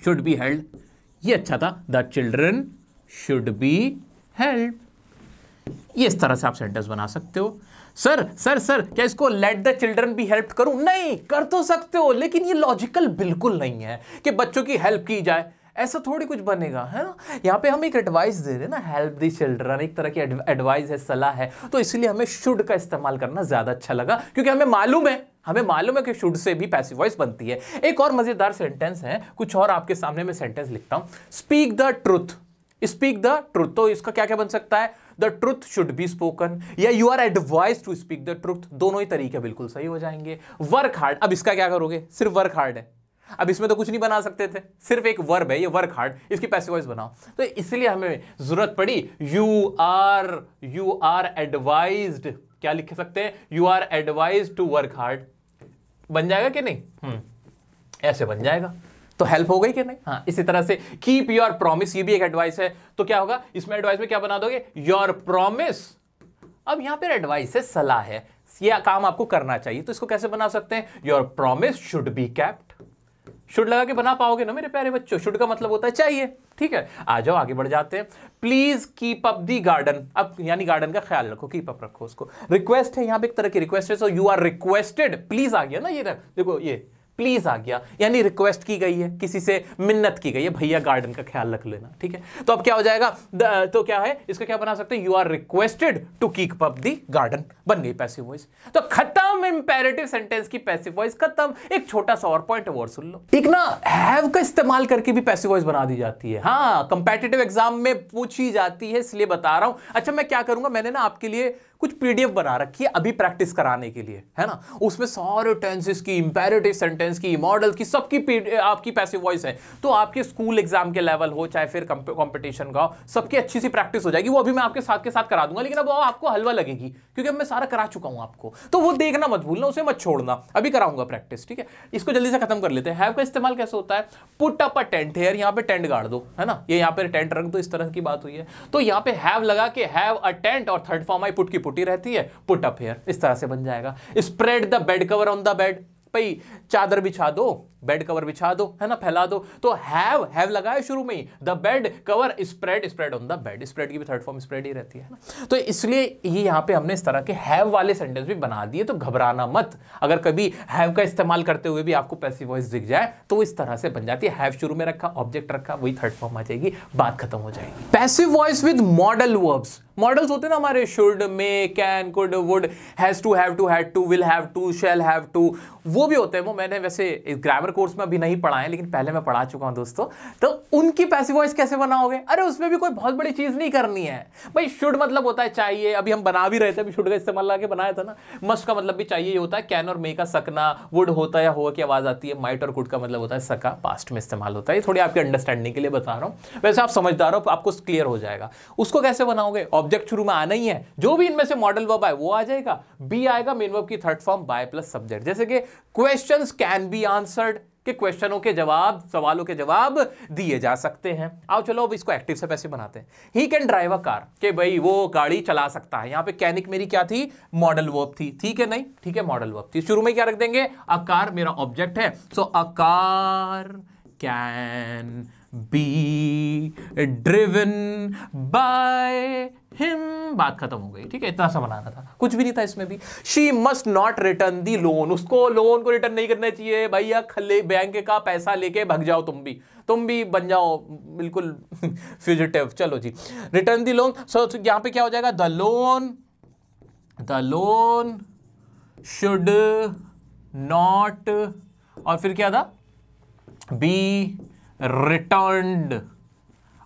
should be held ये अच्छा था the children should be help ये इस तरह से आप सेंटेंस बना सकते हो सर सर सर क्या इसको लेट द चिल्ड्रन भी हेल्प करूं नहीं कर तो सकते हो लेकिन ये लॉजिकल बिल्कुल नहीं है कि बच्चों की हेल्प की जाए ऐसा थोड़ी कुछ बनेगा है ना यहाँ पे हम एक एडवाइस दे रहे हैं ना हेल्प दी चिल्ड्रन एक तरह की एडवाइस है सलाह है तो इसलिए हमें शुड का इस्तेमाल करना ज़्यादा अच्छा लगा क्योंकि हमें मालूम है हमें मालूम है कि शुड से भी पैसिव वॉइस बनती है एक और मज़ेदार सेंटेंस है कुछ और आपके सामने मैं सेंटेंस लिखता हूँ speak the truth speak the truth तो इसका क्या क्या बन सकता है the truth should be spoken या you are advise to speak the truth दोनों ही तरीके बिल्कुल सही हो जाएंगे वर्क हार्ड अब इसका क्या करोगे सिर्फ वर्क हार्ड है अब इसमें तो कुछ नहीं बना सकते थे सिर्फ एक वर्ब है ये वर्क हार्ड इसकी पैसे वॉइस बनाओ तो इसलिए हमें जरूरत पड़ी you are you are advise क्या लिख सकते हैं you are advise to work hard बन जाएगा कि नहीं हम्म, ऐसे बन जाएगा तो हेल्प हो गई कि नहीं हाँ इसी तरह से कीप योर प्रॉमिस ये भी एक एडवाइस है तो क्या होगा इसमें एडवाइस में क्या बना दोगे योर प्रॉमिस अब यहां पर एडवाइस है सलाह है ये काम आपको करना चाहिए तो इसको कैसे बना सकते हैं your promise should be kept should लगा के बना पाओगे ना मेरे प्यारे बच्चों शुड का मतलब होता है चाहिए ठीक है आ जाओ आगे बढ़ जाते हैं please keep up the garden अब यानी गार्डन का ख्याल रखो कीप अप रखो उसको रिक्वेस्ट है यहां पे एक तरह की रिक्वेस्ट है so you are requested please आ गया ना ये देखो ये प्लीज आ गया यानी रिक्वेस्ट की गई है किसी से मिन्नत की गई है भैया गार्डन का ख्याल रख लेना ठीक है तो अब क्या हो जाएगा द, तो क्या है इसका क्या बना सकते हैं you are requested to keep up the garden बन गई पैसिव वॉइस तो खत्म हम इंपेरेटिव सेंटेंस की पैसिव वॉइस खत्म एक छोटा सा और पॉइंट और सुन लो एक ना हैव का इस्तेमाल करके भी पैसिव वॉइस बना दी जाती है हाँ कंपेटेटिव एग्जाम में पूछी जाती है इसलिए बता रहा हूं अच्छा मैं क्या करूंगा मैंने ना आपके लिए कुछ पीडीएफ बना रखी है अभी प्रैक्टिस कराने के लिए है ना उसमें सारे टेंसेस की इंपेरेटिव सेंटेंस की मॉडल की सबकी आपकी पैसिव वॉइस है तो आपके स्कूल एग्जाम के लेवल हो चाहे फिर कंपटीशन का सबकी अच्छी सी प्रैक्टिस हो जाएगी वो अभी मैं आपके साथ के साथ करा दूंगा लेकिन अब आपको हलवा लगेगी क्योंकि अब मैं सारा करा चुका हूं आपको तो वो देखना करना मत भूलना उसे मत छोड़ना अभी कराऊंगा प्रैक्टिस ठीक है इसको जल्दी से खत्म कर लेते हैं का इस्तेमाल कैसे होता है put up a tent here यहाँ पे टेंट गाड़ दो है ना ये यहाँ पे टेंट रख दो इस तरह की बात हुई है तो यहाँ पे हैव लगा के हैव अ टेंट और थर्ड फॉर्म आई पुट की पुटी रहती है पुट अप हेयर इस तरह से बन जाएगा spread the bed cover on the bed भाई चादर बिछा दो बेड कवर बिछा दो है ना फैला दो तो हैव हैव लगाया शुरू में ही the bed cover spread spread on the bed spread की भी थर्ड फॉर्म स्प्रेड ही रहती है ना तो इसलिए ये यहाँ पे हमने इस तरह के हैव वाले सेंटेंस भी बना दिए तो घबराना मत अगर कभी हैव का इस्तेमाल करते हुए भी आपको पैसिव वॉइस दिख जाए तो इस तरह से बन जाती हैव शुरू में रखा ऑब्जेक्ट रखा वही थर्ड फॉर्म आ जाएगी बात खत्म हो जाएगी passive voice with modal verbs modals होते हैं ना हमारे should may can could would has to have to had to will have to shall have to वो भी होते हैं वो मैंने वैसे इस ग्रामर कोर्स में अभी नहीं पढ़ा है लेकिन पहले मैं पढ़ा चुका हूँ दोस्तों तो उनकी पैसिव वॉइस कैसे बनाओगे अरे उसमें भी कोई बहुत बड़ी चीज़ नहीं करनी है भाई शुड मतलब होता है चाहिए अभी हम बना भी रहे थे अभी शुड का इस्तेमाल ला बनाया था ना मस्ट का मतलब भी चाहिए होता है कैन और मे का सकना वुड होता है हुआ की आवाज़ आती है माइट और कुड का मतलब होता है सका पास्ट में इस्तेमाल होता है थोड़ी आपकी अंडरस्टैंडिंग के लिए बता रहा हूँ वैसे आप समझदार हो आपको क्लियर हो जाएगा उसको कैसे बनाओगे ऑब्जेक्ट शुरू में आना ही है जो भी इनमें से मॉडल वर्ब आए वो आ जाएगा बी आएगा मेन वर्ब की third form by plus subject जैसे कि question questions can be answered कि क्वेश्चनों के जवाब सवालों के जवाब दिए जा सकते हैं आओ चलो अब इसको एक्टिव से पैसे बनाते हैं he can drive a car के भाई वो गाड़ी चला सकता है यहां पे कैनिक मेरी क्या थी मॉडल वर्ब थी ठीक है नहीं ठीक है मॉडल वर्ब थी शुरू में क्या रख देंगे अ कार मेरा ऑब्जेक्ट है so a car can be driven by him बात खत्म हो गई ठीक है इतना सा बनाना था कुछ भी नहीं था इसमें भी she must not return the loan उसको लोन को रिटर्न नहीं करना चाहिए भैया खले बैंक का पैसा लेके भग जाओ तुम भी तुम भी बन जाओ बिल्कुल फ्यूजिटिव चलो जी रिटर्न दी लोन सो यहां पे क्या हो जाएगा the loan the loan should not और फिर क्या था बी रिटर्न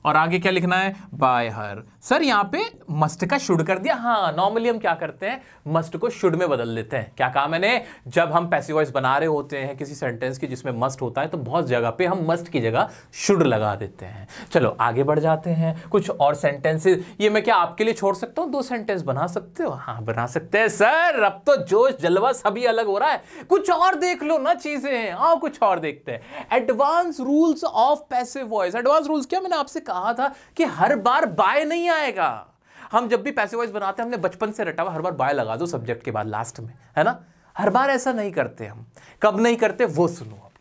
और आगे क्या लिखना है बाय हर सर यहाँ पे मस्ट का शुड कर दिया हाँ नॉर्मली हम क्या करते हैं मस्ट को शुड में बदल देते हैं क्या कहा मैंने जब हम पैसिव वॉइस बना रहे होते हैं किसी सेंटेंस की जिसमें मस्ट होता है तो बहुत जगह पे हम मस्ट की जगह शुड लगा देते हैं चलो आगे बढ़ जाते हैं कुछ और सेंटेंसेस ये मैं क्या आपके लिए छोड़ सकता हूँ दो सेंटेंस बना सकते हो हाँ बना सकते हैं सर अब तो जोश जलवा सभी अलग हो रहा है कुछ और देख लो ना चीज़ें और कुछ और देखते हैं advance rules of passive voice advance rules क्या मैंने आपसे कहा था कि हर बार बाय नहीं आएगा हम जब भी पैसे वाइज बनाते हैं हमने बचपन से रटा हुआ हर बार बाय लगा दो सब्जेक्ट के बाद लास्ट में है ना हर बार ऐसा नहीं करते हम कब नहीं करते वो सुनो आप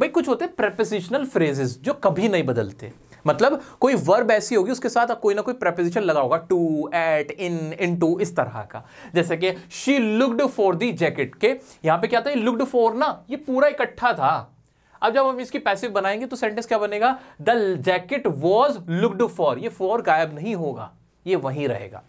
भाई कुछ होते प्रेपोजिशनल फ्रेजेस जो कभी नहीं बदलते मतलब कोई वर्ब ऐसी होगी उसके साथ कोई ना कोई प्रेपोजिशन लगा होगा to at in into इस तरह का जैसे कि she looked for the jacket के यहां पे क्या था लुक्ड फॉर ना ये पूरा इकट्ठा था अब जब हम इसकी पैसिव बनाएंगे तो सेंटेंस क्या बनेगा the jacket was looked for ये फॉर गायब नहीं होगा ये वहीं रहेगा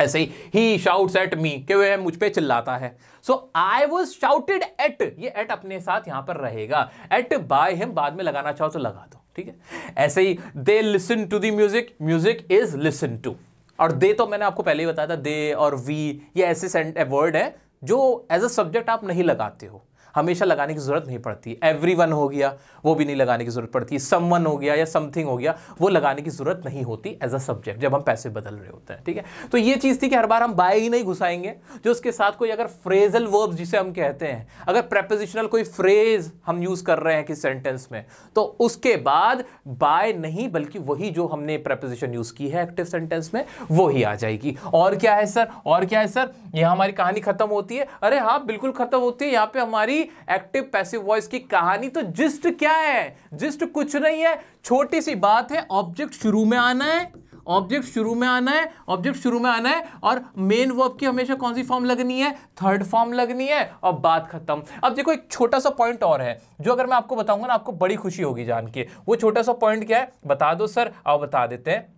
ऐसे ही शाउट एट मी कि वह मुझ पर चिल्लाता है so I was shouted at ये एट अपने साथ यहां पर रहेगा एट बाय हिम बाद में लगाना चाहो तो लगा दो ठीक है ऐसे ही दे लिसन टू द्यूजिक म्यूजिक इज लिसन टू और दे तो मैंने आपको पहले ही बताया था दे और वी ये ऐसे वर्ड है जो एज अ सब्जेक्ट आप नहीं लगाते हो हमेशा लगाने की ज़रूरत नहीं पड़ती एवरी वन हो गया वो भी नहीं लगाने की ज़रूरत पड़ती सम वन हो गया या समथिंग हो गया वो लगाने की ज़रूरत नहीं होती एज अ सब्जेक्ट जब हम पैसे बदल रहे होते हैं ठीक है तो ये चीज़ थी कि हर बार हम बाय ही नहीं घुसाएंगे जो उसके साथ कोई अगर फ्रेजल वर्ब जिसे हम कहते हैं अगर प्रेपोजिशनल कोई फ्रेज हम यूज़ कर रहे हैं किस सेंटेंस में तो उसके बाद बाय नहीं बल्कि वही जो हमने प्रेपोजिशन यूज़ की है एक्टिव सेंटेंस में वो ही आ जाएगी और क्या है सर और क्या है सर यहाँ हमारी कहानी खत्म होती है अरे हाँ बिल्कुल खत्म होती है यहाँ पे हमारी एक्टिव पैसिव वॉइस की कहानी तो जिस्ट क्या है जिस्ट कुछ नहीं है छोटी सी बात है ऑब्जेक्ट शुरू में आना है ऑब्जेक्ट शुरू में आना है ऑब्जेक्ट शुरू में आना है और मेन वर्ब की हमेशा कौन सी फॉर्म लगनी है थर्ड फॉर्म लगनी है और बात खत्म अब देखो एक छोटा सा पॉइंट और है जो अगर मैं आपको बताऊंगा ना आपको बड़ी खुशी होगी जान के वो छोटा सा पॉइंट क्या है बता दो सर आओ बता देते हैं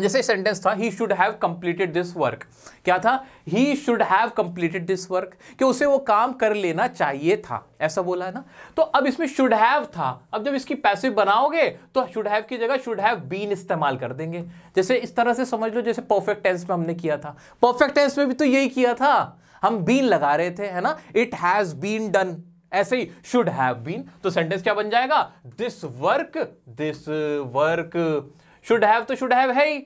जैसे सेंटेंस था he should have completed this work क्या था he should have completed this work कि उसे वो काम कर लेना चाहिए था ऐसा बोला है ना तो अब इसमें शुड हैव था अब जब इसकी पैसिव बनाओगे तो शुड हैव की जगह शुड हैव बीन इस्तेमाल कर देंगे जैसे इस तरह से समझ लो जैसे परफेक्ट टेंस में हमने किया था परफेक्ट टेंस में भी तो यही किया था हम बीन लगा रहे थे है ना इट हैज़ बीन डन ऐसे ही शुड हैव बीन तो सेंटेंस क्या बन जाएगा this work this work should have तो शुड हैव है ही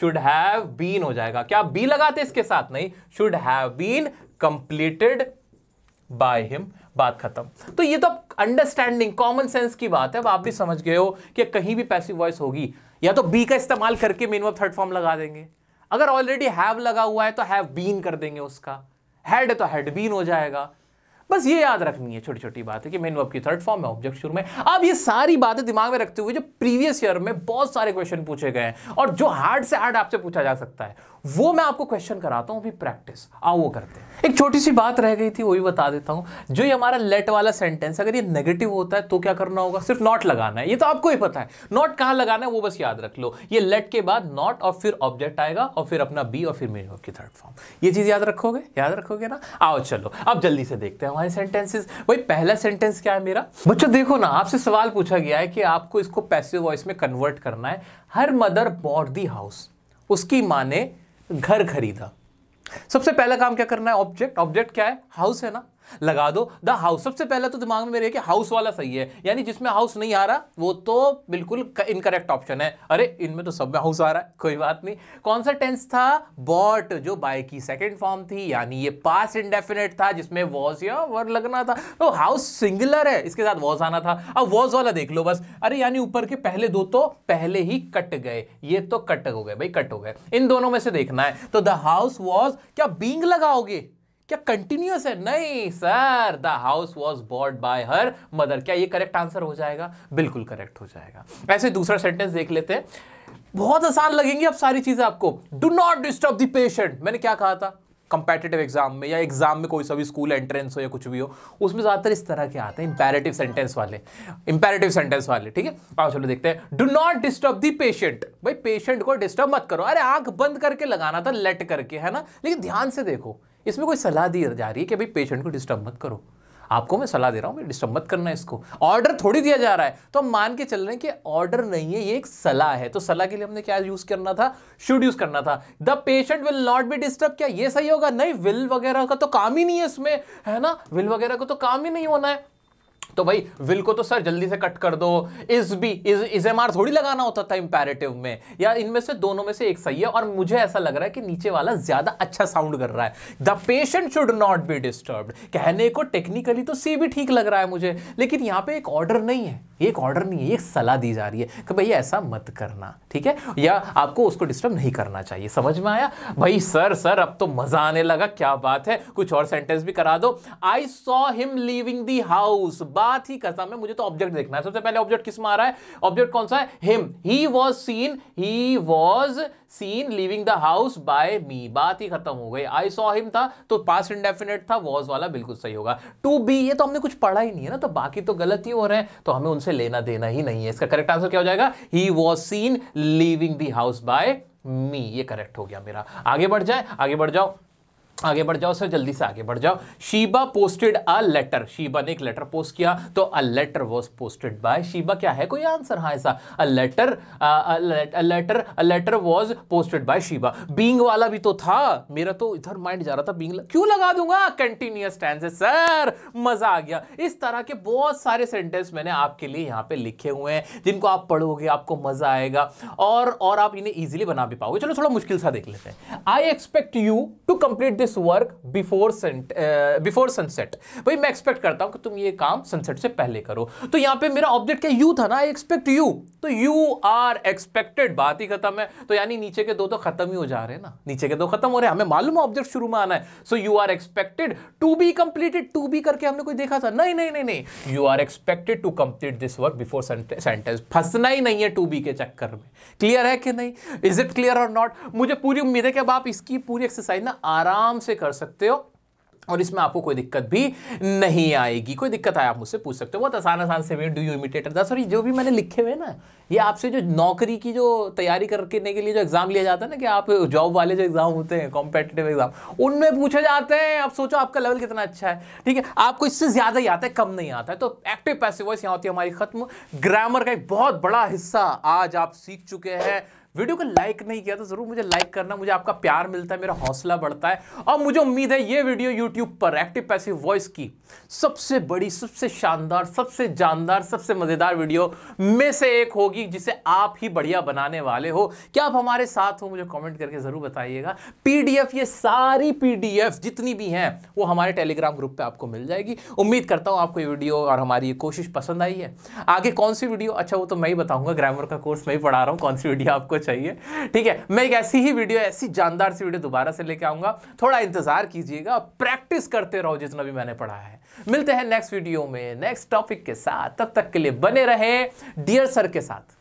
शुड हैव बीन हो जाएगा क्या बी लगाते इसके साथ नहीं should have been completed by him बात खत्म तो ये तो अंडरस्टैंडिंग कॉमन सेंस की बात है अब आप भी समझ गए हो कि कहीं भी पैसिव वॉइस होगी या तो बी का इस्तेमाल करके मिनिमम थर्ड फॉर्म लगा देंगे अगर ऑलरेडी हैव लगा हुआ है तो हैव बीन कर देंगे उसका हैड तो हैड बीन हो जाएगा बस ये याद रखनी है छोटी छोटी बात है कि मेन वर्ब की थर्ड फॉर्म है ऑब्जेक्ट शुरू में अब ये सारी बातें दिमाग में रखते हुए जो प्रीवियस ईयर में बहुत सारे क्वेश्चन पूछे गए हैं और जो हार्ड से हार्ड आपसे पूछा जा सकता है वो मैं आपको क्वेश्चन कराता हूँ अभी प्रैक्टिस आओ वो करते हैं एक छोटी सी बात रह गई थी वही बता देता हूँ जो ये हमारा लेट वाला सेंटेंस अगर ये नेगेटिव होता है तो क्या करना होगा सिर्फ नॉट लगाना है ये तो आपको ही पता है नॉट कहाँ लगाना है वो बस याद रख लो ये लेट के बाद नॉट और फिर ऑब्जेक्ट आएगा और फिर अपना बी और फिर मेन वर्ब की थर्ड फॉर्म ये चीज़ याद रखोगे याद रखोगे ना आओ चलो अब जल्दी से देखते हैं हमारे सेंटेंसेज भाई पहला सेंटेंस क्या है मेरा बच्चों देखो ना आपसे सवाल पूछा गया है कि आपको इसको पैसिव वॉइस में कन्वर्ट करना है her mother bought the house उसकी माने घर खरीदा सबसे पहला काम क्या करना है ऑब्जेक्ट ऑब्जेक्ट क्या है हाउस है ना लगा दो द हाउस सबसे पहला तो दिमाग में मेरे कि हाउस वाला सही है यानी जिसमें हाउस नहीं आ रहा वो तो बिल्कुल इनकरेक्ट ऑप्शन है अरे इनमें तो सब में हाउस आ रहा है कोई बात नहीं कौन सा टेंस था बॉट जो बाय की सेकेंड फॉर्म थी यानी ये पास इंडेफिनेट था जिसमें वॉज या वर लगना था तो हाउस सिंगुलर है इसके साथ वॉज आना था अब वॉज वाला देख लो बस अरे यानी ऊपर के पहले दो तो पहले ही कट गए ये तो कट हो गए भाई कट हो गए इन दोनों में से देखना है तो द हाउस वॉज क्या बींग लगाओगे क्या कंटिन्यूस है नहीं sir the house was bought by her mother क्या ये करेक्ट आंसर हो जाएगा बिल्कुल करेक्ट हो जाएगा ऐसे दूसरा सेंटेंस देख लेते हैं बहुत आसान लगेंगी अब सारी चीजें आपको do not disturb the patient मैंने क्या कहा था कंपेटेटिव एग्जाम में या एग्जाम में कोई सा भी स्कूल एंट्रेंस हो या कुछ भी हो उसमें ज़्यादातर इस तरह के आते हैं इंपेरेटिव सेंटेंस वाले इंपेरेटिव सेंटेंस वाले ठीक है आओ चलो देखते हैं do not disturb the patient भाई पेशेंट को डिस्टर्ब मत करो अरे आंख बंद करके लगाना था लेट करके है ना लेकिन ध्यान से देखो इसमें कोई सलाह दी जा रही है कि भाई पेशेंट को डिस्टर्ब मत करो आपको मैं सलाह दे रहा हूँ डिस्टर्ब मत करना इसको ऑर्डर थोड़ी दिया जा रहा है तो हम मान के चल रहे हैं कि ऑर्डर नहीं है ये एक सलाह है तो सलाह के लिए हमने क्या यूज़ करना था शुड यूज़ करना था the patient will not be disturb क्या ये सही होगा नहीं विल वगैरह का तो काम ही नहीं है इसमें है ना विल वगैरह का तो काम ही नहीं होना है तो भाई विल को तो सर जल्दी से कट कर दो इस भी इज इज एम आर थोड़ी लगाना होता था इंपेरेटिव में या इनमें से दोनों में से एक सही है और मुझे ऐसा लग रहा है कि नीचे वाला ज्यादा अच्छा साउंड कर रहा है the patient should not be disturb कहने को टेक्निकली तो सी भी ठीक लग रहा है मुझे लेकिन यहाँ पे एक ऑर्डर नहीं है एक ऑर्डर नहीं है एक सलाह दी जा रही है कि भाई ऐसा मत करना ठीक है या आपको उसको डिस्टर्ब नहीं करना चाहिए समझ में आया भाई सर सर अब तो मजा आने लगा क्या बात है कुछ और सेंटेंस भी करा दो I saw him leaving the house बात ही कसम है मुझे तो ऑब्जेक्ट देखना है सबसे पहले ऑब्जेक्ट किस में आ रहा है ऑब्जेक्ट कौन सा है him he was seen he was seen leaving the house by me बात ही खत्म हो गई आई सॉ हिम था तो पास्ट इंडेफिनेट था वॉज वाला बिल्कुल सही होगा टू बी ये तो हमने कुछ पढ़ा ही नहीं है ना तो बाकी तो गलत ही हो रहे हैं तो हमें उनसे लेना देना ही नहीं है इसका करेक्ट आंसर क्या हो जाएगा he was seen leaving the house by me ये करेक्ट हो गया मेरा आगे बढ़ जाए आगे बढ़ जाओ आगे बढ़ जाओ सर जल्दी से आगे बढ़ जाओ Sheeba posted a letter Sheeba ने एक लेटर पोस्ट किया तो a letter was posted by Sheeba क्या है कोई आंसर हाँ ऐसा a letter a letter a letter was posted by Sheeba being वाला भी तो था मेरा तो इधर माइंड जा रहा था बींग क्यों लगा दूंगा कंटिन्यूस टेंस है सर मजा आ गया इस तरह के बहुत सारे सेंटेंस मैंने आपके लिए यहाँ पे लिखे हुए हैं जिनको आप पढ़ोगे आपको मजा आएगा और और आप इन्हें ईजिली बना भी पाओगे चलो थोड़ा मुश्किल सा देख लेते हैं I expect you to complete this work before sun before sunset भाई मैं एक्सपेक्ट करता हूं कि तुम ये काम सनसेट से पहले करो तो यहां पे मेरा ऑब्जेक्ट क्या यू था ना आई एक्सपेक्ट यू तो यू आर एक्सपेक्टेड बात ही खत्म है तो यानी नीचे के दो तो खत्म ही हो जा रहे हैं ना नीचे के दो खत्म हो रहे हैं हमें मालूम है ऑब्जेक्ट शुरू में आना है so you are expected to be completed to be करके हमने कोई देखा था नहीं नहीं नहीं नहीं you are expected to complete this work before sentence फंसना ही नहीं है टू बी के चक्कर में क्लियर है कि नहीं इज इट क्लियर और नॉट मुझे पूरी उम्मीद है कि अब आप इसकी पूरी एक्सरसाइज ना आराम आराम से कर सकते हो और इसमें आपको कोई दिक्कत भी नहीं आएगी कोई दिक्कत आए आप मुझसे पूछ सकते हो बहुत आसान आसान से भी do you imitator the sorry जो भी मैंने लिखे हुए ना ये आपसे जो नौकरी की जो तैयारी करने के लिए जो एग्ज़ाम लिया जाता है ना कि आप जॉब वाले जो एग्ज़ाम होते हैं कॉम्पिटेटिव एग्ज़ाम उनमें पूछे जाते हैं आप सोचो आपका लेवल कितना अच्छा है ठीक है आपको इससे ज़्यादा ही आता है कम नहीं आता है तो एक्टिव पैसिव वॉइस यहाँ होती है हमारी खत्म ग्रामर का एक बहुत बड़ा हिस्सा आज आप सीख चुके हैं वीडियो को लाइक नहीं किया तो ज़रूर मुझे लाइक करना मुझे आपका प्यार मिलता है मेरा हौसला बढ़ता है और मुझे उम्मीद है ये वीडियो यूट्यूब पर एक्टिव पैसिव वॉइस की सबसे बड़ी सबसे शानदार सबसे जानदार सबसे मज़ेदार वीडियो में से एक होगी जिसे आप ही बढ़िया बनाने वाले हो क्या आप हमारे साथ हो मुझे कॉमेंट करके ज़रूर बताइएगा पीडीएफ ये सारी पी जितनी भी हैं वो हमारे टेलीग्राम ग्रुप पर आपको मिल जाएगी उम्मीद करता हूँ आपको ये वीडियो और हमारी ये कोशिश पसंद आई है आगे कौन सी वीडियो अच्छा वो तो मैं ही बताऊँगा ग्रामर का कोर्स मैं ही पढ़ा रहा हूँ कौन सी वीडियो आपको चाहिए ठीक है मैं एक ऐसी ही वीडियो ऐसी जानदार सी वीडियो दोबारा से लेके आऊंगा थोड़ा इंतज़ार कीजिएगा प्रैक्टिस करते रहो जितना भी मैंने पढ़ा है मिलते हैं नेक्स्ट वीडियो में नेक्स्ट टॉपिक के साथ तब तक के लिए बने रहे डियर सर के साथ